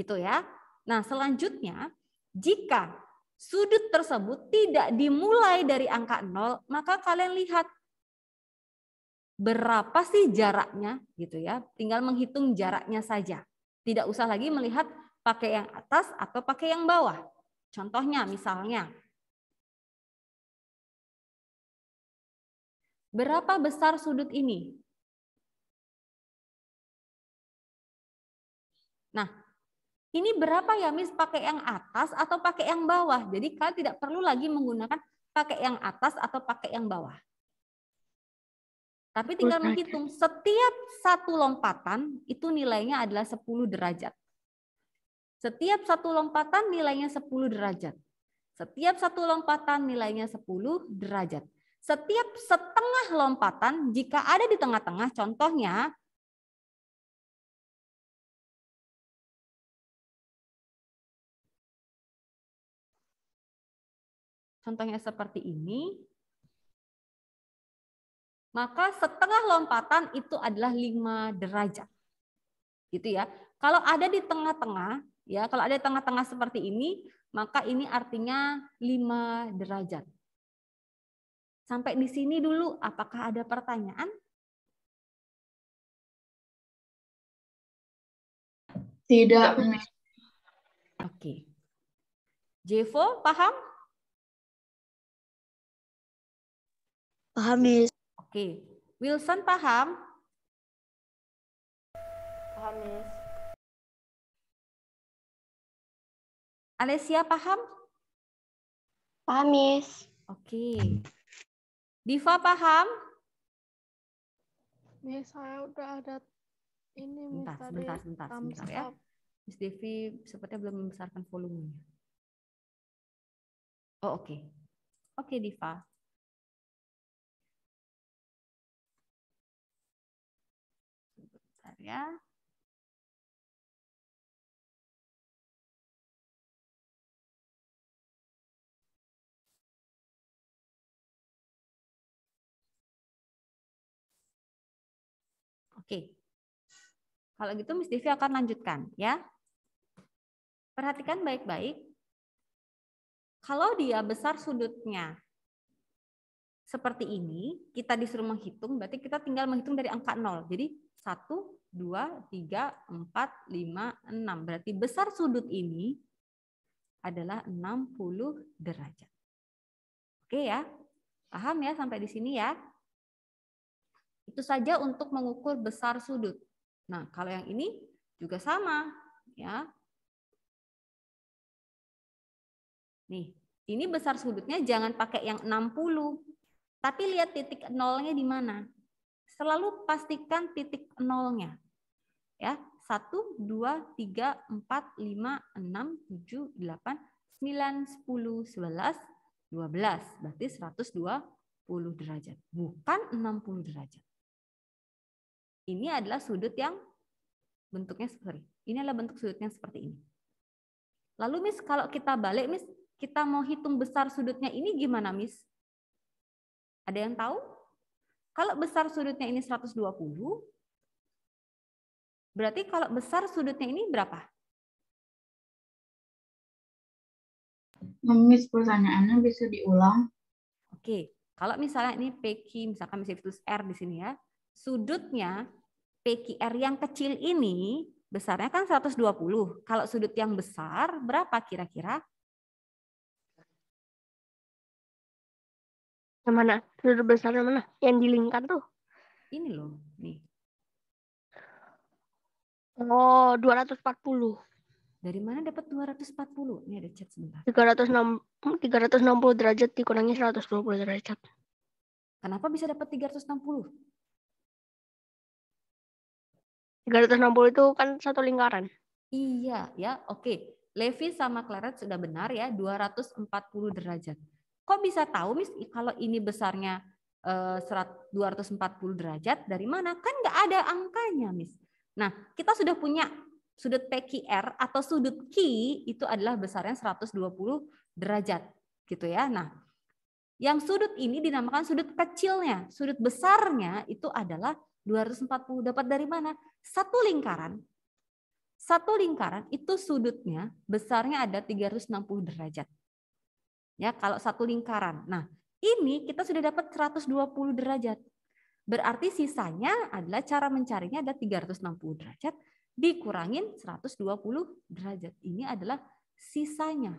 [SPEAKER 6] Gitu ya. Nah, selanjutnya jika sudut tersebut tidak dimulai dari angka 0, maka kalian lihat berapa sih jaraknya gitu ya. Tinggal menghitung jaraknya saja. Tidak usah lagi melihat pakai yang atas atau pakai yang bawah. Contohnya misalnya
[SPEAKER 3] Berapa besar sudut ini?
[SPEAKER 6] Nah, ini berapa ya Miss pakai yang atas atau pakai yang bawah. Jadi kalian tidak perlu lagi menggunakan pakai yang atas atau pakai yang bawah. Tapi tinggal menghitung setiap satu lompatan itu nilainya adalah 10 derajat. Setiap satu lompatan nilainya 10 derajat. Setiap satu lompatan nilainya 10 derajat. Setiap setengah lompatan jika ada di tengah-tengah contohnya
[SPEAKER 3] Contohnya seperti ini.
[SPEAKER 6] Maka setengah lompatan itu adalah 5 derajat. Gitu ya. Kalau ada di tengah-tengah, ya kalau ada tengah-tengah seperti ini, maka ini artinya 5 derajat.
[SPEAKER 3] Sampai di sini dulu, apakah ada pertanyaan? Tidak. Oke. Okay. Jevo, paham? Paham, iya. Miss. Oke. Okay. Wilson paham? Paham, Miss. Alessia paham? Paham, Miss. Oke. Okay.
[SPEAKER 6] Diva paham?
[SPEAKER 3] Miss, saya udah ada ini
[SPEAKER 6] Miss bentar, tadi. Bentar, bentar, sebentar ya. Miss Devi sepertinya belum membesarkan volumenya. Oh, oke. Okay. Oke, okay, Diva.
[SPEAKER 3] ya. Oke.
[SPEAKER 6] Kalau gitu Miss Devi akan lanjutkan ya. Perhatikan baik-baik. Kalau dia besar sudutnya seperti ini, kita disuruh menghitung, berarti kita tinggal menghitung dari angka 0. Jadi 1, 2, 3, 4, 5, 6. Berarti besar sudut ini adalah 60 derajat. Oke ya, paham ya sampai di sini ya? Itu saja untuk mengukur besar sudut. Nah, kalau yang ini juga sama ya. Nih, ini besar sudutnya jangan pakai yang 60. Tapi lihat titik nolnya di mana? Selalu pastikan titik nolnya. Ya, 1, 2, 3, 4, 5, 6, 7, 8, 9, 10, 11, 12. Berarti 120 derajat, bukan 60 derajat. Ini adalah sudut yang bentuknya seperti ini. Ini adalah bentuk sudutnya seperti ini. Lalu, Miss, kalau kita balik, Miss, kita mau hitung besar sudutnya ini gimana, Miss? Ada yang tahu? Kalau besar sudutnya ini 120,
[SPEAKER 3] berarti kalau besar sudutnya ini berapa?
[SPEAKER 4] Memis pertanyaannya bisa diulang.
[SPEAKER 6] Oke, kalau misalnya ini PQ, misalkan misalnya R di sini ya, sudutnya PQR yang kecil ini besarnya kan 120. Kalau sudut yang besar berapa kira-kira? Yang mana? Duta besar yang mana? Yang di lingkar tuh? Ini loh, nih. Oh, 240. Dari mana dapat 240? Ini ada chat sebentar.
[SPEAKER 2] 360, 360 derajat dikurangi 120 derajat.
[SPEAKER 6] Kenapa bisa dapat 360? 360 itu kan satu lingkaran. Iya, ya, oke. Okay. Levi sama Claret sudah benar ya, 240 derajat. Kok bisa tahu mis kalau ini besarnya eh, 240 derajat dari mana? Kan nggak ada angkanya, Mis. Nah, kita sudah punya sudut PQR atau sudut Q itu adalah besarnya 120 derajat gitu ya. Nah, yang sudut ini dinamakan sudut kecilnya. Sudut besarnya itu adalah 240. Dapat dari mana? Satu lingkaran. Satu lingkaran itu sudutnya besarnya ada 360 derajat. Ya, kalau satu lingkaran. Nah, ini kita sudah dapat 120 derajat. Berarti sisanya adalah cara mencarinya ada 360 derajat dikurangin 120 derajat. Ini adalah sisanya.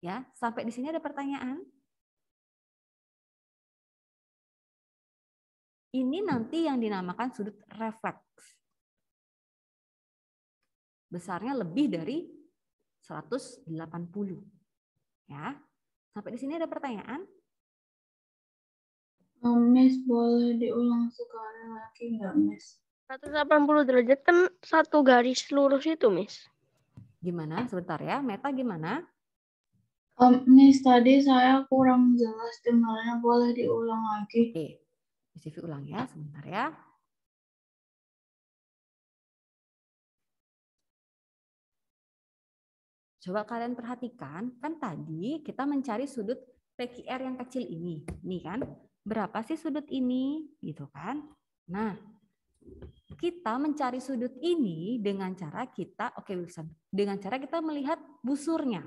[SPEAKER 6] Ya, sampai di sini ada pertanyaan?
[SPEAKER 3] Ini nanti yang dinamakan
[SPEAKER 6] sudut refleks. Besarnya lebih dari 180. Ya. Sampai di sini ada pertanyaan?
[SPEAKER 2] Um, miss, boleh diulang
[SPEAKER 4] sekali lagi nggak,
[SPEAKER 6] Miss?
[SPEAKER 2] 180 derajat kan satu garis lurus itu, Miss.
[SPEAKER 6] Gimana? Sebentar ya. Meta gimana? Um, miss, tadi saya kurang jelas dengarnya. Boleh diulang lagi? Oke. Okay. ulang ya, sebentar ya. Coba kalian perhatikan, kan tadi kita mencari sudut PQR yang kecil ini. Nih kan, berapa sih sudut ini? Gitu kan. Nah, kita mencari sudut ini dengan cara kita, oke okay, Wilson, dengan cara kita melihat busurnya.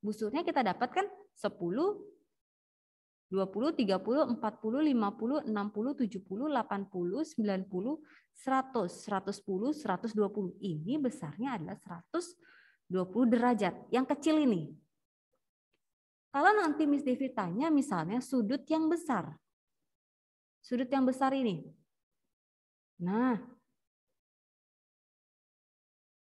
[SPEAKER 6] Busurnya kita dapatkan 10, 20, 30, 40, 50, 60, 70, 80, 90, 90, 100, 110, 120. Ini besarnya adalah 100 20 derajat, yang kecil ini. Kalau nanti Miss Devi tanya misalnya sudut yang besar. Sudut yang besar ini. Nah,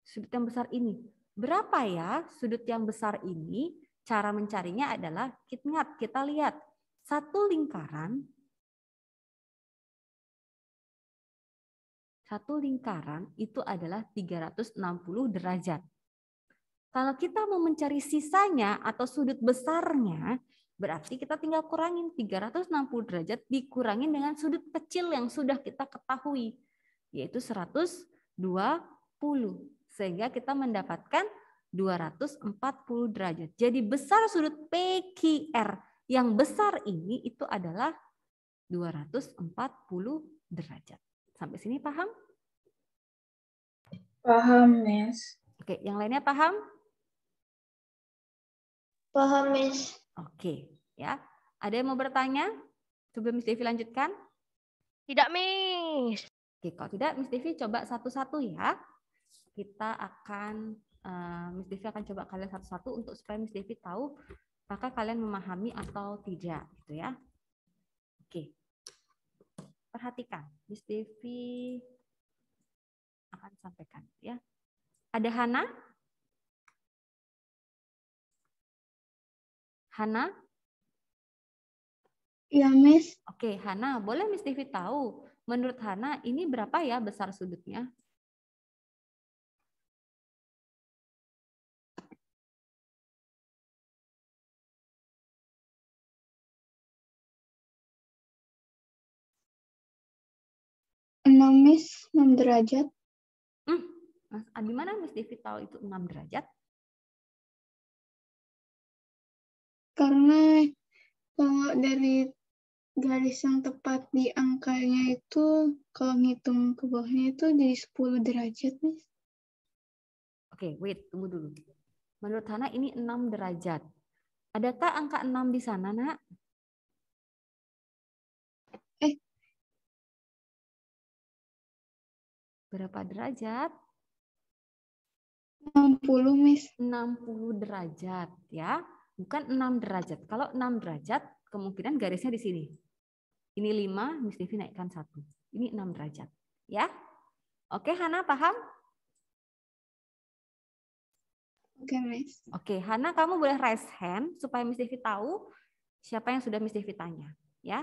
[SPEAKER 6] sudut yang besar ini. Berapa ya sudut yang besar ini? Cara mencarinya adalah kita kita lihat satu lingkaran satu lingkaran itu adalah 360 derajat. Kalau kita mau mencari sisanya atau sudut besarnya, berarti kita tinggal kurangin 360 derajat dikurangin dengan sudut kecil yang sudah kita ketahui, yaitu 120. Sehingga kita mendapatkan 240 derajat. Jadi besar sudut PQR yang besar ini itu adalah 240 derajat. Sampai sini paham? Paham, Miss. Oke, yang lainnya paham? Paham, Miss. Oke, ya. Ada yang mau bertanya sebelum Miss Devi lanjutkan? Tidak, Miss. Oke, kalau tidak Miss Devi coba satu-satu ya. Kita akan uh, Miss Devi akan coba kalian satu-satu untuk supaya Miss Devi tahu apakah kalian memahami atau tidak gitu ya. Oke. Perhatikan, Miss Devi akan sampaikan ya. Ada Hana?
[SPEAKER 3] Hana? Iya, Miss. Oke, Hana. Boleh Miss Devi tahu, menurut Hana ini berapa ya besar sudutnya? enam Miss, enam derajat. Hmm. Nah, di mana Miss Devi tahu itu enam derajat? karena kalau dari garis yang tepat di angkanya itu
[SPEAKER 5] kalau ngitung ke bawahnya itu jadi 10 derajat nih.
[SPEAKER 6] Oke, okay, wait, tunggu dulu. Menurut Hana ini 6 derajat. Adakah angka 6 di sana,
[SPEAKER 3] Nak? Eh.
[SPEAKER 6] Berapa derajat? 60, Miss. 60 derajat, ya bukan 6 derajat. Kalau 6 derajat, kemungkinan garisnya di sini. Ini 5, Miss Devi naikkan 1. Ini 6 derajat. Ya, Oke, Hana paham? Oke, Miss. Oke, Hana kamu boleh raise hand supaya Miss Devi tahu siapa yang sudah Miss Devi tanya. Ya,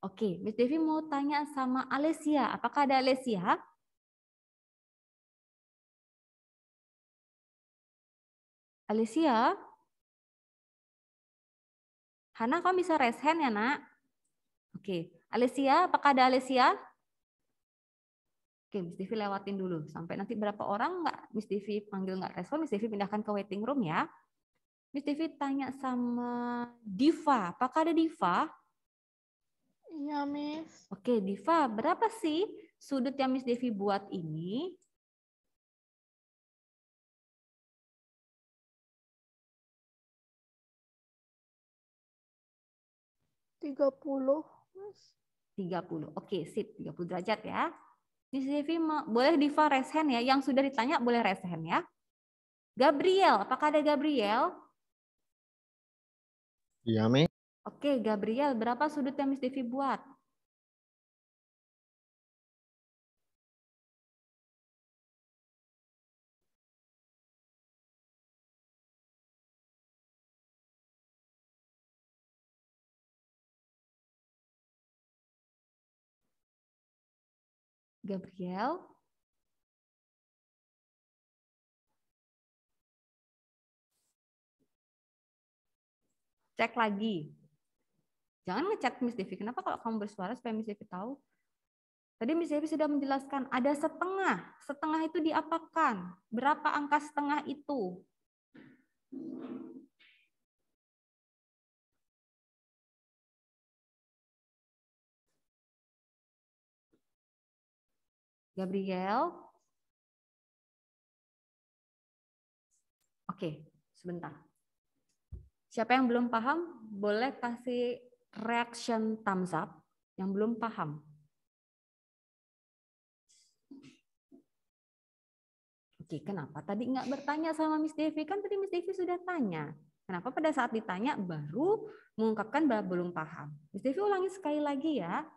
[SPEAKER 6] Oke, Miss
[SPEAKER 3] Devi mau tanya sama Alesia. Apakah ada Alesia? Alicia?
[SPEAKER 6] Hana, kamu bisa raise hand ya, nak? Oke. Alicia, apakah ada Alicia? Oke, Miss Devi lewatin dulu. Sampai nanti berapa orang nggak Miss Devi panggil nggak respon, Miss Devi pindahkan ke waiting room ya. Miss Devi tanya sama Diva. Apakah ada Diva?
[SPEAKER 5] Iya, Miss.
[SPEAKER 6] Oke, Diva, berapa sih sudut yang Miss Devi buat ini? 30, Mas. 30. Oke, sip. 30 derajat ya. Di CV boleh Diva raise hand ya. Yang sudah ditanya boleh raise hand ya. Gabriel, apakah ada Gabriel? Iya, Mi. Oke, Gabriel, berapa sudut yang Miss Devi buat?
[SPEAKER 3] Gabriel.
[SPEAKER 6] Cek lagi. Jangan ngecek Miss Devi. Kenapa kalau kamu bersuara supaya Miss Devi tahu? Tadi Miss Devi sudah menjelaskan ada setengah. Setengah itu diapakan? Berapa angka setengah itu?
[SPEAKER 3] Gabriel.
[SPEAKER 6] Oke, sebentar. Siapa yang belum paham, boleh kasih reaction thumbs up yang belum paham. Oke, kenapa tadi nggak bertanya sama Miss Devi? Kan tadi Miss Devi sudah tanya. Kenapa pada saat ditanya baru mengungkapkan bahwa belum paham? Miss Devi ulangi sekali lagi ya.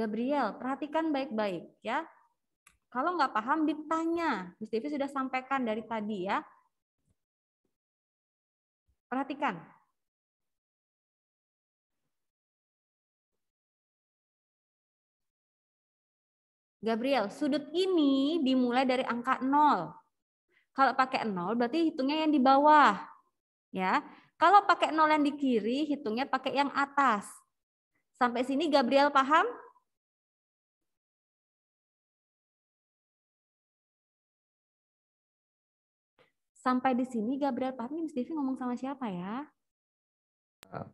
[SPEAKER 6] Gabriel, perhatikan baik-baik ya. Kalau nggak paham ditanya. Miss Devi sudah sampaikan dari tadi ya. Perhatikan. Gabriel, sudut ini dimulai dari angka 0. Kalau pakai 0 berarti hitungnya yang di bawah. Ya. Kalau pakai 0 yang di kiri, hitungnya pakai yang atas. Sampai sini Gabriel paham? Sampai di sini Gabriel paham Miss Devi ngomong sama siapa ya?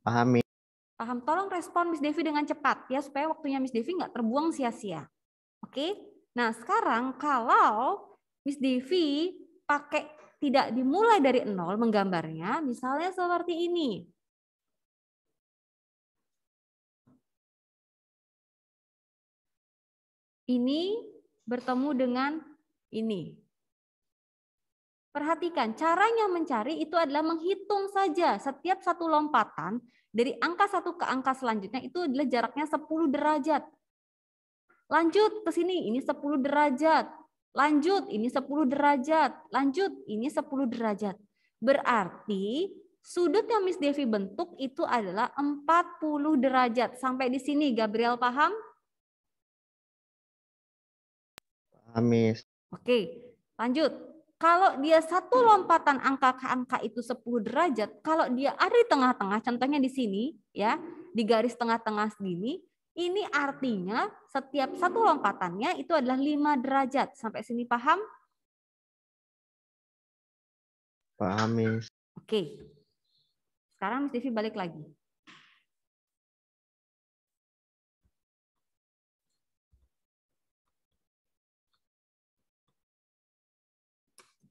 [SPEAKER 6] Pahami. Paham. Tolong respon Miss Devi dengan cepat ya supaya waktunya Miss Devi nggak terbuang sia-sia. Oke? Nah sekarang kalau Miss Devi pakai tidak dimulai dari nol menggambarnya, misalnya seperti ini. Ini bertemu dengan ini. Perhatikan, caranya mencari itu adalah menghitung saja setiap satu lompatan dari angka satu ke angka selanjutnya itu adalah jaraknya 10 derajat. Lanjut ke sini, ini 10 derajat. Lanjut, ini 10 derajat. Lanjut, ini 10 derajat. Berarti sudut yang Miss Devi bentuk itu adalah 40 derajat. Sampai di sini, Gabriel paham?
[SPEAKER 7] Paham, Miss.
[SPEAKER 6] Oke, lanjut kalau dia satu lompatan angka ke angka itu 10 derajat, kalau dia ada di tengah-tengah, contohnya di sini ya, di garis tengah-tengah segini, ini artinya setiap satu lompatannya itu adalah 5 derajat. Sampai sini paham?
[SPEAKER 3] Paham, Miss.
[SPEAKER 6] Oke. Sekarang
[SPEAKER 3] Miss Devi balik lagi.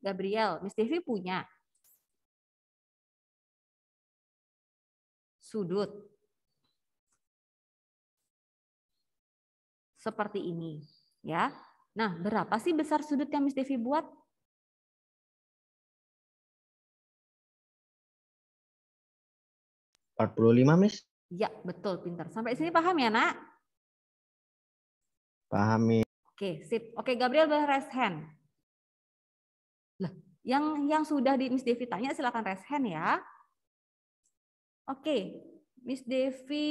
[SPEAKER 3] Gabriel, Miss Devi punya sudut seperti ini, ya. Nah, berapa sih besar sudut yang Miss Devi buat? Empat puluh lima, Miss. Ya, betul, pintar. Sampai sini paham ya, Nak? Pahami. Oke, sip. Oke, Gabriel, raise hand. Lah, yang yang sudah di Miss Devi tanya silakan raise hand ya. Oke, Miss Devi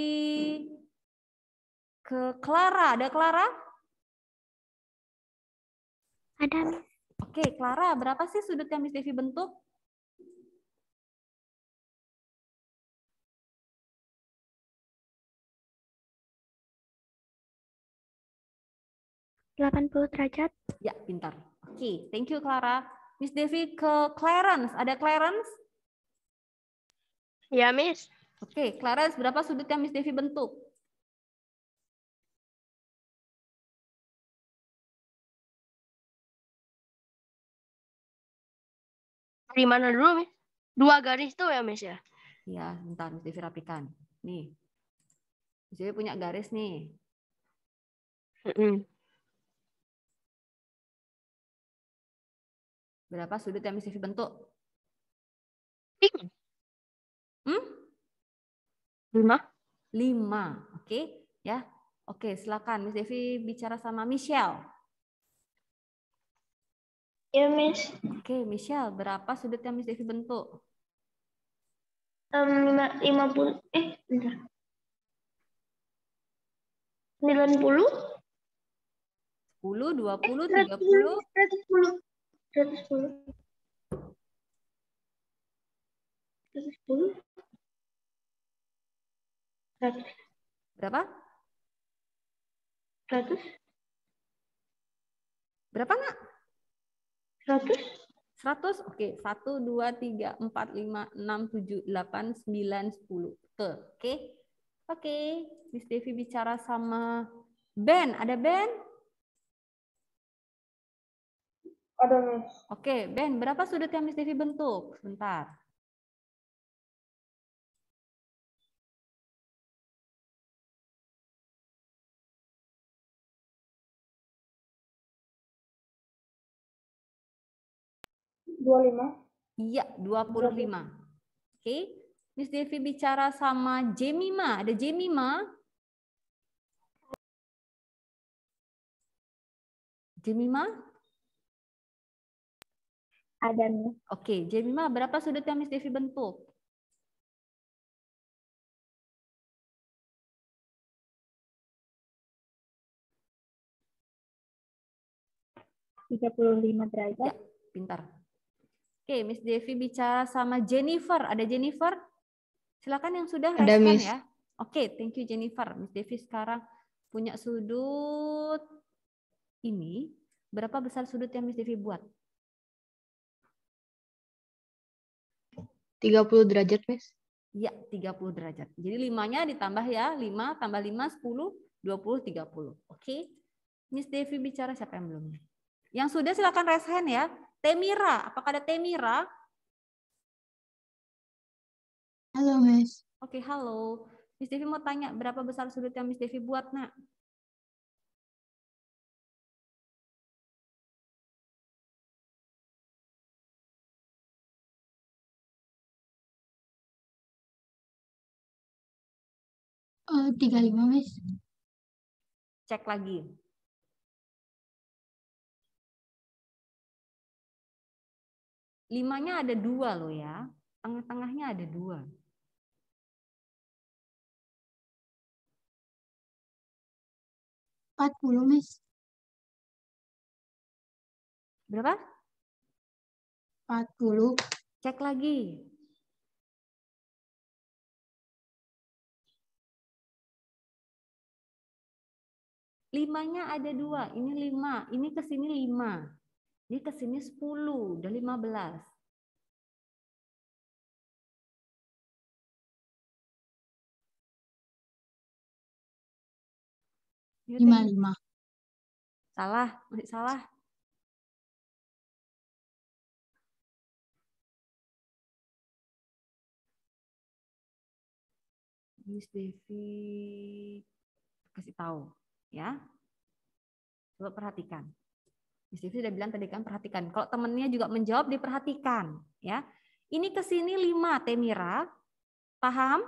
[SPEAKER 3] ke Clara. Ada Clara? Ada. Oke, Clara, berapa sih sudut yang Miss Devi bentuk? Delapan puluh derajat. Ya, pintar. Oke, thank you Clara.
[SPEAKER 6] Miss Devi ke Clarence. Ada Clarence? Ya, Miss. Oke, Clarence, berapa sudut yang Miss Devi bentuk?
[SPEAKER 2] Di mana dulu, Miss? Dua garis tuh ya, Miss ya?
[SPEAKER 6] Ya, bentar Miss Devi rapikan. Nih.
[SPEAKER 2] Miss Devi punya garis nih.
[SPEAKER 3] Mm -mm.
[SPEAKER 6] Berapa sudut yang bisa dibentuk? Lima. Hmm? Lima. Lima, oke. Okay. Ya, Oke, silakan Miss Devi bicara sama Michelle. Ya, Miss. Oke, Michelle, berapa sudut yang Miss Devi bentuk? Um, puluh, eh, sembilan 90? 10, 20, puluh 30? 110.
[SPEAKER 3] 210. 210. Berapa?
[SPEAKER 6] 100. Berapa, Nak? 100. 100, oke. satu 1, 2, 3, 4, 5, 6, 7, 8, 9, 10. oke? Okay? Oke, okay. Miss Devi bicara sama Ben. Ada Ben?
[SPEAKER 3] Ada, Miss. Oke, Ben, berapa sudut yang Miss Devi bentuk? Sebentar.
[SPEAKER 6] Dua lima. Iya, dua puluh lima. Oke. Miss Devi bicara sama Jemima. Ada Jemima?
[SPEAKER 3] Jemima? adanya. Oke, Jemima, berapa sudut yang Miss Devi bentuk? Tiga puluh lima derajat. Ya,
[SPEAKER 6] pintar. Oke, Miss Devi bicara sama Jennifer. Ada Jennifer? Silakan yang sudah Ada Miss. ya. Oke, thank you Jennifer. Miss Devi sekarang punya sudut ini. Berapa besar sudut yang Miss Devi buat?
[SPEAKER 3] 30 derajat, Miss? Iya,
[SPEAKER 6] 30 derajat. Jadi 5-nya ditambah ya, 5 tambah 5, 10, 20, 30. Oke. Okay? Miss Devi bicara siapa yang belum? Yang sudah silakan raise hand ya. Temira, apakah ada Temira? Halo, Miss. Oke, okay, halo. Miss Devi mau tanya, berapa besar sudut yang Miss Devi buat, nak?
[SPEAKER 3] 35, Miss. Cek lagi. Limanya ada dua loh ya. Tengah-tengahnya ada dua. Empat puluh, Miss. Berapa? empat puluh Cek lagi. Limanya ada dua, ini lima, ini ke sini lima, ini ke sini sepuluh, udah lima belas. Lima lima. Salah, masih salah.
[SPEAKER 6] Miss Devi kasih tahu ya. Coba perhatikan. Miss Devi sudah bilang tadi kan perhatikan. Kalau temennya juga menjawab diperhatikan, ya. Ini ke sini 5 Temira. Paham?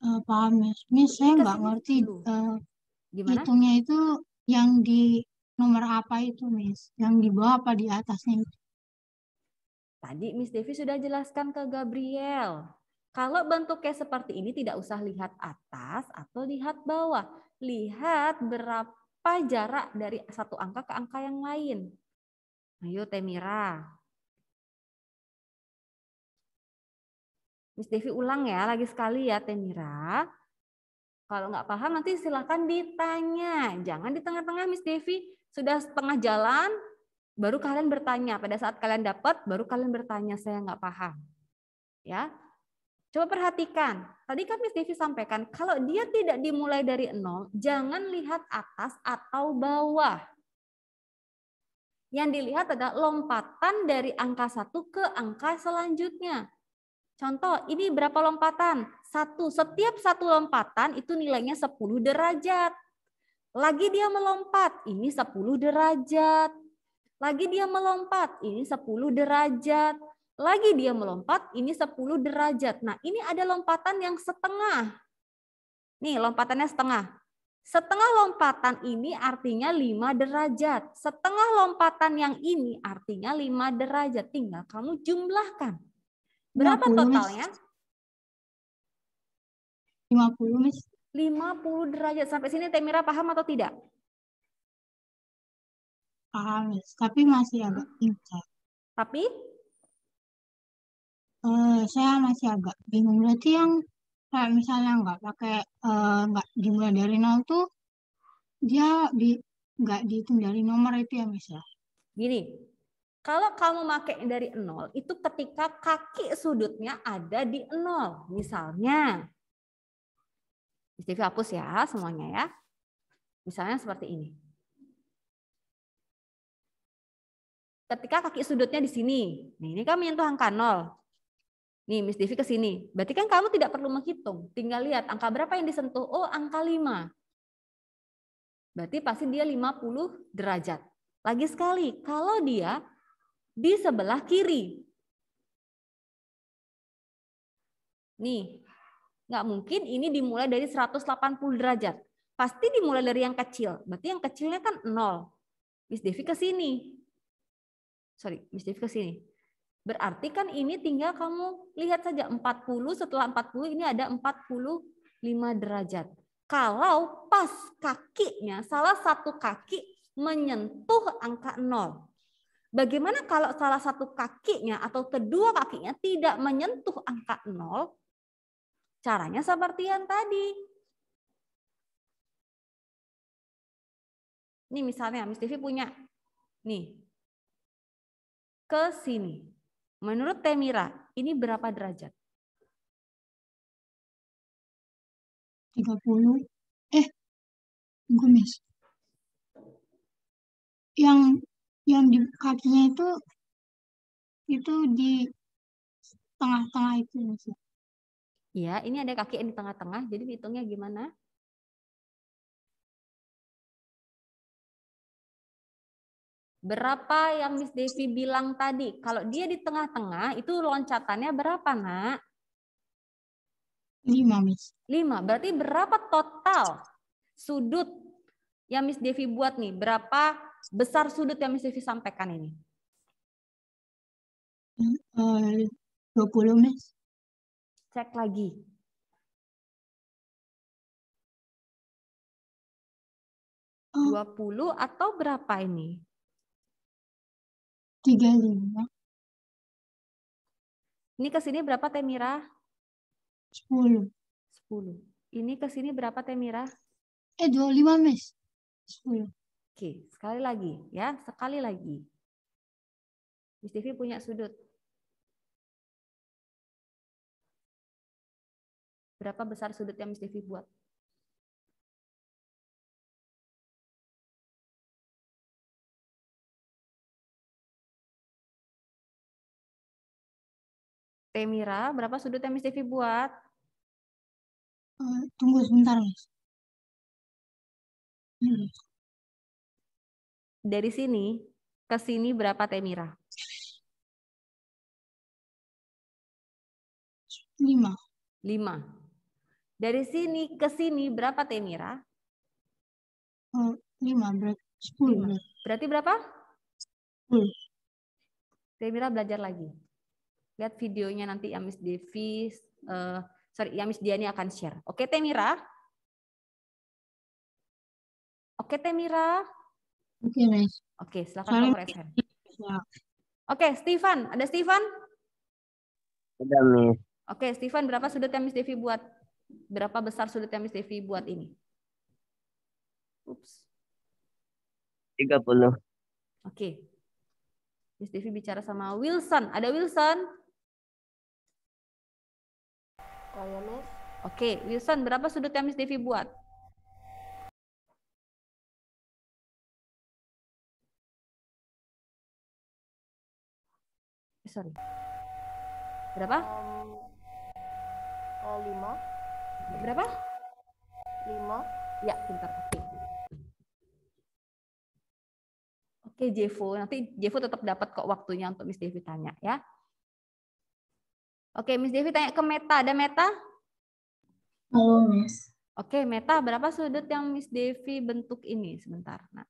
[SPEAKER 4] Uh, paham, Miss. Miss, saya nggak ngerti uh, Gimana? hitungnya itu yang di nomor apa itu, Miss? Yang di bawah apa di atasnya
[SPEAKER 6] Tadi Miss Devi sudah jelaskan ke Gabriel. Kalau bentuknya seperti ini tidak usah lihat atas atau lihat bawah. Lihat berapa jarak dari satu angka ke angka yang lain.
[SPEAKER 3] Ayo Temira.
[SPEAKER 6] Miss Devi ulang ya lagi sekali ya Temira. Kalau nggak paham nanti silahkan ditanya. Jangan di tengah-tengah Miss Devi sudah setengah jalan baru kalian bertanya. Pada saat kalian dapat baru kalian bertanya saya nggak paham. Ya, Coba perhatikan, tadi kan Miss Devi sampaikan, kalau dia tidak dimulai dari nol, jangan lihat atas atau bawah. Yang dilihat adalah lompatan dari angka satu ke angka selanjutnya. Contoh, ini berapa lompatan? Satu. Setiap satu lompatan itu nilainya 10 derajat. Lagi dia melompat, ini 10 derajat. Lagi dia melompat, ini 10 derajat lagi dia melompat, ini 10 derajat. Nah, ini ada lompatan yang setengah. Nih, lompatannya setengah. Setengah lompatan ini artinya 5 derajat. Setengah lompatan yang ini artinya 5 derajat. Tinggal kamu jumlahkan. Berapa 50, totalnya? Mis. 50, Miss. 50 derajat.
[SPEAKER 3] Sampai sini Temira paham atau tidak? Paham, Miss. Tapi
[SPEAKER 4] masih agak pincar. Tapi? Eh, saya
[SPEAKER 7] masih agak bingung. Berarti yang kayak misalnya nggak pakai uh, eh, dimulai dari nol tuh dia di nggak dihitung dari nomor itu ya mas ya?
[SPEAKER 6] Gini, kalau kamu pakai dari nol itu ketika kaki sudutnya ada di nol misalnya. Steve hapus ya semuanya
[SPEAKER 3] ya. Misalnya seperti ini.
[SPEAKER 6] Ketika kaki sudutnya di sini. Nah, ini kan menyentuh angka nol. Nih, Miss Devi ke sini. Berarti kan kamu tidak perlu menghitung. Tinggal lihat angka berapa yang disentuh. Oh, angka 5. Berarti pasti dia 50 derajat. Lagi sekali, kalau dia di sebelah kiri. Nih, nggak mungkin ini dimulai dari 180 derajat. Pasti dimulai dari yang kecil. Berarti yang kecilnya kan 0. Miss Devi ke sini. Sorry, Miss Devi ke sini Berarti kan ini tinggal kamu lihat saja 40 setelah 40 ini ada 45 derajat. Kalau pas kakinya salah satu kaki menyentuh angka 0. Bagaimana kalau salah satu kakinya atau kedua kakinya tidak menyentuh angka 0? Caranya seperti yang tadi.
[SPEAKER 3] Ini misalnya Miss TV punya nih ke sini. Menurut Temira, ini berapa derajat? 30. Eh, tunggu mis. Yang yang di kakinya itu itu di tengah-tengah itu Miss. Iya, ini ada kaki yang di tengah-tengah, jadi hitungnya gimana? Berapa
[SPEAKER 6] yang Miss Devi bilang tadi? Kalau dia di tengah-tengah, itu loncatannya berapa, nak? Lima, Miss. Lima. Berarti berapa total sudut yang Miss Devi buat nih? Berapa besar sudut yang Miss Devi sampaikan ini?
[SPEAKER 3] 20, eh, Miss. Cek lagi. Oh. Dua puluh atau berapa ini? 35. Ini ke sini berapa Teh
[SPEAKER 6] Mira?
[SPEAKER 7] 10. 10.
[SPEAKER 6] Ini ke sini berapa Teh Mira?
[SPEAKER 7] Eh 25, Miss. 10.
[SPEAKER 6] Oke, sekali lagi ya, sekali lagi.
[SPEAKER 3] Miss TV punya sudut. Berapa besar sudut yang Miss TV buat? Temira, berapa sudut yang Miss Devi buat? Eh, tunggu sebentar, Miss. Hmm. Dari sini ke sini berapa Temira?
[SPEAKER 6] Lima. Lima. Dari sini ke sini berapa Temira?
[SPEAKER 3] Eh, lima, berarti sepuluh. Berarti berapa? Sepuluh.
[SPEAKER 6] Temira belajar lagi lihat videonya nanti Yamis Devi uh, eh, sorry Yamis Diani akan share. Oke Teh Mira? Oke Teh Mira?
[SPEAKER 3] Oke Miss. Oke silakan kamu present.
[SPEAKER 6] oke Oke Stefan, ada Stefan? Ada Miss. Oke Stefan berapa sudut Yamis Devi buat? Berapa besar sudut Yamis Devi buat ini? Ups. 30. Oke. Miss Devi bicara sama Wilson. Ada Wilson? ya, Miss. Oke, Wilson, berapa sudut yang Miss Devi buat? Eh, sorry. Berapa? Um, lima. Berapa? Lima. Ya, pintar. Oke. Oke, Jevo. Nanti Jevo tetap dapat kok waktunya untuk Miss Devi tanya ya. Oke, Miss Devi tanya ke Meta. Ada Meta?
[SPEAKER 3] Halo, Miss.
[SPEAKER 6] Oke, Meta, berapa sudut yang Miss Devi bentuk ini? Sebentar. Nah.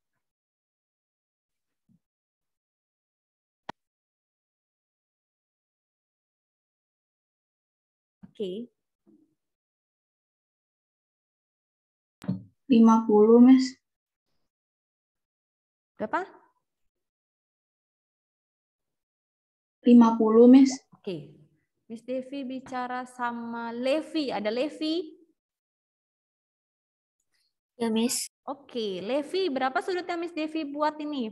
[SPEAKER 3] Oke. Lima 50, Miss. Berapa? 50, Miss. Oke, Miss Devi
[SPEAKER 6] bicara sama Levi. Ada Levi? Ya, Miss. Oke, Levi, berapa sudutnya Miss Devi buat ini?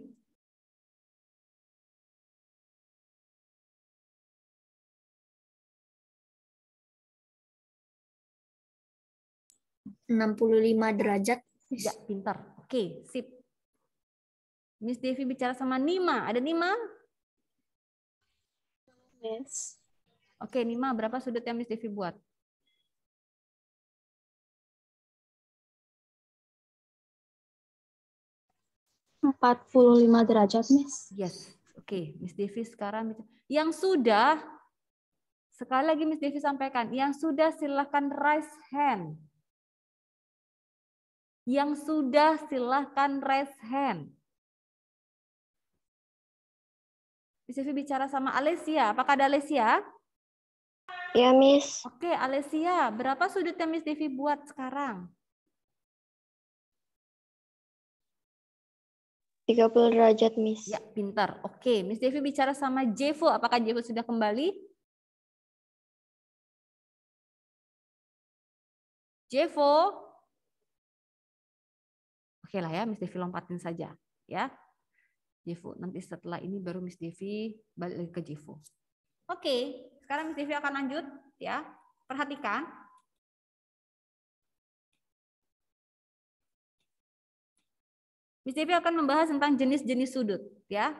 [SPEAKER 3] Enam puluh lima derajat.
[SPEAKER 6] Ya, pintar. Oke, sip. Miss Devi bicara sama Nima. Ada Nima? Miss. Oke, Nima, berapa
[SPEAKER 3] sudut yang Miss Devi buat? Empat puluh lima derajat, Miss. Yes,
[SPEAKER 6] oke. Okay. Miss Devi sekarang yang sudah sekali lagi Miss Devi sampaikan, yang sudah silahkan raise hand.
[SPEAKER 3] Yang sudah silahkan raise hand.
[SPEAKER 6] Miss Devi bicara sama Alessia. Apakah ada Alessia? Ya, Miss. Oke, Alessia, berapa sudut yang Miss Devi buat sekarang?
[SPEAKER 3] 30 derajat, Miss. Ya, pintar. Oke, Miss Devi bicara sama Jevo. Apakah Jevo sudah kembali? Jevo?
[SPEAKER 6] Oke lah ya, Miss Devi lompatin saja. ya. Jevo, nanti setelah ini baru Miss Devi balik ke Jevo. Oke, sekarang Miss Devi akan lanjut
[SPEAKER 3] ya. Perhatikan.
[SPEAKER 6] Miss Devi akan membahas tentang jenis-jenis sudut ya.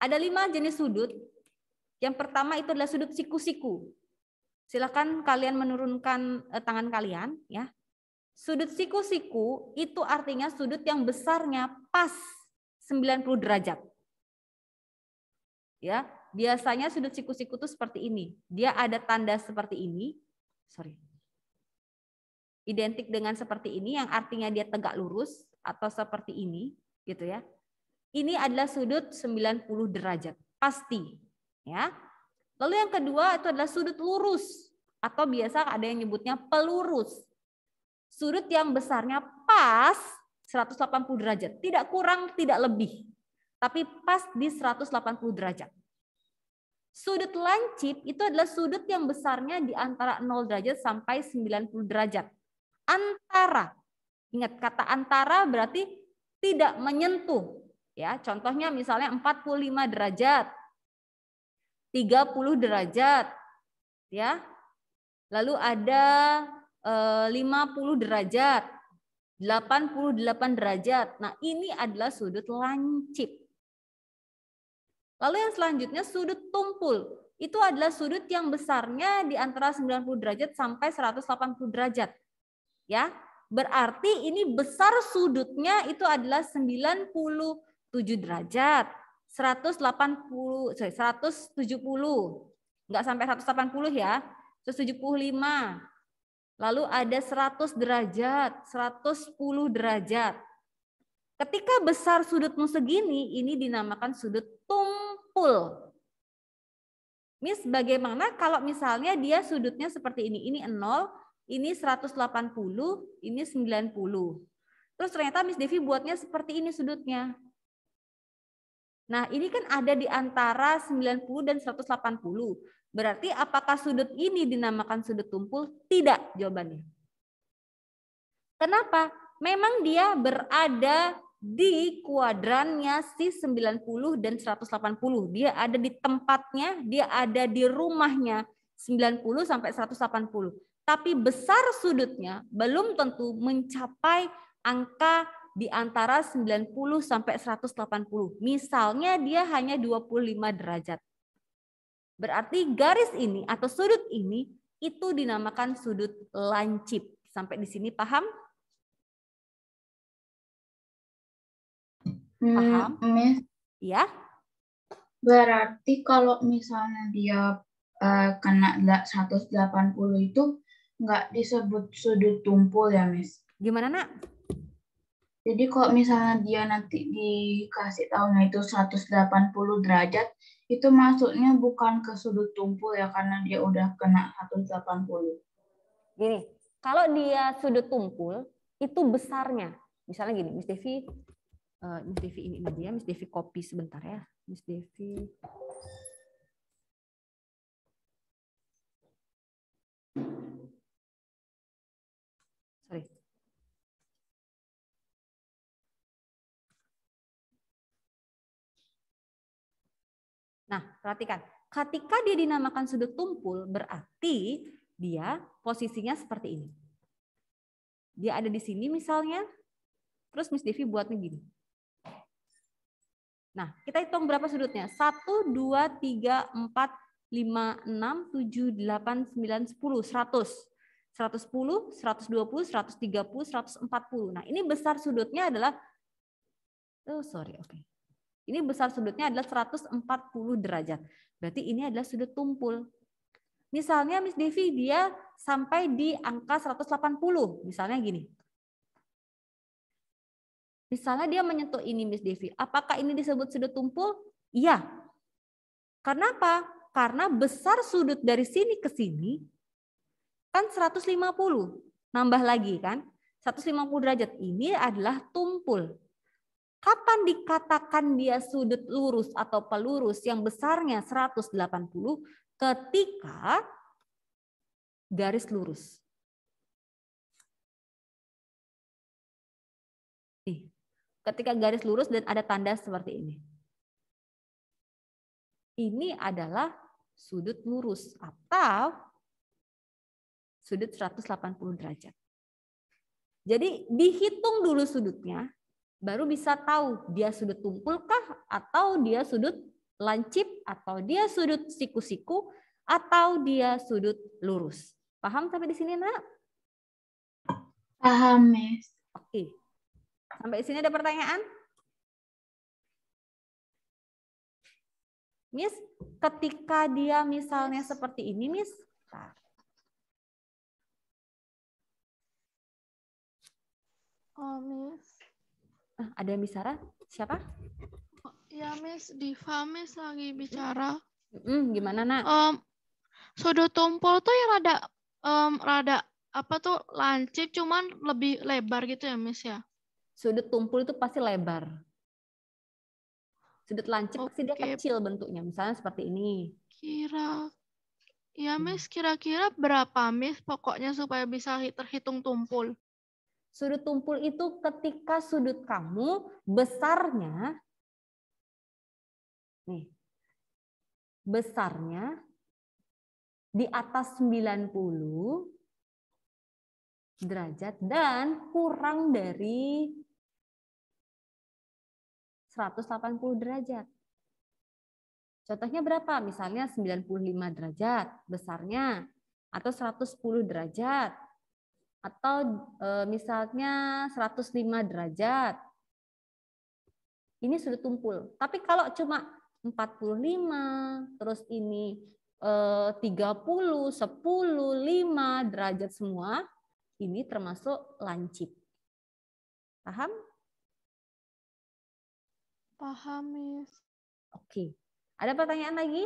[SPEAKER 6] Ada lima jenis sudut. Yang pertama itu adalah sudut siku-siku. Silakan kalian menurunkan eh, tangan kalian ya. Sudut siku-siku itu artinya sudut yang besarnya pas 90 derajat. Ya, biasanya sudut siku-siku itu seperti ini. Dia ada tanda seperti ini. Sorry. Identik dengan seperti ini yang artinya dia tegak lurus atau seperti ini gitu ya. Ini adalah sudut 90 derajat. Pasti ya. Lalu yang kedua itu adalah sudut lurus atau biasa ada yang nyebutnya pelurus. Sudut yang besarnya pas 180 derajat, tidak kurang, tidak lebih. Tapi pas di 180 derajat. Sudut lancip itu adalah sudut yang besarnya di antara 0 derajat sampai 90 derajat. Antara. Ingat kata antara berarti tidak menyentuh. Ya, contohnya misalnya 45 derajat, 30 derajat, ya. Lalu ada 50 eh, derajat, 88 derajat. Nah, ini adalah sudut lancip. Lalu yang selanjutnya sudut tumpul. Itu adalah sudut yang besarnya di antara 90 derajat sampai 180 derajat. Ya. Berarti ini besar sudutnya itu adalah 97 derajat, 180 sorry, 170. Enggak sampai 180 ya. 175. Lalu ada 100 derajat, 110 derajat. Ketika besar sudutmu segini, ini dinamakan sudut tumpul tumpul. Miss, bagaimana kalau misalnya dia sudutnya seperti ini? Ini 0, ini 180, ini 90. Terus ternyata Miss Devi buatnya seperti ini sudutnya. Nah, ini kan ada di antara 90 dan 180. Berarti apakah sudut ini dinamakan sudut tumpul? Tidak jawabannya. Kenapa? Memang dia berada di kuadrannya si 90 dan 180. Dia ada di tempatnya, dia ada di rumahnya 90 sampai 180. Tapi besar sudutnya belum tentu mencapai angka di antara 90 sampai 180. Misalnya dia hanya 25 derajat. Berarti garis ini atau sudut ini itu dinamakan sudut lancip. Sampai di sini paham?
[SPEAKER 3] Hmm, Paham? Mis ya.
[SPEAKER 4] Iya. Berarti kalau misalnya dia uh, kena 180 itu nggak disebut sudut tumpul ya, Miss? Gimana, Nak? Jadi kalau misalnya dia nanti dikasih tahunya itu 180 derajat, itu maksudnya bukan ke sudut tumpul ya karena dia udah
[SPEAKER 6] kena 180. Gini, kalau dia sudut tumpul, itu besarnya. Misalnya gini, Miss Devi uh, Miss Devi ini aja ya. Miss Devi copy sebentar ya. Miss Devi. Nah, perhatikan. Ketika dia dinamakan sudut tumpul, berarti dia posisinya seperti ini. Dia ada di sini misalnya, terus Miss Devi buatnya gini. Nah, kita hitung berapa sudutnya? 1, 2, 3, 4, 5, 6, 7, 8, 9, 10, 100. 110, 120, 130, 140. Nah, ini besar sudutnya adalah, oh sorry, Okay. Ini besar sudutnya adalah 140 derajat. Berarti ini adalah sudut tumpul. Misalnya Miss Devi dia sampai di angka 180. Misalnya gini, Misalnya dia menyentuh ini Miss Devi, apakah ini disebut sudut tumpul? Iya. Karena apa? Karena besar sudut dari sini ke sini kan 150. Nambah lagi kan? 150 derajat ini adalah tumpul. Kapan dikatakan dia sudut lurus atau pelurus yang besarnya 180? Ketika garis lurus.
[SPEAKER 3] ketika garis lurus dan ada tanda seperti ini. Ini adalah sudut lurus atau
[SPEAKER 6] sudut 180 derajat. Jadi dihitung dulu sudutnya, baru bisa tahu dia sudut tumpulkah atau dia sudut lancip atau dia sudut siku-siku atau dia sudut lurus. Paham sampai di sini, Nak? Paham, Miss. Oke. Sampai sini ada pertanyaan? Miss, ketika dia misalnya seperti ini, Miss.
[SPEAKER 3] Oh, Miss.
[SPEAKER 6] Ah, ada yang bicara? Siapa?
[SPEAKER 3] Ya,
[SPEAKER 5] Miss. Diva, Miss lagi bicara.
[SPEAKER 6] Mm, gimana, Nak? Um, sodo
[SPEAKER 5] tompol tuh yang rada, um, rada apa tuh lancip, cuman lebih lebar
[SPEAKER 6] gitu ya, Miss ya? sudut tumpul itu pasti lebar. Sudut lancip okay. pasti dia kecil bentuknya. Misalnya seperti ini.
[SPEAKER 5] Kira Ya, hmm. Miss, kira-kira berapa, Miss, pokoknya supaya bisa terhitung tumpul? Sudut
[SPEAKER 3] tumpul itu ketika sudut kamu besarnya, nih, besarnya di atas 90 derajat dan kurang
[SPEAKER 6] dari 180 derajat. Contohnya berapa? Misalnya 95 derajat besarnya atau 110 derajat atau e, misalnya 105 derajat. Ini sudah tumpul. Tapi kalau cuma 45, terus ini e, 30, 10, 5 derajat semua, ini termasuk lancip. Paham?
[SPEAKER 3] Paham, Miss. Oke. Ada pertanyaan lagi?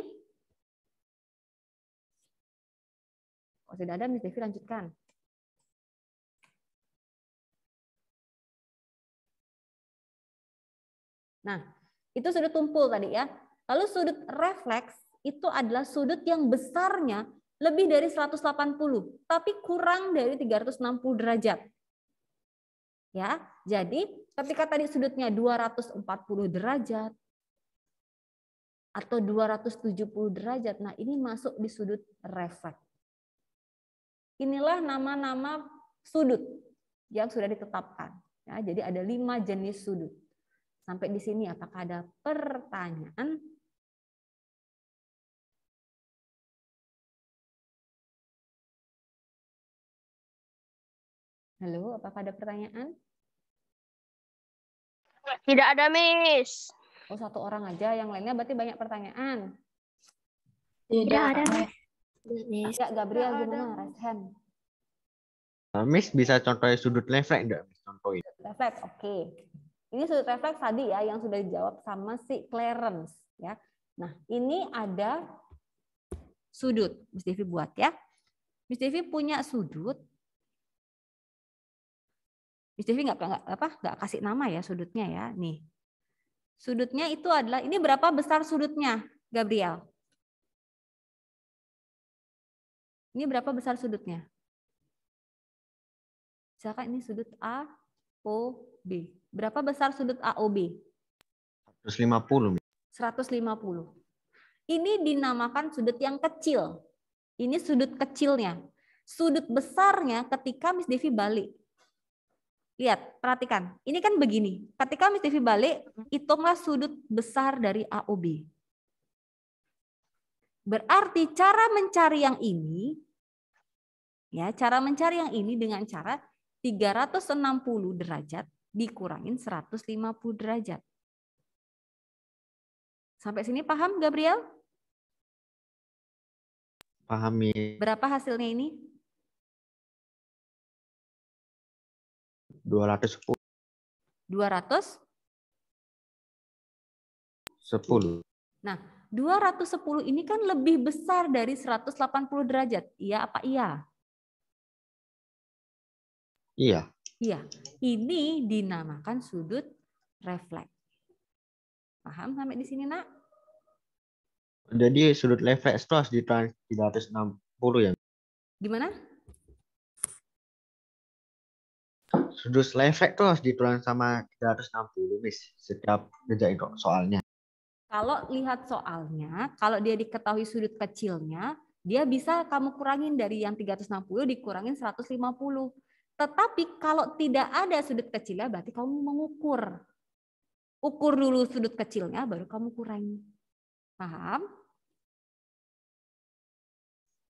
[SPEAKER 3] Kalau oh, tidak ada, Miss Devi lanjutkan. Nah, itu sudut tumpul
[SPEAKER 6] tadi ya. Lalu sudut refleks itu adalah sudut yang besarnya lebih dari 180, tapi kurang dari 360 derajat. Ya, jadi ketika tadi sudutnya 240 derajat atau 270 derajat, nah ini masuk di sudut refleks. Inilah nama-nama sudut yang sudah ditetapkan. Ya, jadi ada lima jenis sudut. Sampai di sini apakah ada
[SPEAKER 3] pertanyaan? Halo, apakah ada pertanyaan?
[SPEAKER 6] Tidak ada, Miss. Oh, satu orang aja. Yang lainnya berarti banyak pertanyaan. Tidak, ada, Miss. Tidak, Gabriel Tidak gimana?
[SPEAKER 8] Nah, Miss bisa contohnya sudut refleks enggak? Miss contohin.
[SPEAKER 6] Refleks, oke. Okay. Ini sudut refleks tadi ya yang sudah dijawab sama si Clarence ya. Nah, ini ada sudut. Miss Devi buat ya. Miss Devi punya sudut Miss Devi nggak apa nggak kasih nama ya sudutnya ya. Nih. Sudutnya itu adalah ini berapa besar sudutnya, Gabriel? Ini berapa besar sudutnya? Misalkan ini sudut AOB. Berapa besar sudut AOB?
[SPEAKER 8] 150. 150.
[SPEAKER 6] Ini dinamakan sudut yang kecil. Ini sudut kecilnya. Sudut besarnya ketika Miss Devi balik Lihat, perhatikan. Ini kan begini. Ketika Miss TV balik, mm-hmm. hitunglah sudut besar dari AOB. Berarti cara mencari yang ini, ya cara mencari yang ini dengan cara 360 derajat dikurangin 150 derajat.
[SPEAKER 3] Sampai sini paham, Gabriel? Pahami. Berapa hasilnya ini? 210.
[SPEAKER 6] 200? 10. Nah, 210 ini kan lebih besar dari 180 derajat. Iya apa iya? Iya. Iya. Ini dinamakan sudut refleks. Paham sampai di sini, Nak?
[SPEAKER 8] Jadi sudut refleks itu harus di 360
[SPEAKER 3] ya? Gimana? sudut
[SPEAKER 4] lefek tuh harus diturunin sama 360 mis setiap itu soalnya.
[SPEAKER 6] Kalau lihat soalnya, kalau dia diketahui sudut kecilnya, dia bisa kamu kurangin dari yang 360 dikurangin 150. Tetapi kalau tidak ada sudut kecilnya berarti kamu mengukur. Ukur dulu sudut kecilnya baru kamu kurangi. Paham?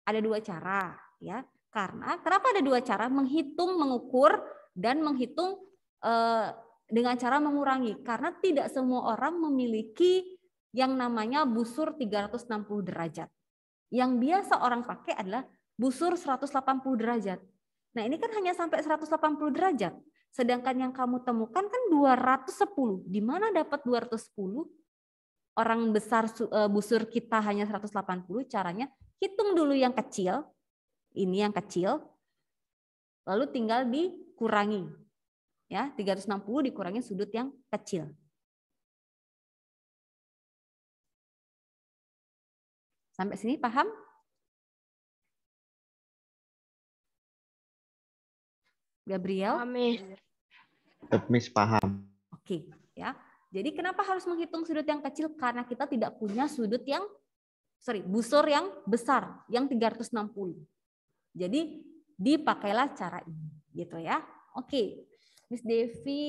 [SPEAKER 6] Ada dua cara ya. Karena kenapa ada dua cara menghitung mengukur dan menghitung eh, dengan cara mengurangi karena tidak semua orang memiliki yang namanya busur 360 derajat. Yang biasa orang pakai adalah busur 180 derajat. Nah, ini kan hanya sampai 180 derajat. Sedangkan yang kamu temukan kan 210. Di mana dapat 210? Orang besar eh, busur kita hanya 180 caranya hitung dulu yang kecil. Ini yang kecil. Lalu tinggal di dikurangi. Ya, 360 dikurangi sudut yang
[SPEAKER 3] kecil. Sampai sini paham? Gabriel? Amin.
[SPEAKER 8] Miss. paham.
[SPEAKER 6] Oke, ya. Jadi kenapa harus menghitung sudut yang kecil? Karena kita tidak punya sudut yang sorry, busur yang besar, yang 360. Jadi dipakailah cara ini gitu ya. Oke, Miss Devi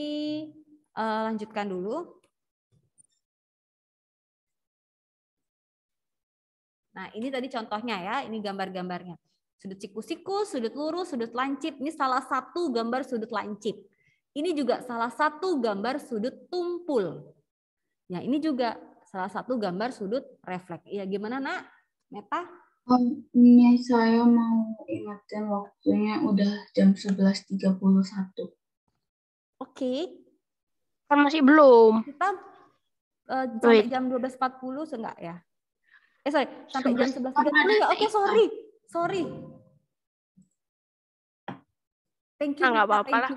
[SPEAKER 6] uh, lanjutkan dulu. Nah, ini tadi contohnya ya, ini gambar-gambarnya. Sudut siku-siku, sudut lurus, sudut lancip. Ini salah satu gambar sudut lancip. Ini juga salah satu gambar sudut tumpul. Ya, ini juga salah satu gambar sudut refleks. Ya, gimana nak? Meta?
[SPEAKER 4] Ini saya
[SPEAKER 5] mau ingatkan waktunya udah jam 11.31. Oke.
[SPEAKER 6] Okay. Kan masih belum. Kita uh, sampai jam 12.40 seenggak ya? Eh sorry, sampai jam 11.30 ya? Oke, okay, sorry. Sorry. Thank you. Enggak nah, apa-apa lah.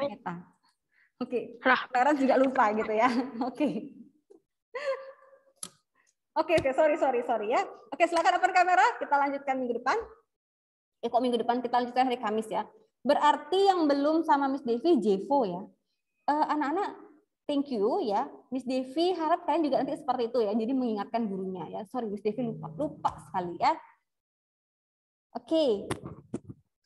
[SPEAKER 6] Oke. Okay. Lah, juga lupa gitu ya. (laughs) Oke. Okay. Oke, oke, sorry, sorry, sorry ya. Oke, silakan open kamera. Kita lanjutkan minggu depan. Eh, kok minggu depan kita lanjutkan hari Kamis ya. Berarti yang belum sama Miss Devi Jevo ya. Eh, anak-anak, uh, thank you ya. Miss Devi harap kalian juga nanti seperti itu ya. Jadi mengingatkan gurunya ya. Sorry Miss Devi lupa, lupa sekali ya. Oke. Okay.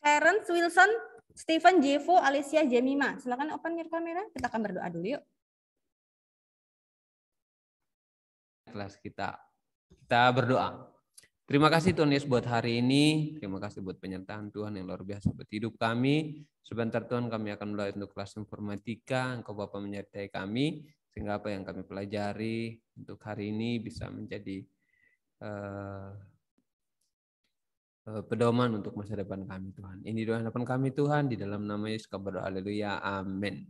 [SPEAKER 6] Terence Wilson, Stephen Jevo, Alicia Jemima. Silakan open your
[SPEAKER 3] camera. Kita akan berdoa dulu yuk.
[SPEAKER 8] kelas kita. Kita berdoa. Terima kasih Tuhan Yesus buat hari ini. Terima kasih buat penyertaan Tuhan yang luar biasa buat hidup kami. Sebentar Tuhan kami akan mulai untuk kelas informatika. Engkau Bapak menyertai kami. Sehingga apa yang kami pelajari untuk hari ini bisa menjadi uh, uh, pedoman untuk masa depan kami Tuhan. Ini doa depan kami Tuhan. Di dalam nama Yesus kami berdoa. Haleluya. Amin.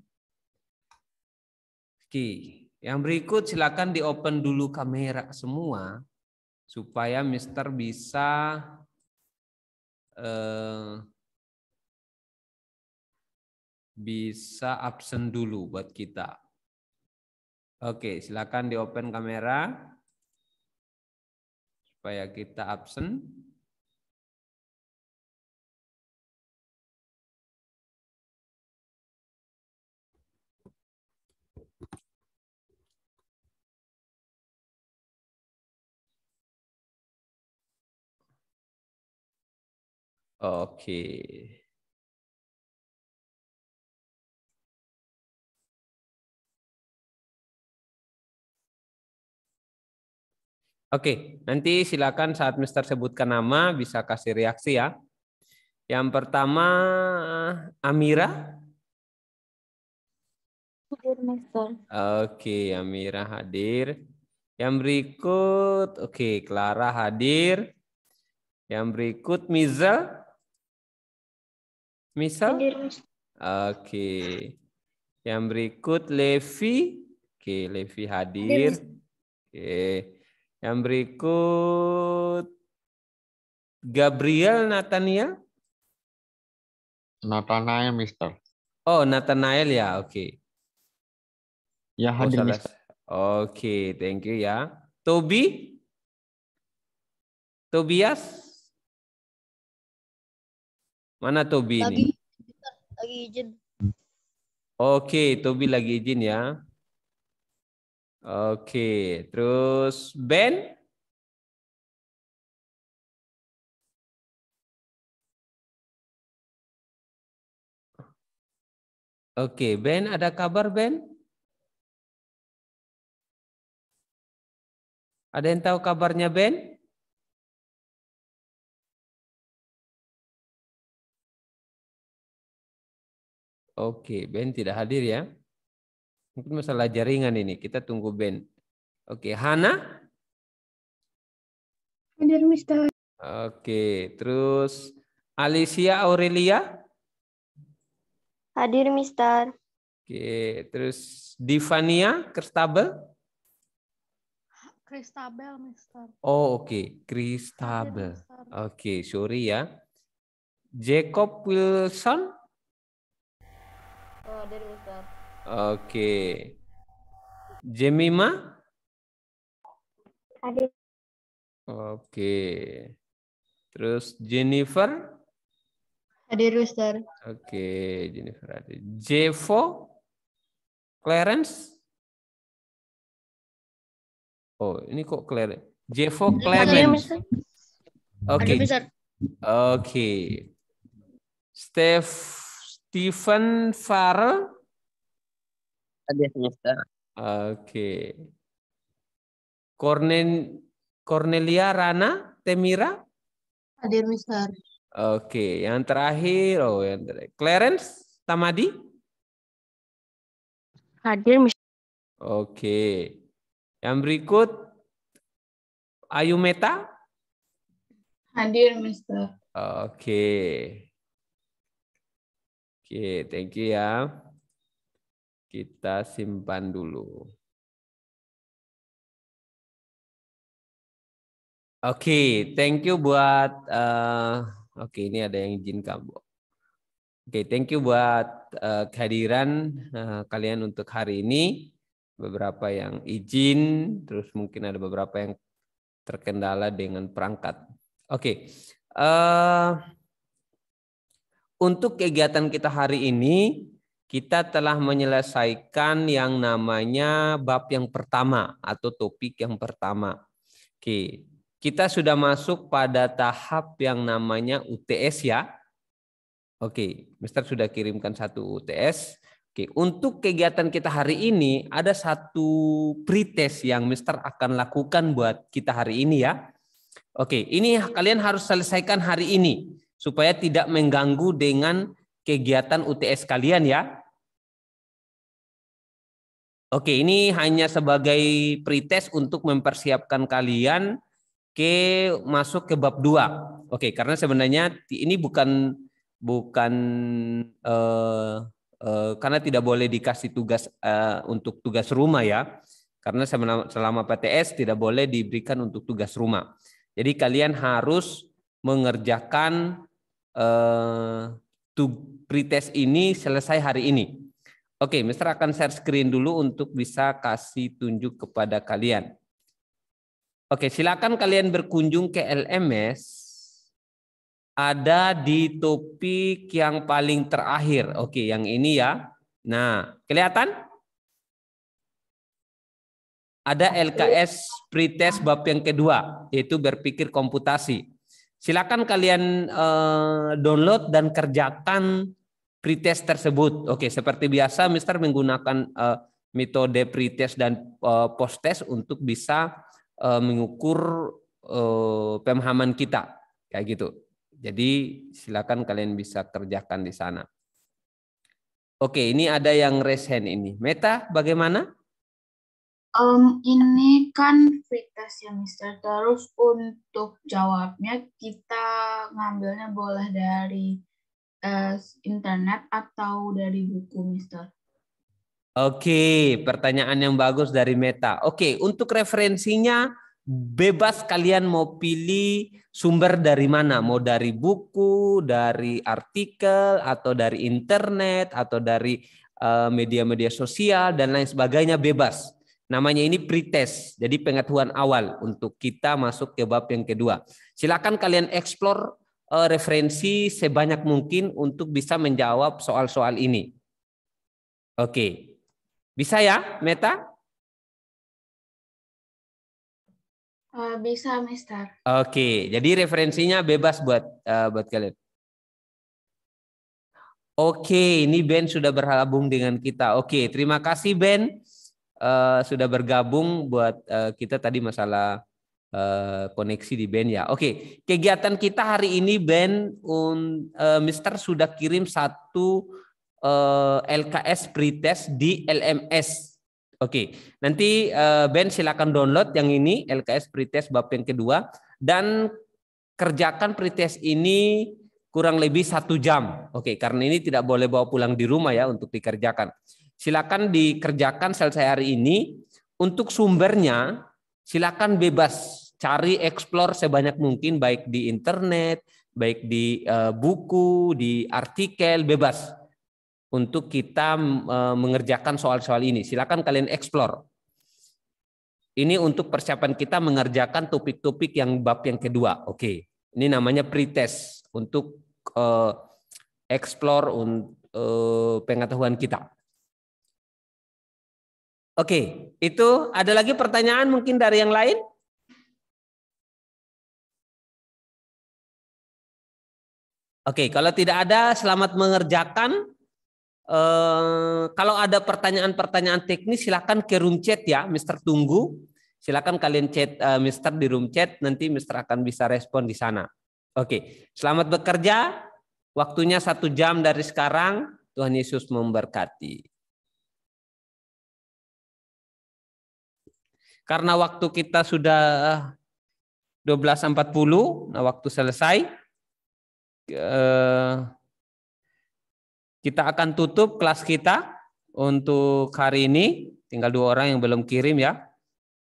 [SPEAKER 8] Oke. Yang berikut silakan di open dulu kamera semua supaya Mister bisa eh, bisa absen dulu buat kita. Oke, silakan di open kamera supaya kita absen. Oke. Oke, nanti silakan saat Mister sebutkan nama bisa kasih reaksi ya. Yang pertama Amira.
[SPEAKER 4] Hadir Mister.
[SPEAKER 8] Oke, Amira hadir. Yang berikut, oke Clara hadir. Yang berikut Mizel. Misal? Oke. Okay. Yang berikut Levi. Oke, okay, Levi hadir. Oke. Okay. Yang berikut Gabriel Nathaniel. Nathanael, Mister. Oh, Nathanael ya. Oke. Okay. Ya oh, hadir, Oke, okay, thank you ya. Toby, Tobias? Mana Tobi lagi,
[SPEAKER 7] ini? Lagi izin.
[SPEAKER 8] Oke, Tobi lagi izin ya. Oke, terus
[SPEAKER 3] Ben? Oke, Ben ada kabar Ben? Ada yang tahu kabarnya Ben?
[SPEAKER 8] Oke, Ben tidak hadir ya. Mungkin masalah jaringan ini. Kita tunggu Ben. Oke, Hana?
[SPEAKER 2] Hadir, Mister.
[SPEAKER 8] Oke, terus Alicia Aurelia?
[SPEAKER 2] Hadir, Mister.
[SPEAKER 8] Oke, terus Divania Kristabel?
[SPEAKER 5] Kristabel, Mister.
[SPEAKER 8] Oh, oke. Okay. Kristabel. Oke, okay, sorry ya. Jacob Wilson? Oh, dari Oke. Jemima? Ada. Oke. Terus Jennifer?
[SPEAKER 3] Hadir Ustaz.
[SPEAKER 8] Oke, Jennifer ada. Jevo? Clarence? Oh, ini kok Clarence? Jevo Clarence. Oke. Okay. Oke. Steph Steven Farrell. Ada semester. Oke. Okay. Cornel Cornelia Rana Temira.
[SPEAKER 3] Hadir Mister.
[SPEAKER 8] Oke, okay. yang terakhir, oh yang terakhir. Clarence Tamadi. Hadir Mister. Oke. Okay. Yang berikut Ayu Meta.
[SPEAKER 3] Hadir Mister.
[SPEAKER 8] Oke. Okay. Oke, thank you ya. Kita simpan dulu. Oke, thank you buat uh, oke okay, ini ada yang izin kamu. Oke, okay, thank you buat uh, kehadiran uh, kalian untuk hari ini. Beberapa yang izin, terus mungkin ada beberapa yang terkendala dengan perangkat. Oke, okay. uh, untuk kegiatan kita hari ini, kita telah menyelesaikan yang namanya bab yang pertama atau topik yang pertama. Oke, kita sudah masuk pada tahap yang namanya UTS ya. Oke, Mister sudah kirimkan satu UTS. Oke, untuk kegiatan kita hari ini ada satu pretest yang Mister akan lakukan buat kita hari ini ya. Oke, ini kalian harus selesaikan hari ini supaya tidak mengganggu dengan kegiatan UTS kalian ya. Oke, ini hanya sebagai pretest untuk mempersiapkan kalian ke masuk ke bab 2. Oke, karena sebenarnya ini bukan bukan eh, eh, karena tidak boleh dikasih tugas eh, untuk tugas rumah ya. Karena selama PTS tidak boleh diberikan untuk tugas rumah. Jadi kalian harus mengerjakan uh, to pretest ini selesai hari ini. Oke, Mister akan share screen dulu untuk bisa kasih tunjuk kepada kalian. Oke, silakan kalian berkunjung ke LMS. Ada di topik yang paling terakhir. Oke, yang ini ya. Nah, kelihatan? Ada LKS pretest bab yang kedua, yaitu berpikir komputasi. Silakan kalian eh, download dan kerjakan pretest tersebut. Oke, seperti biasa Mister menggunakan eh, metode pretest dan eh, posttest untuk bisa mengukur pemahaman kita kayak gitu. Jadi silakan kalian bisa kerjakan di sana. Oke, ini ada yang raise hand ini. Meta, bagaimana?
[SPEAKER 4] Um, ini kan free test ya, Mister. Terus untuk jawabnya kita ngambilnya boleh dari uh, internet atau dari buku, Mister.
[SPEAKER 8] Oke, pertanyaan yang bagus dari Meta. Oke, untuk referensinya bebas kalian mau pilih sumber dari mana, mau dari buku, dari artikel, atau dari internet, atau dari eh, media-media sosial dan lain sebagainya bebas. Namanya ini pretest, jadi pengetahuan awal untuk kita masuk ke bab yang kedua. Silakan kalian eksplor uh, eh, referensi sebanyak mungkin untuk bisa menjawab soal-soal ini. Oke. Bisa ya, Meta?
[SPEAKER 4] Eh, bisa, Mister.
[SPEAKER 8] Oke, jadi referensinya bebas buat uh, buat kalian. Oke, ini Ben sudah berhalabung dengan kita. Oke, terima kasih Ben uh, sudah bergabung buat uh, kita tadi masalah uh, koneksi di band ya. Oke, okay. kegiatan kita hari ini band un, uh, Mister sudah kirim satu uh, LKS pretest di LMS. Oke, okay. nanti uh, band silakan download yang ini LKS pretest bab yang kedua dan kerjakan pretest ini kurang lebih satu jam. Oke, okay, karena ini tidak boleh bawa pulang di rumah ya untuk dikerjakan silakan dikerjakan selesai hari ini. Untuk sumbernya, silakan bebas cari explore sebanyak mungkin baik di internet, baik di eh, buku, di artikel, bebas untuk kita eh, mengerjakan soal-soal ini. Silakan kalian explore. Ini untuk persiapan kita mengerjakan topik-topik yang bab yang kedua. Oke. Ini namanya pretest untuk uh, explore pengetahuan kita. Oke, itu ada lagi pertanyaan mungkin dari yang lain? Oke, kalau tidak ada, selamat mengerjakan. Uh, kalau ada pertanyaan-pertanyaan teknis, silakan ke room chat ya, Mister tunggu. Silakan kalian chat uh, Mister di room chat, nanti Mister akan bisa respon di sana. Oke, selamat bekerja. Waktunya satu jam dari sekarang. Tuhan Yesus memberkati. Karena waktu kita sudah 12.40, eh, nah waktu selesai, eh, kita akan tutup kelas kita untuk hari ini. Tinggal dua orang yang belum kirim ya.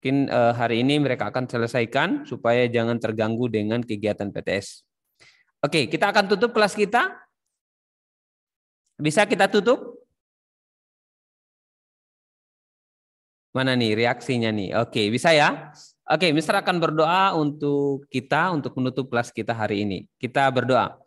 [SPEAKER 8] Mungkin eh, hari ini mereka akan selesaikan supaya jangan terganggu dengan kegiatan PTS. Oke, kita akan tutup kelas kita. Bisa kita tutup? Mana nih reaksinya nih? Oke, bisa ya? Oke, Mister akan berdoa untuk kita untuk menutup kelas kita hari ini. Kita berdoa.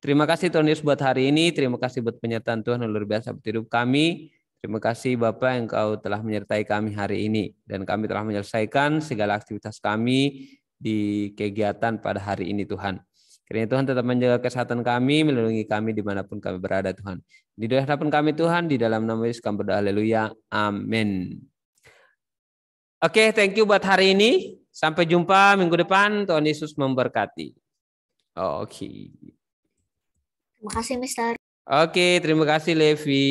[SPEAKER 8] Terima kasih Tuhan Yesus buat hari ini. Terima kasih buat penyertaan Tuhan yang luar biasa buat hidup kami. Terima kasih Bapak Kau telah menyertai kami hari ini. Dan kami telah menyelesaikan segala aktivitas kami di kegiatan pada hari ini Tuhan. Kiranya Tuhan tetap menjaga kesehatan kami, melindungi kami dimanapun kami berada Tuhan. Di doa hadapan kami Tuhan, di dalam nama Yesus kami berdoa, haleluya, amin. Oke, okay, thank you buat hari ini. Sampai jumpa minggu depan. Tuhan Yesus memberkati. Oke. Okay.
[SPEAKER 2] Terima kasih, Mister. Oke,
[SPEAKER 8] okay, terima kasih, Levi.